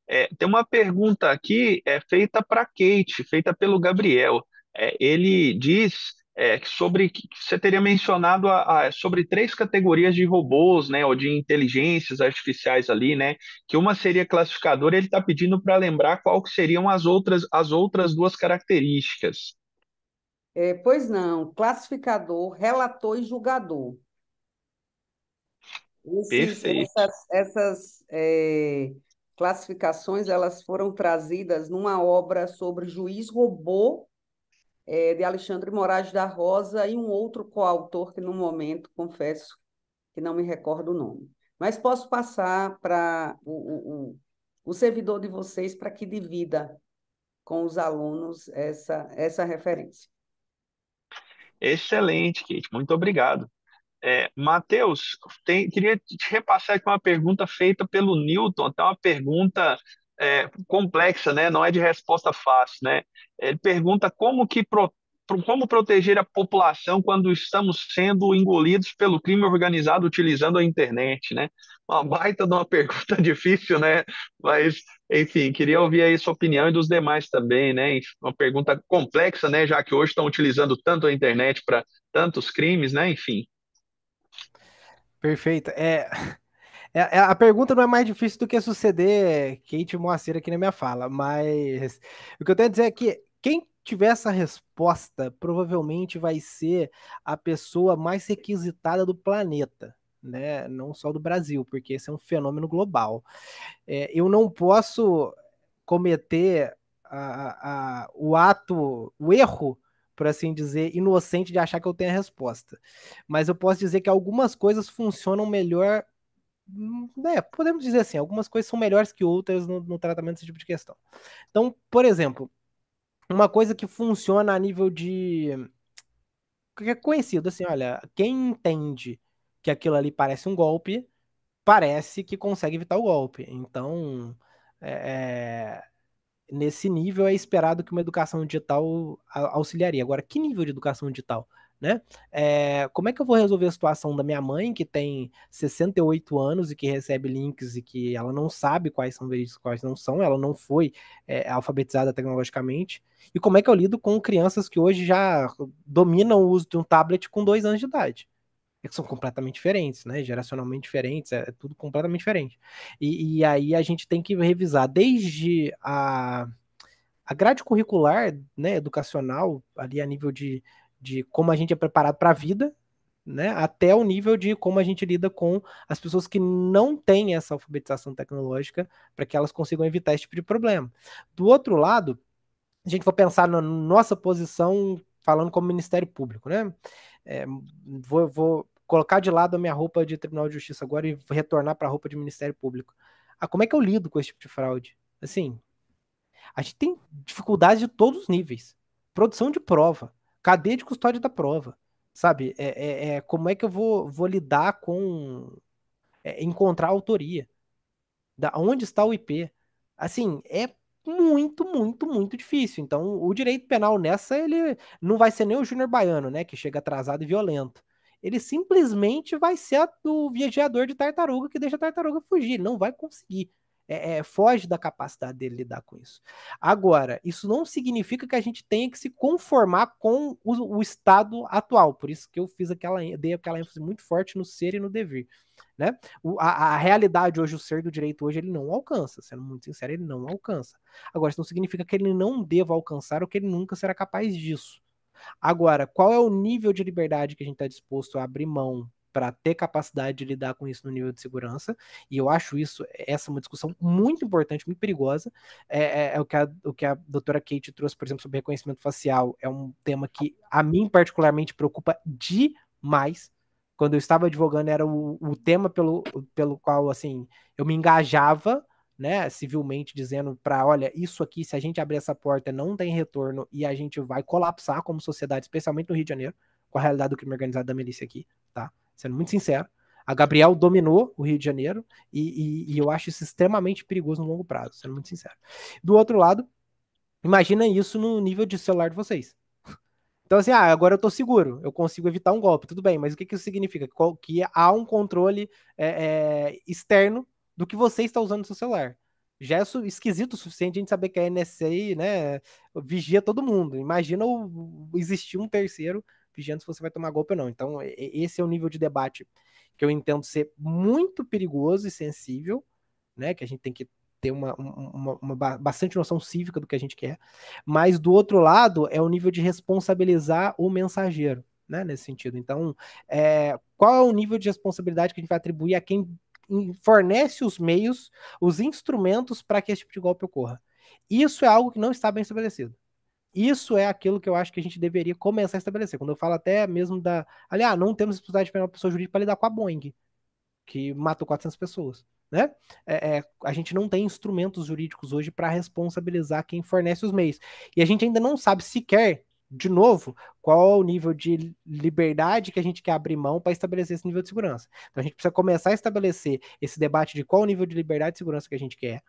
É, tem uma pergunta aqui é, feita para Kate, feita pelo Gabriel. É, ele diz é, sobre que você teria mencionado a, a, sobre três categorias de robôs, né, ou de inteligências artificiais ali, né, que uma seria classificadora. Ele está pedindo para lembrar qual que seriam as outras as outras duas características. É, pois não, classificador, relator e julgador. Esses, Perfeito. Essas, essas é, classificações elas foram trazidas numa obra sobre juiz robô é, de Alexandre Moraes da Rosa e um outro coautor que no momento confesso que não me recordo o nome. Mas posso passar para o, o, o servidor de vocês para que divida com os alunos essa, essa referência. Excelente, Kate. Muito obrigado. É, Matheus, queria te repassar aqui uma pergunta feita pelo Newton, até uma pergunta é, complexa, né? não é de resposta fácil. Né? Ele pergunta como, que pro, como proteger a população quando estamos sendo engolidos pelo crime organizado utilizando a internet. Né? Uma baita de uma pergunta difícil, né? mas, enfim, queria ouvir aí sua opinião e dos demais também. Né? Uma pergunta complexa, né? já que hoje estão utilizando tanto a internet para tantos crimes, né? enfim. Perfeito. É, é, é, a pergunta não é mais difícil do que suceder Kate Moacir aqui na minha fala, mas o que eu tenho a dizer é que quem tiver essa resposta provavelmente vai ser a pessoa mais requisitada do planeta. Né? Não só do Brasil, porque esse é um fenômeno global. É, eu não posso cometer a, a, o ato, o erro por assim dizer, inocente de achar que eu tenho a resposta. Mas eu posso dizer que algumas coisas funcionam melhor. Hum, né, podemos dizer assim, algumas coisas são melhores que outras no, no tratamento desse tipo de questão. Então, por exemplo, uma coisa que funciona a nível de. que é conhecido, assim, olha, quem entende que aquilo ali parece um golpe, parece que consegue evitar o golpe. Então, é, é nesse nível é esperado que uma educação digital auxiliaria. Agora, que nível de educação digital? Né? É, como é que eu vou resolver a situação da minha mãe, que tem 68 anos e que recebe links e que ela não sabe quais são verídicos quais não são, ela não foi é, alfabetizada tecnologicamente? E como é que eu lido com crianças que hoje já dominam o uso de um tablet com dois anos de idade? é que são completamente diferentes, né? Geracionalmente diferentes, é, é tudo completamente diferente. E, e, aí a gente tem que revisar desde a, a grade curricular, né, educacional, ali a nível de, de como a gente é preparado para a vida, né, até o nível de como a gente lida com as pessoas que não têm essa alfabetização tecnológica para que elas consigam evitar esse tipo de problema. Do outro lado, a gente for pensar na nossa posição falando como Ministério Público, né? É, vou, vou colocar de lado a minha roupa de Tribunal de Justiça agora e retornar para a roupa de Ministério Público. Ah, como é que eu lido com esse tipo de fraude? Assim, a gente tem dificuldades de todos os níveis. Produção de prova, cadeia de custódia da prova, sabe? É, é, é como é que eu vou, vou lidar com é, encontrar a autoria? Da onde está o IP? Assim, é muito, muito, muito difícil. Então, o direito penal nessa, ele não vai ser nem o Júnior Baiano, né? Que chega atrasado e violento ele simplesmente vai ser a do viajador de tartaruga que deixa a tartaruga fugir, ele não vai conseguir. É, é, foge da capacidade dele lidar com isso. Agora, isso não significa que a gente tenha que se conformar com o, o estado atual. Por isso que eu fiz aquela, dei aquela ênfase muito forte no ser e no dever. Né? O, a, a, realidade hoje, o ser do direito hoje, ele não alcança. Sendo muito sincero, ele não alcança. Agora, isso não significa que ele não deva alcançar ou que ele nunca será capaz disso. Agora, qual é o nível de liberdade que a gente está disposto a abrir mão para ter capacidade de lidar com isso no nível de segurança. E eu acho isso, essa é uma discussão muito importante, muito perigosa. É, é, é, o, que a, o que a doutora Kate trouxe, por exemplo, sobre reconhecimento facial. É um tema que a mim particularmente preocupa demais. Quando eu estava advogando, era o, o tema pelo, pelo qual assim eu me engajava né, civilmente dizendo para, olha, isso aqui, se a gente abrir essa porta, não tem retorno e a gente vai colapsar como sociedade, especialmente no Rio de Janeiro, com a realidade do crime organizado da milícia aqui, tá? Sendo muito sincero, a Gabriel dominou o Rio de Janeiro e, e, e eu acho isso extremamente perigoso no longo prazo, sendo muito sincero. Do outro lado, imagina isso no nível de celular de vocês. Então, assim, ah, agora eu tô seguro, eu consigo evitar um golpe, tudo bem, mas o que, que isso significa? Que há um controle é, é, externo do que você está usando no seu celular. Já é esquisito o suficiente a gente saber que é a NSA né, vigia todo mundo. Imagina existir um terceiro vigiando se você vai tomar golpe ou não. Então, esse é o nível de debate que eu entendo ser muito perigoso e sensível, né? Que a gente tem que ter uma, uma, uma, bastante noção cívica do que a gente quer, mas do outro lado é o nível de responsabilizar o mensageiro, né, nesse sentido. Então, é, qual é o nível de responsabilidade que a gente vai atribuir a quem fornece os meios, os instrumentos para que esse tipo de golpe ocorra. Isso é algo que não está bem estabelecido. Isso é aquilo que eu acho que a gente deveria começar a estabelecer. Quando eu falo até mesmo da. Aliás, ah, não temos responsabilidade penal para pessoa jurídica para lidar com a Boeing, que matou 400 pessoas. Né? É, é, a gente não tem instrumentos jurídicos hoje para responsabilizar quem fornece os meios. E a gente ainda não sabe sequer de novo, qual é o nível de liberdade que a gente quer abrir mão para estabelecer esse nível de segurança. Então a gente precisa começar a estabelecer esse debate de qual o nível de liberdade e segurança que a gente quer.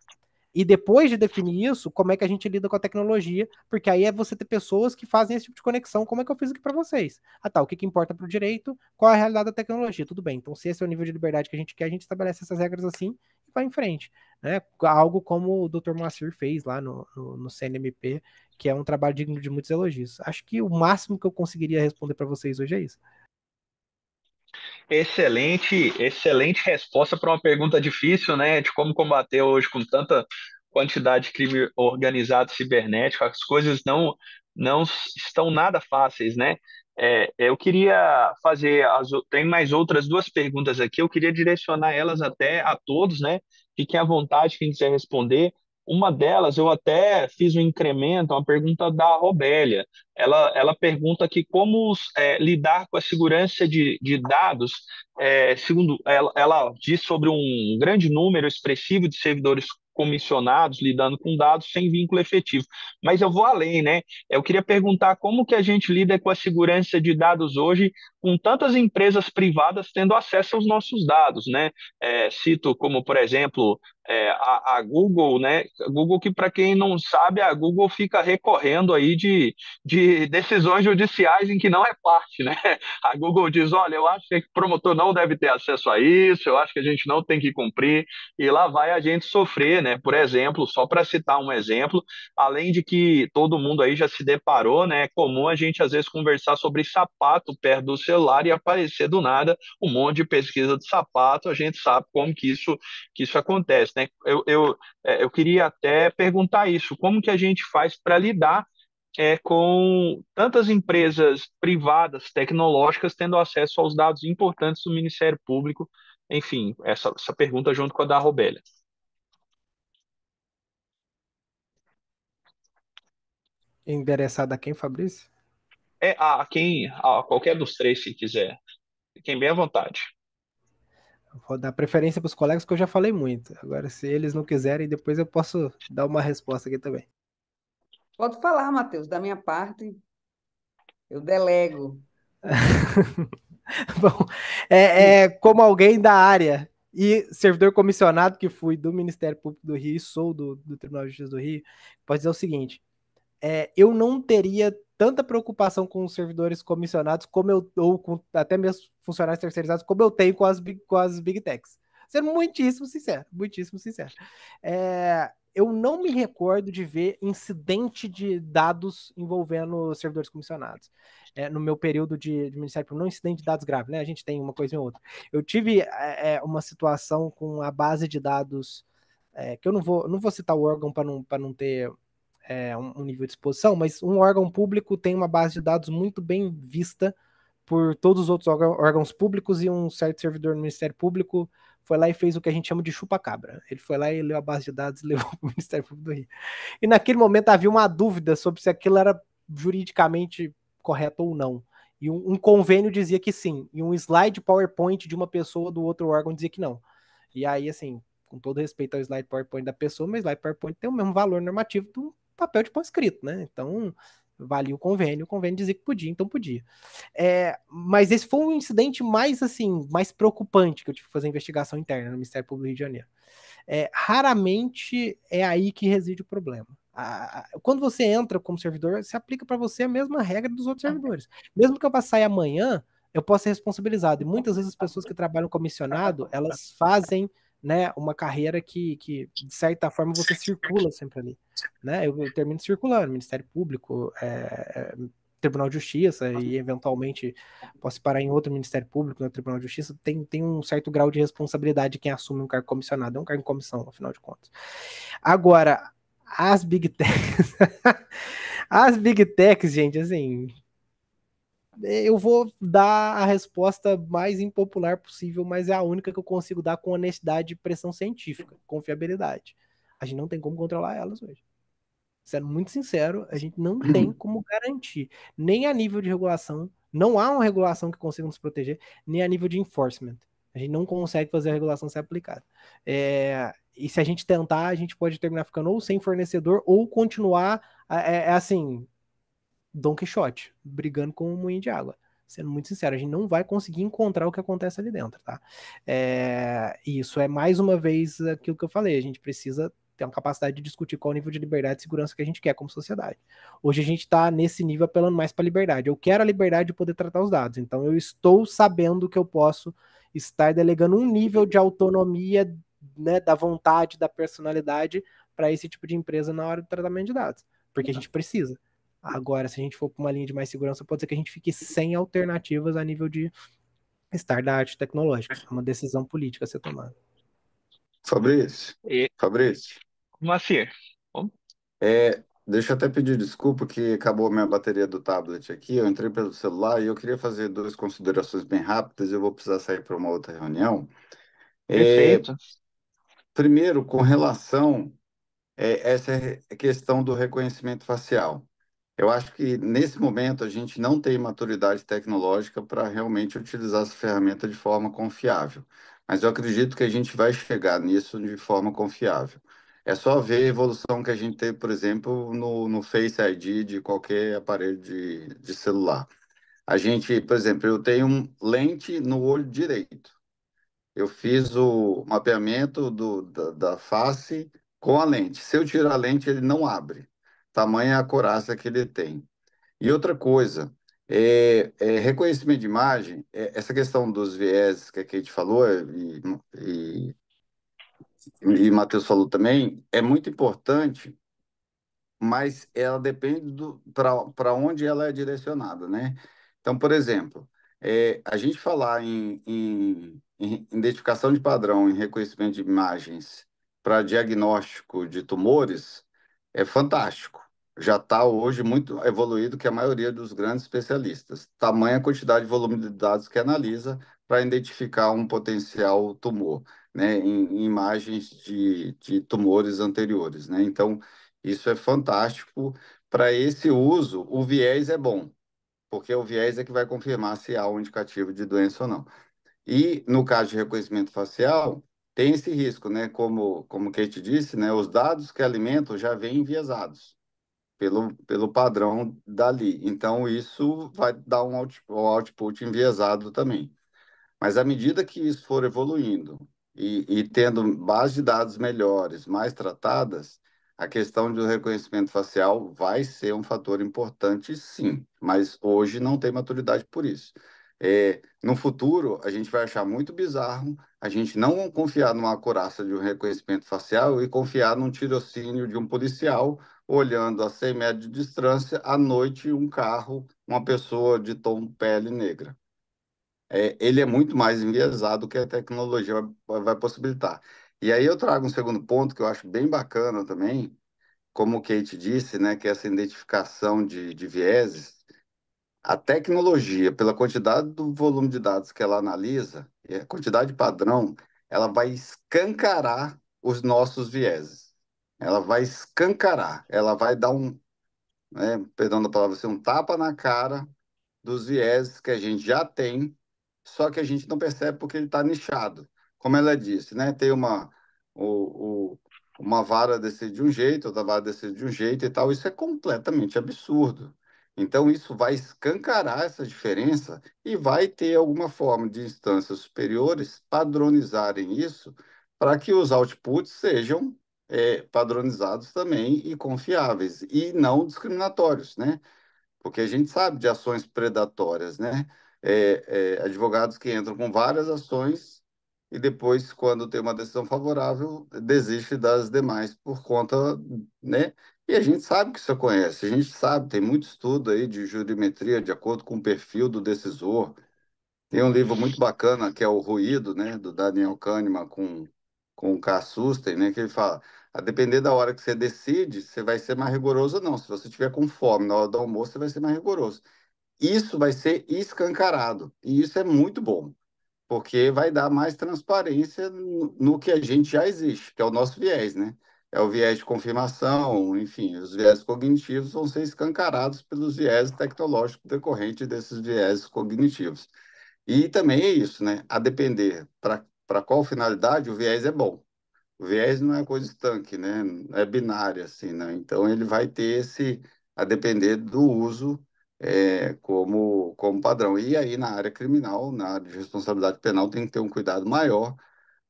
E depois de definir isso, como é que a gente lida com a tecnologia? Porque aí é você ter pessoas que fazem esse tipo de conexão. Como é que eu fiz aqui para vocês? Ah, tá. O que, que importa para o direito? Qual é a realidade da tecnologia? Tudo bem. Então, se esse é o nível de liberdade que a gente quer, a gente estabelece essas regras assim e vai em frente né? Algo como o Dr. Moacir fez lá no, no, no CNMP, que é um trabalho digno de muitos elogios. Acho que o máximo que eu conseguiria responder para vocês hoje é isso. Excelente, excelente resposta para uma pergunta difícil, né? De como combater hoje com tanta quantidade de crime organizado cibernético, as coisas não não estão nada fáceis, né? É, eu queria fazer as, tem mais outras duas perguntas aqui, eu queria direcionar elas até a todos, né? Fiquem à é vontade quem quiser responder. Uma delas, eu até fiz um incremento, uma pergunta da Robélia. Ela, ela pergunta aqui como é, lidar com a segurança de, de dados. É, segundo, ela, ela diz sobre um grande número expressivo de servidores comissionados lidando com dados sem vínculo efetivo. Mas eu vou além, né? Eu queria perguntar como que a gente lida com a segurança de dados hoje, com tantas empresas privadas tendo acesso aos nossos dados, né? É, cito como, por exemplo, é, a, a, Google, né? Google que para quem não sabe, a Google fica recorrendo aí de, de decisões judiciais em que não é parte, né? A Google diz, olha, eu acho que o promotor não deve ter acesso a isso, eu acho que a gente não tem que cumprir e lá vai a gente sofrer, né? Por exemplo, só para citar um exemplo, além de que todo mundo aí já se deparou, né? É comum a gente às vezes conversar sobre sapato perto do celular e aparecer do nada um monte de pesquisa de sapato, a gente sabe como que isso que isso acontece né? Eu, eu, é, eu queria até perguntar isso, como que a gente faz para lidar é, com tantas empresas privadas tecnológicas tendo acesso aos dados importantes do Ministério Público? Enfim, essa, essa pergunta junto com a da Robélia. Endereçada a quem, Fabrício? É, a quem, a qualquer dos três, se quiser. Fiquem bem à vontade vou dar preferência para os colegas que eu já falei muito. Agora, se eles não quiserem, depois eu posso dar uma resposta aqui também. Pode falar, Matheus, da minha parte. Eu delego. Bom, é, é, como alguém da área e servidor comissionado que fui do Ministério Público do Rio e sou do, do Tribunal de Justiça do Rio, pode dizer o seguinte: é, eu não teria tanta preocupação com os servidores comissionados, como eu, ou com até mesmo funcionários terceirizados, como eu tenho com as, com as big techs. Sendo muitíssimo sincero, muitíssimo sincero. É, eu não me recordo de ver incidente de dados envolvendo servidores comissionados. É, no meu período de, de Ministério Público, não incidente de dados grave, né? A gente tem uma coisa e outra. Eu tive é, é, uma situação com a base de dados, é, que eu não vou, não vou citar o órgão para não, não ter é, um, um nível de exposição, mas um órgão público tem uma base de dados muito bem vista por todos os outros órgãos públicos e um certo servidor do Ministério Público foi lá e fez o que a gente chama de chupa-cabra. Ele foi lá e leu a base de dados e levou para o Ministério Público do Rio. E naquele momento havia uma dúvida sobre se aquilo era juridicamente correto ou não. E um, um convênio dizia que sim, e um slide PowerPoint de uma pessoa do outro órgão dizia que não. E aí, assim, com todo respeito ao slide PowerPoint da pessoa, mas slide PowerPoint tem o mesmo valor normativo do papel de pão escrito, né? Então, valia o convênio, o convênio dizia que podia, então podia. É, mas esse foi um incidente mais, assim, mais preocupante que eu tive que fazer investigação interna no Ministério Público do Rio de Janeiro. É, raramente é aí que reside o problema. A, a, quando você entra como servidor, se aplica para você a mesma regra dos outros servidores. Mesmo que eu vá sair amanhã, eu posso ser responsabilizado. E muitas vezes as pessoas que trabalham comissionado, elas fazem né, uma carreira que, que, de certa forma, você circula sempre ali. Né? Eu, eu termino circulando, Ministério Público, é, é, Tribunal de Justiça e, eventualmente, posso parar em outro Ministério Público, no Tribunal de Justiça, tem, tem um certo grau de responsabilidade quem assume um cargo comissionado, é um cargo em comissão, afinal de contas. Agora, as Big Techs... as Big Techs, gente, assim, eu vou dar a resposta mais impopular possível, mas é a única que eu consigo dar com honestidade, pressão científica, confiabilidade. A gente não tem como controlar elas hoje. Sendo muito sincero, a gente não uhum. tem como garantir, nem a nível de regulação, não há uma regulação que consiga nos proteger, nem a nível de enforcement. A gente não consegue fazer a regulação ser aplicada. É, e se a gente tentar, a gente pode terminar ficando ou sem fornecedor ou continuar é, é, é assim, Don Quixote, brigando com um moinho de água. Sendo muito sincero, a gente não vai conseguir encontrar o que acontece ali dentro, tá? É, isso é mais uma vez aquilo que eu falei, a gente precisa ter uma capacidade de discutir qual o nível de liberdade e segurança que a gente quer como sociedade. Hoje a gente está nesse nível apelando mais para a liberdade. Eu quero a liberdade de poder tratar os dados, então eu estou sabendo que eu posso estar delegando um nível de autonomia né, da vontade, da personalidade para esse tipo de empresa na hora do tratamento de dados, porque a uhum. gente precisa. Agora, se a gente for para uma linha de mais segurança, pode ser que a gente fique sem alternativas a nível de estar da arte tecnológica. É uma decisão política a ser tomada. Fabrício, e... Fabrício. Macir. É, deixa eu até pedir desculpa que acabou a minha bateria do tablet aqui. Eu entrei pelo celular e eu queria fazer duas considerações bem rápidas. Eu vou precisar sair para uma outra reunião. É, Perfeito. É, primeiro, com relação a é, essa é questão do reconhecimento facial. Eu acho que nesse momento a gente não tem maturidade tecnológica para realmente utilizar essa ferramenta de forma confiável. Mas eu acredito que a gente vai chegar nisso de forma confiável. É só ver a evolução que a gente teve, por exemplo, no, no Face ID de qualquer aparelho de, de celular. A gente, por exemplo, eu tenho um lente no olho direito. Eu fiz o mapeamento do, da, da face com a lente. Se eu tirar a lente, ele não abre tamanha a coraça que ele tem. E outra coisa, é, é, reconhecimento de imagem, é, essa questão dos vieses que a Kate falou é, e, e, e Matheus falou também, é muito importante, mas ela depende para onde ela é direcionada, né? Então, por exemplo, é, a gente falar em, em, em identificação de padrão, em reconhecimento de imagens para diagnóstico de tumores, é fantástico já está hoje muito evoluído que é a maioria dos grandes especialistas. Tamanha quantidade de volume de dados que analisa para identificar um potencial tumor, né, em, em imagens de, de tumores anteriores, né? Então, isso é fantástico. Para esse uso, o viés é bom, porque o viés é que vai confirmar se há um indicativo de doença ou não. E no caso de reconhecimento facial, tem esse risco, né? Como, como Kate disse, né? Os dados que alimentam já vêm enviesados pelo, pelo padrão dali. Então, isso vai dar um output, enviesado também. Mas à medida que isso for evoluindo e, e tendo bases de dados melhores, mais tratadas, a questão do reconhecimento facial vai ser um fator importante, sim, mas hoje não tem maturidade por isso. É, no futuro, a gente vai achar muito bizarro a gente não confiar numa couraça de um reconhecimento facial e confiar num tirocínio de um policial olhando a 100 metros de distância, à noite, um carro, uma pessoa de tom pele negra. É, ele é muito mais enviesado que a tecnologia vai, vai possibilitar. E aí eu trago um segundo ponto que eu acho bem bacana também, como o Kate disse, né, que essa identificação de, de vieses, a tecnologia, pela quantidade do volume de dados que ela analisa, e a quantidade padrão, ela vai escancarar os nossos vieses. Ela vai escancarar, ela vai dar um, né, perdão da palavra, assim, um tapa na cara dos vieses que a gente já tem, só que a gente não percebe porque ele está nichado. Como ela disse, né, tem uma, o, o, uma vara decide de um jeito, outra vara decide de um jeito e tal, isso é completamente absurdo. Então, isso vai escancarar essa diferença e vai ter alguma forma de instâncias superiores padronizarem isso para que os outputs sejam é, padronizados também e confiáveis e não discriminatórios, né? Porque a gente sabe de ações predatórias, né? É, é, advogados que entram com várias ações e depois, quando tem uma decisão favorável, desiste das demais por conta, né? E a gente sabe que isso conhece, a gente sabe, tem muito estudo aí de jurimetria de acordo com o perfil do decisor. Tem um livro muito bacana que é O Ruído, né, do Daniel Kahneman com com o Susten, né, que ele fala a depender da hora que você decide, você vai ser mais rigoroso ou não. Se você tiver com fome na hora do almoço, você vai ser mais rigoroso. Isso vai ser escancarado, e isso é muito bom, porque vai dar mais transparência no, no que a gente já existe, que é o nosso viés, né? É o viés de confirmação, enfim, os viés cognitivos vão ser escancarados pelos viés tecnológicos decorrentes desses viés cognitivos. E também é isso, né? A depender para qual finalidade o viés é bom viés não é coisa estanque, né? É binária, assim, né? Então ele vai ter esse, a depender do uso é, como, como padrão. E aí na área criminal, na área de responsabilidade penal, tem que ter um cuidado maior,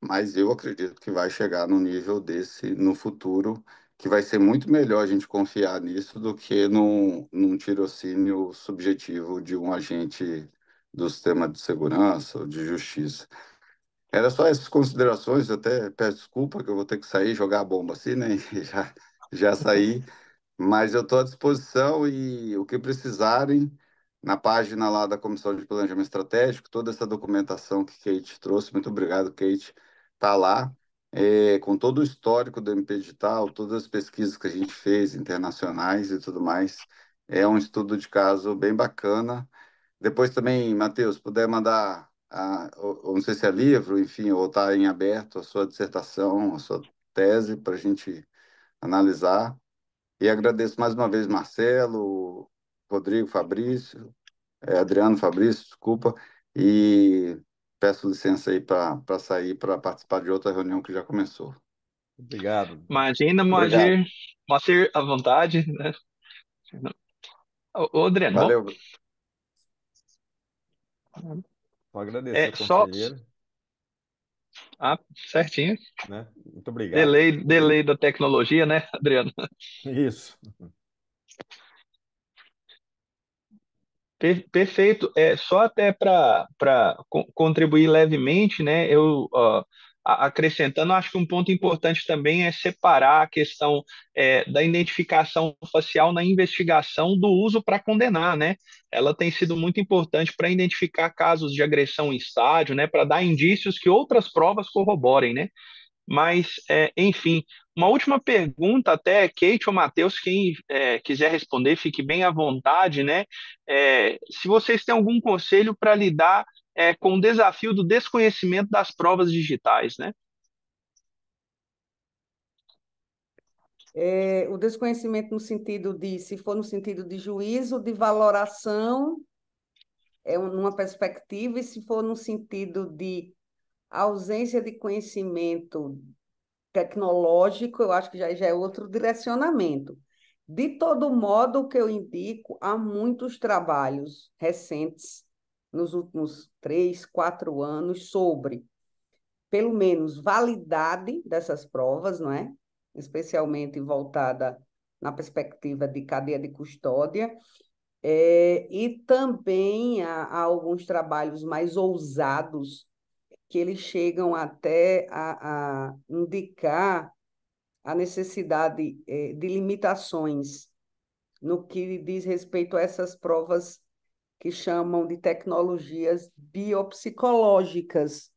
mas eu acredito que vai chegar no nível desse no futuro, que vai ser muito melhor a gente confiar nisso do que num, num tirocínio subjetivo de um agente do sistema de segurança ou de justiça. Era só essas considerações, eu até peço desculpa que eu vou ter que sair jogar a bomba assim, né? Já, já saí, mas eu estou à disposição e o que precisarem, na página lá da Comissão de Planejamento Estratégico, toda essa documentação que Kate trouxe, muito obrigado, Kate, está lá, é, com todo o histórico do MP Digital, todas as pesquisas que a gente fez, internacionais e tudo mais. É um estudo de caso bem bacana. Depois também, Matheus, puder mandar a, ou, não sei se é livro, enfim, ou está em aberto a sua dissertação, a sua tese, para a gente analisar. E agradeço mais uma vez Marcelo, Rodrigo, Fabrício, é, Adriano, Fabrício, desculpa, e peço licença aí para sair para participar de outra reunião que já começou. Obrigado. Imagina, Moacir, Moacir à vontade, né? Ô, Adriano. Valeu. Bom? Vou então, agradecer, é, só... conselheiro. Ah, certinho. Né? Muito obrigado. Delay, delay da tecnologia, né, Adriano? Isso. Perfeito. É, só até para contribuir levemente, né? Eu, ó, acrescentando, acho que um ponto importante também é separar a questão é, da identificação facial na investigação do uso para condenar, né? Ela tem sido muito importante para identificar casos de agressão em estádio, né? Para dar indícios que outras provas corroborem, né? Mas, é, enfim, uma última pergunta até, Kate ou Matheus, quem é, quiser responder, fique bem à vontade, né? É, se vocês têm algum conselho para lidar é, com o desafio do desconhecimento das provas digitais, né? É, o desconhecimento no sentido de, se for no sentido de juízo, de valoração, é uma perspectiva, e se for no sentido de ausência de conhecimento tecnológico, eu acho que já, já é outro direcionamento. De todo modo, o que eu indico, há muitos trabalhos recentes nos últimos três, quatro anos sobre, pelo menos, validade dessas provas, não é? Especialmente voltada na perspectiva de cadeia de custódia, é, e também há, há, alguns trabalhos mais ousados que eles chegam até a, a indicar a necessidade é, de limitações no que diz respeito a essas provas que chamam de tecnologias biopsicológicas,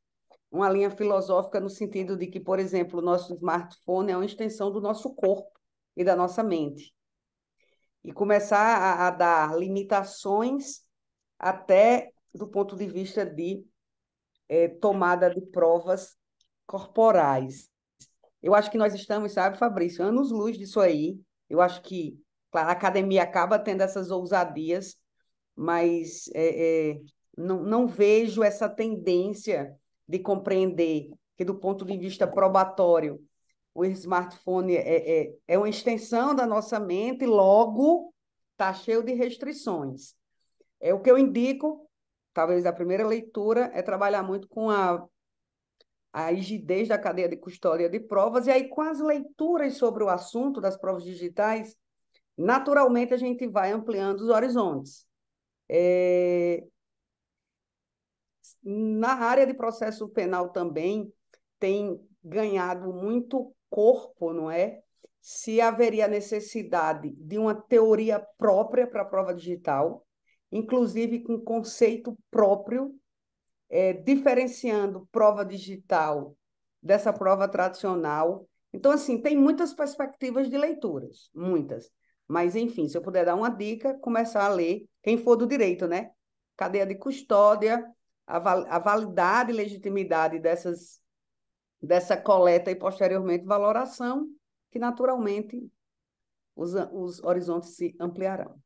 uma linha filosófica no sentido de que, por exemplo, o nosso smartphone é uma extensão do nosso corpo e da nossa mente. E começar a, a dar limitações até do ponto de vista de é, tomada de provas corporais. Eu acho que nós estamos, sabe, Fabrício, anos-luz disso aí. Eu acho que claro, a academia acaba tendo essas ousadias mas é, é, não, não vejo essa tendência de compreender que, do ponto de vista probatório, o smartphone é, é, é uma extensão da nossa mente, logo está cheio de restrições. É o que eu indico, talvez a primeira leitura, é trabalhar muito com a, a rigidez da cadeia de custódia de provas, e aí com as leituras sobre o assunto das provas digitais, naturalmente a gente vai ampliando os horizontes. É... Na área de processo penal também tem ganhado muito corpo, não é? Se haveria necessidade de uma teoria própria para a prova digital, inclusive com conceito próprio, é, diferenciando prova digital dessa prova tradicional. Então, assim, tem muitas perspectivas de leituras, muitas. Mas, enfim, se eu puder dar uma dica, começar a ler, quem for do direito, né? Cadeia de custódia, a, val a validade e legitimidade dessas, dessa coleta e, posteriormente, valoração, que naturalmente os, os horizontes se ampliarão.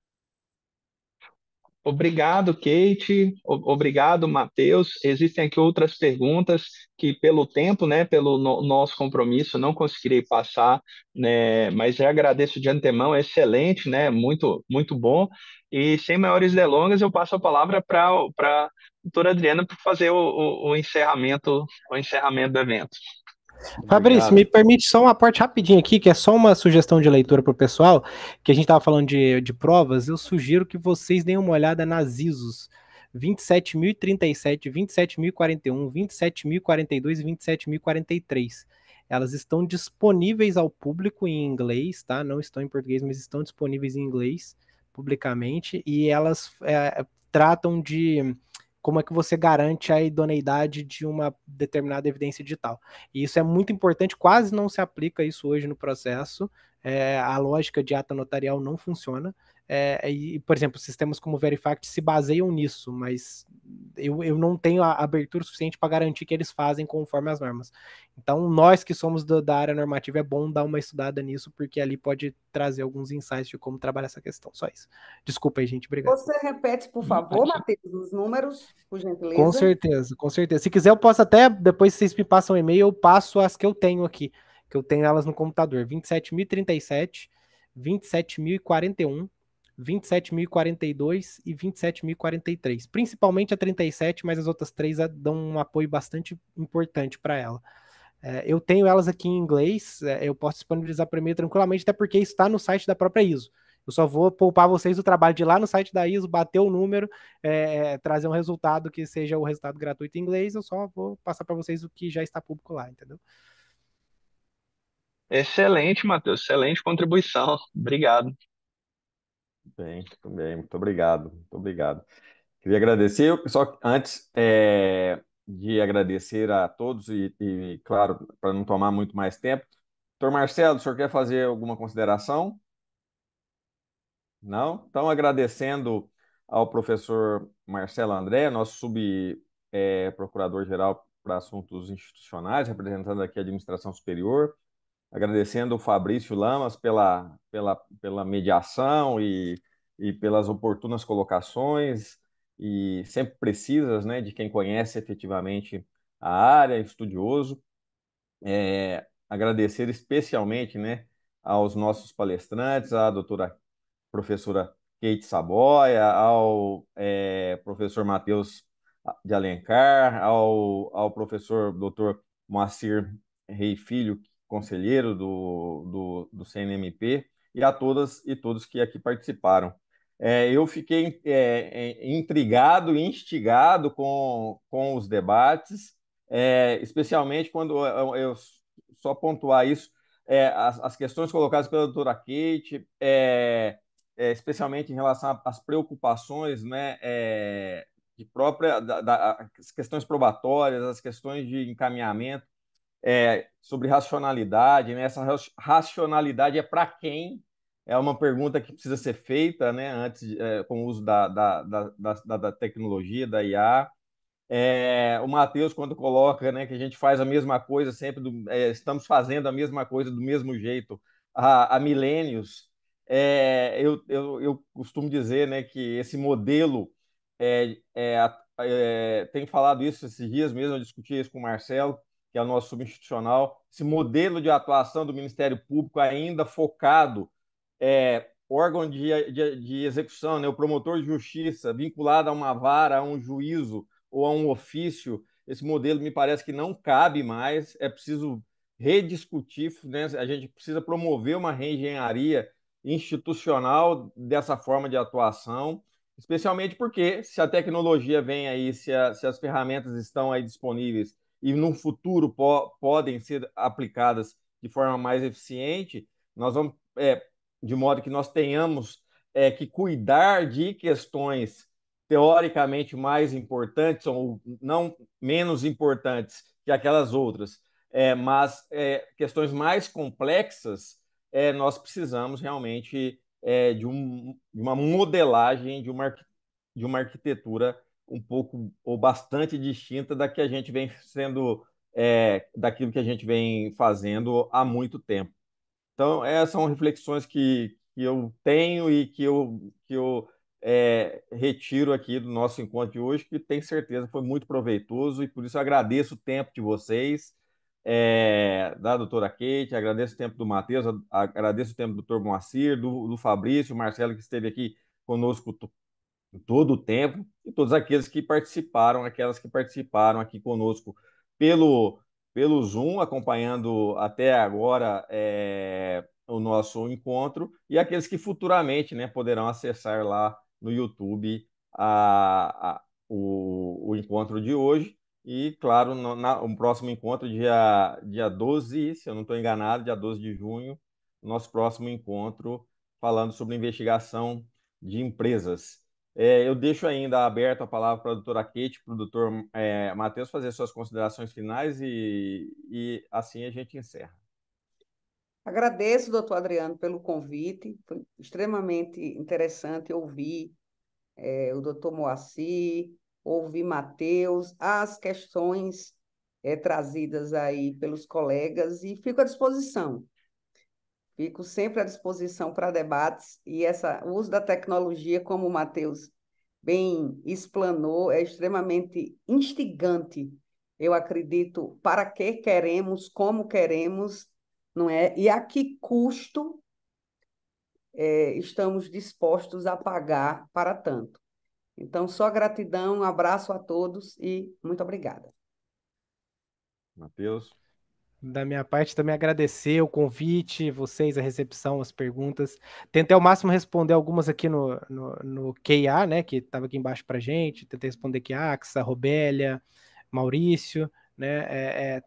Obrigado, Kate. O obrigado, Matheus. Existem aqui outras perguntas que, pelo tempo, né, pelo no nosso compromisso, não conseguirei passar, né, mas já agradeço de antemão. É excelente, né, muito, muito bom. E sem maiores delongas, eu passo a palavra para a doutora Adriana para fazer o, o, o, encerramento, o encerramento do evento. Fabrício, me permite só uma parte rapidinho aqui, que é só uma sugestão de leitura para o pessoal, que a gente estava falando de, de provas, eu sugiro que vocês deem uma olhada nas ISOs 27.037, 27.041, 27.042 e 27.043. Elas estão disponíveis ao público em inglês, tá? Não estão em português, mas estão disponíveis em inglês publicamente, e elas é, tratam de como é que você garante a idoneidade de uma determinada evidência digital. E isso é muito importante, quase não se aplica isso hoje no processo, é, a lógica de ata notarial não funciona, é, é, e, por exemplo, sistemas como o Verifact se baseiam nisso, mas eu, eu não tenho a abertura suficiente para garantir que eles fazem conforme as normas. Então, nós que somos do, da área normativa, é bom dar uma estudada nisso, porque ali pode trazer alguns insights de como trabalhar essa questão. Só isso. Desculpa aí, gente. Obrigado. Você repete, por favor, Matheus, os números, por gentileza. Com certeza, com certeza. Se quiser, eu posso até, depois vocês me passam um e-mail, eu passo as que eu tenho aqui, que eu tenho elas no computador. 27.037, 27.041. 27.042 e 27.043. Principalmente a 37, mas as outras três eh, dão um apoio bastante importante para ela. É, eu tenho elas aqui em inglês, é, eu posso disponibilizar para mim tranquilamente, até porque está no site da própria ISO. Eu só vou poupar vocês do trabalho de ir lá no site da ISO, bater o número, é, é, trazer um resultado que seja o resultado gratuito em inglês, eu só vou passar para vocês o que já está público lá, entendeu? Excelente, Matheus, excelente contribuição. Obrigado. Bem, tudo bem, muito obrigado, muito obrigado. Queria agradecer, só antes é, de agradecer a todos e, e claro, para não tomar muito mais tempo, doutor Marcelo, o senhor quer fazer alguma consideração? Não? Então, agradecendo ao professor Marcelo André, nosso sub-procurador-geral eh, para assuntos institucionais, representando aqui a administração superior, agradecendo o Fabrício Lamas pela, pela, pela mediação e, e pelas oportunas colocações, e sempre precisas né, de quem conhece efetivamente a área, estudioso. É, agradecer especialmente né, aos nossos palestrantes, à doutora professora Kate Saboia, ao é, professor Matheus de Alencar, ao, ao professor doutor Moacir Rei Filho, conselheiro do, do, do CNMP, e a todas e todos que aqui participaram. É, eu fiquei é, é intrigado instigado com, com os debates, é, especialmente quando eu, eu, só pontuar isso, é, as, as, questões colocadas pela doutora Kate, é, especialmente em relação às preocupações né, de própria, da, da, as questões probatórias, as questões de encaminhamento, é, sobre racionalidade, né? essa racionalidade é para quem? É uma pergunta que precisa ser feita né? antes é, com o uso da, da, da, da, da tecnologia, da IA. É, o Matheus, quando coloca né, que a gente faz a mesma coisa, sempre do, é, estamos fazendo a mesma coisa do mesmo jeito há, há milênios, é, eu, eu, eu, costumo dizer né, que esse modelo, é, é, é, tem falado isso esses dias mesmo, eu discuti isso com o Marcelo, que é o nosso substitucional, esse modelo de atuação do Ministério Público ainda focado, é, órgão de, de, de execução, né, o promotor de justiça vinculado a uma vara, a um juízo ou a um ofício, esse modelo me parece que não cabe mais, é preciso rediscutir, né, a gente precisa promover uma reengenharia institucional dessa forma de atuação, especialmente porque se a tecnologia vem aí, se, a, se as ferramentas estão aí disponíveis e no futuro po podem ser aplicadas de forma mais eficiente, nós vamos, é, de modo que nós tenhamos é, que cuidar de questões teoricamente mais importantes ou não menos importantes que aquelas outras, é, mas é, questões mais complexas, é, nós precisamos realmente é, de, um, de, uma modelagem, de uma, de uma arquitetura um pouco ou bastante distinta da que a gente vem sendo, é, daquilo que a gente vem fazendo há muito tempo. Então, essas são reflexões que, que eu tenho e que eu, que eu é, retiro aqui do nosso encontro de hoje, que tenho certeza foi muito proveitoso e por isso agradeço o tempo de vocês, é, da doutora Kate, agradeço o tempo do Matheus, agradeço o tempo do doutor Moacir, do, do Fabrício, Marcelo que esteve aqui conosco todo o tempo, e todos aqueles que participaram, aquelas que participaram aqui conosco pelo, pelo Zoom, acompanhando até agora é, o nosso encontro, e aqueles que futuramente né, poderão acessar lá no YouTube a, a o, o encontro de hoje. E, claro, no, na, próximo encontro, dia, dia 12, se eu não estou enganado, dia 12 de junho, nosso próximo encontro falando sobre investigação de empresas. É, eu deixo ainda aberta a palavra para a doutora Kate, para o doutor é, Matheus fazer suas considerações finais e, e assim a gente encerra. Agradeço, doutor Adriano, pelo convite. Foi extremamente interessante ouvir é, o doutor Moacir, ouvir Matheus, as questões é, trazidas aí pelos colegas e fico à disposição. Fico sempre à disposição para debates e essa, o uso da tecnologia, como o Matheus bem explanou, é extremamente instigante. Eu acredito para que queremos, como queremos, não é? E a que custo é, estamos dispostos a pagar para tanto. Então, só gratidão, um abraço a todos e muito obrigada. Matheus. Da minha parte, também agradecer o convite, vocês, a recepção, as perguntas. Tentei ao máximo responder algumas aqui no, no, no QA, né? Que estava aqui embaixo para gente. Tentei responder que Axa, Robélia, Maurício, né? É, é,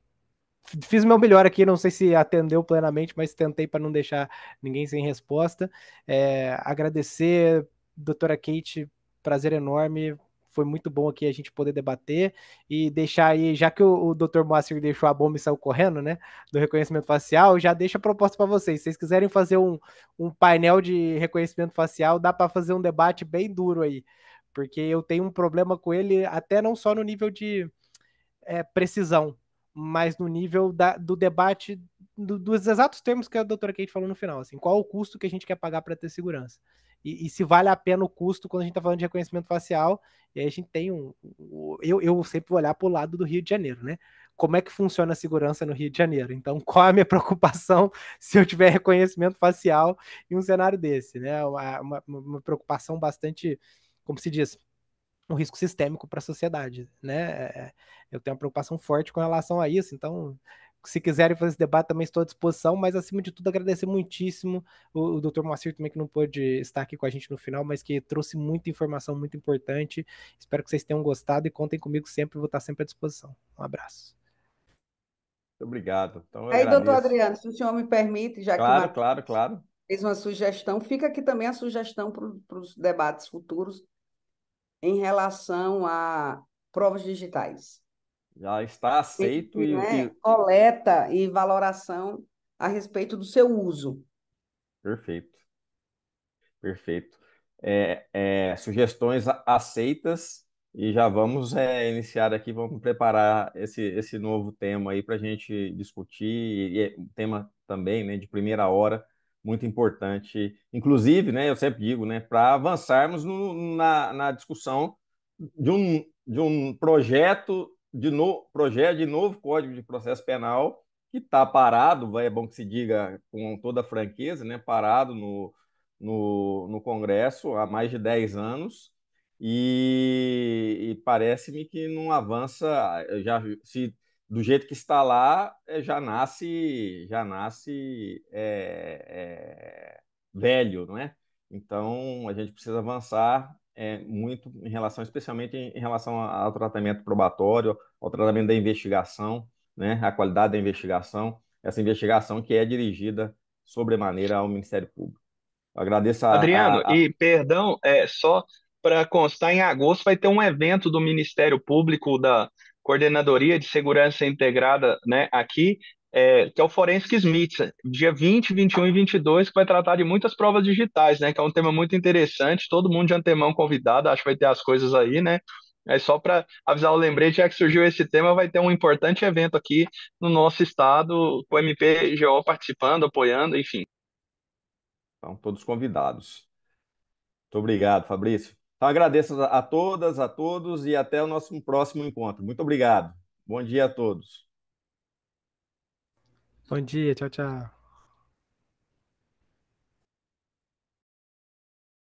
fiz o meu melhor aqui, não sei se atendeu plenamente, mas tentei para não deixar ninguém sem resposta. É, agradecer, doutora Kate, prazer enorme foi muito bom aqui a gente poder debater e deixar aí, já que o, o Dr. Moacir deixou a bomba e saiu correndo, né, do reconhecimento facial, já deixa a proposta para vocês. Se vocês quiserem fazer um, um painel de reconhecimento facial, dá para fazer um debate bem duro aí, porque eu tenho um problema com ele, até não só no nível de é, precisão, mas no nível da, do debate do, dos exatos termos que a doutora Kate falou no final, assim, qual o custo que a gente quer pagar para ter segurança. E, e, se vale a pena o custo quando a gente está falando de reconhecimento facial, e aí a gente tem um. um eu, eu sempre vou olhar para o lado do Rio de Janeiro, né? Como é que funciona a segurança no Rio de Janeiro? Então, qual é a minha preocupação se eu tiver reconhecimento facial em um cenário desse, né? Uma, uma, uma preocupação bastante, como se diz, um risco sistêmico para a sociedade, né? É, é, eu tenho uma preocupação forte com relação a isso, então se quiserem fazer esse debate, também estou à disposição, mas acima de tudo, agradecer muitíssimo o, o Dr. Moacir também, que não pôde estar aqui com a gente no final, mas que trouxe muita informação muito importante. Espero que vocês tenham gostado e contem comigo sempre, vou estar sempre à disposição. Um abraço. Muito obrigado. Então, Aí, agradeço. doutor Adriano, se o senhor me permite, já claro, que claro, claro. fez uma sugestão, fica aqui também a sugestão para os debates futuros em relação a provas digitais. Já está aceito e, e né, coleta e valoração a respeito do seu uso. Perfeito. Perfeito. É, é, sugestões aceitas e já vamos é, iniciar aqui, vamos preparar esse, esse novo tema aí para a gente discutir, e, é um tema também né, de primeira hora, muito importante, inclusive, né, eu sempre digo, né, para avançarmos no, na, na discussão de um, de um projeto de no, projeto de novo Código de Processo Penal, que está parado, é bom que se diga com toda franqueza, né, parado no, no, no Congresso há mais de 10 anos, e, e parece-me que não avança, já se do jeito que está lá, é, já nasce, já nasce é, é, velho, não é? Então, a gente precisa avançar é, muito em relação, especialmente em, em relação ao tratamento probatório, ao tratamento da investigação, né, a qualidade da investigação, essa investigação que é dirigida sobremaneira ao Ministério Público. Eu agradeço a. Adriano, a, a... e perdão, é, só para constar, em agosto vai ter um evento do Ministério Público da Coordenadoria de Segurança Integrada né, aqui, é, que é o Forensic Smith, dia 20, 21 e 22, que vai tratar de muitas provas digitais, né? Que é um tema muito interessante, todo mundo de antemão convidado, acho que vai ter as coisas aí, né? É só para avisar o lembrete, já que surgiu esse tema, vai ter um importante evento aqui no nosso estado, com o MPGO participando, apoiando, enfim. Estão todos convidados. Muito obrigado, Fabrício. Então, agradeço a todas, a todos e até o nosso próximo encontro. Muito obrigado. Bom dia a todos. Bom dia, tchau, tchau.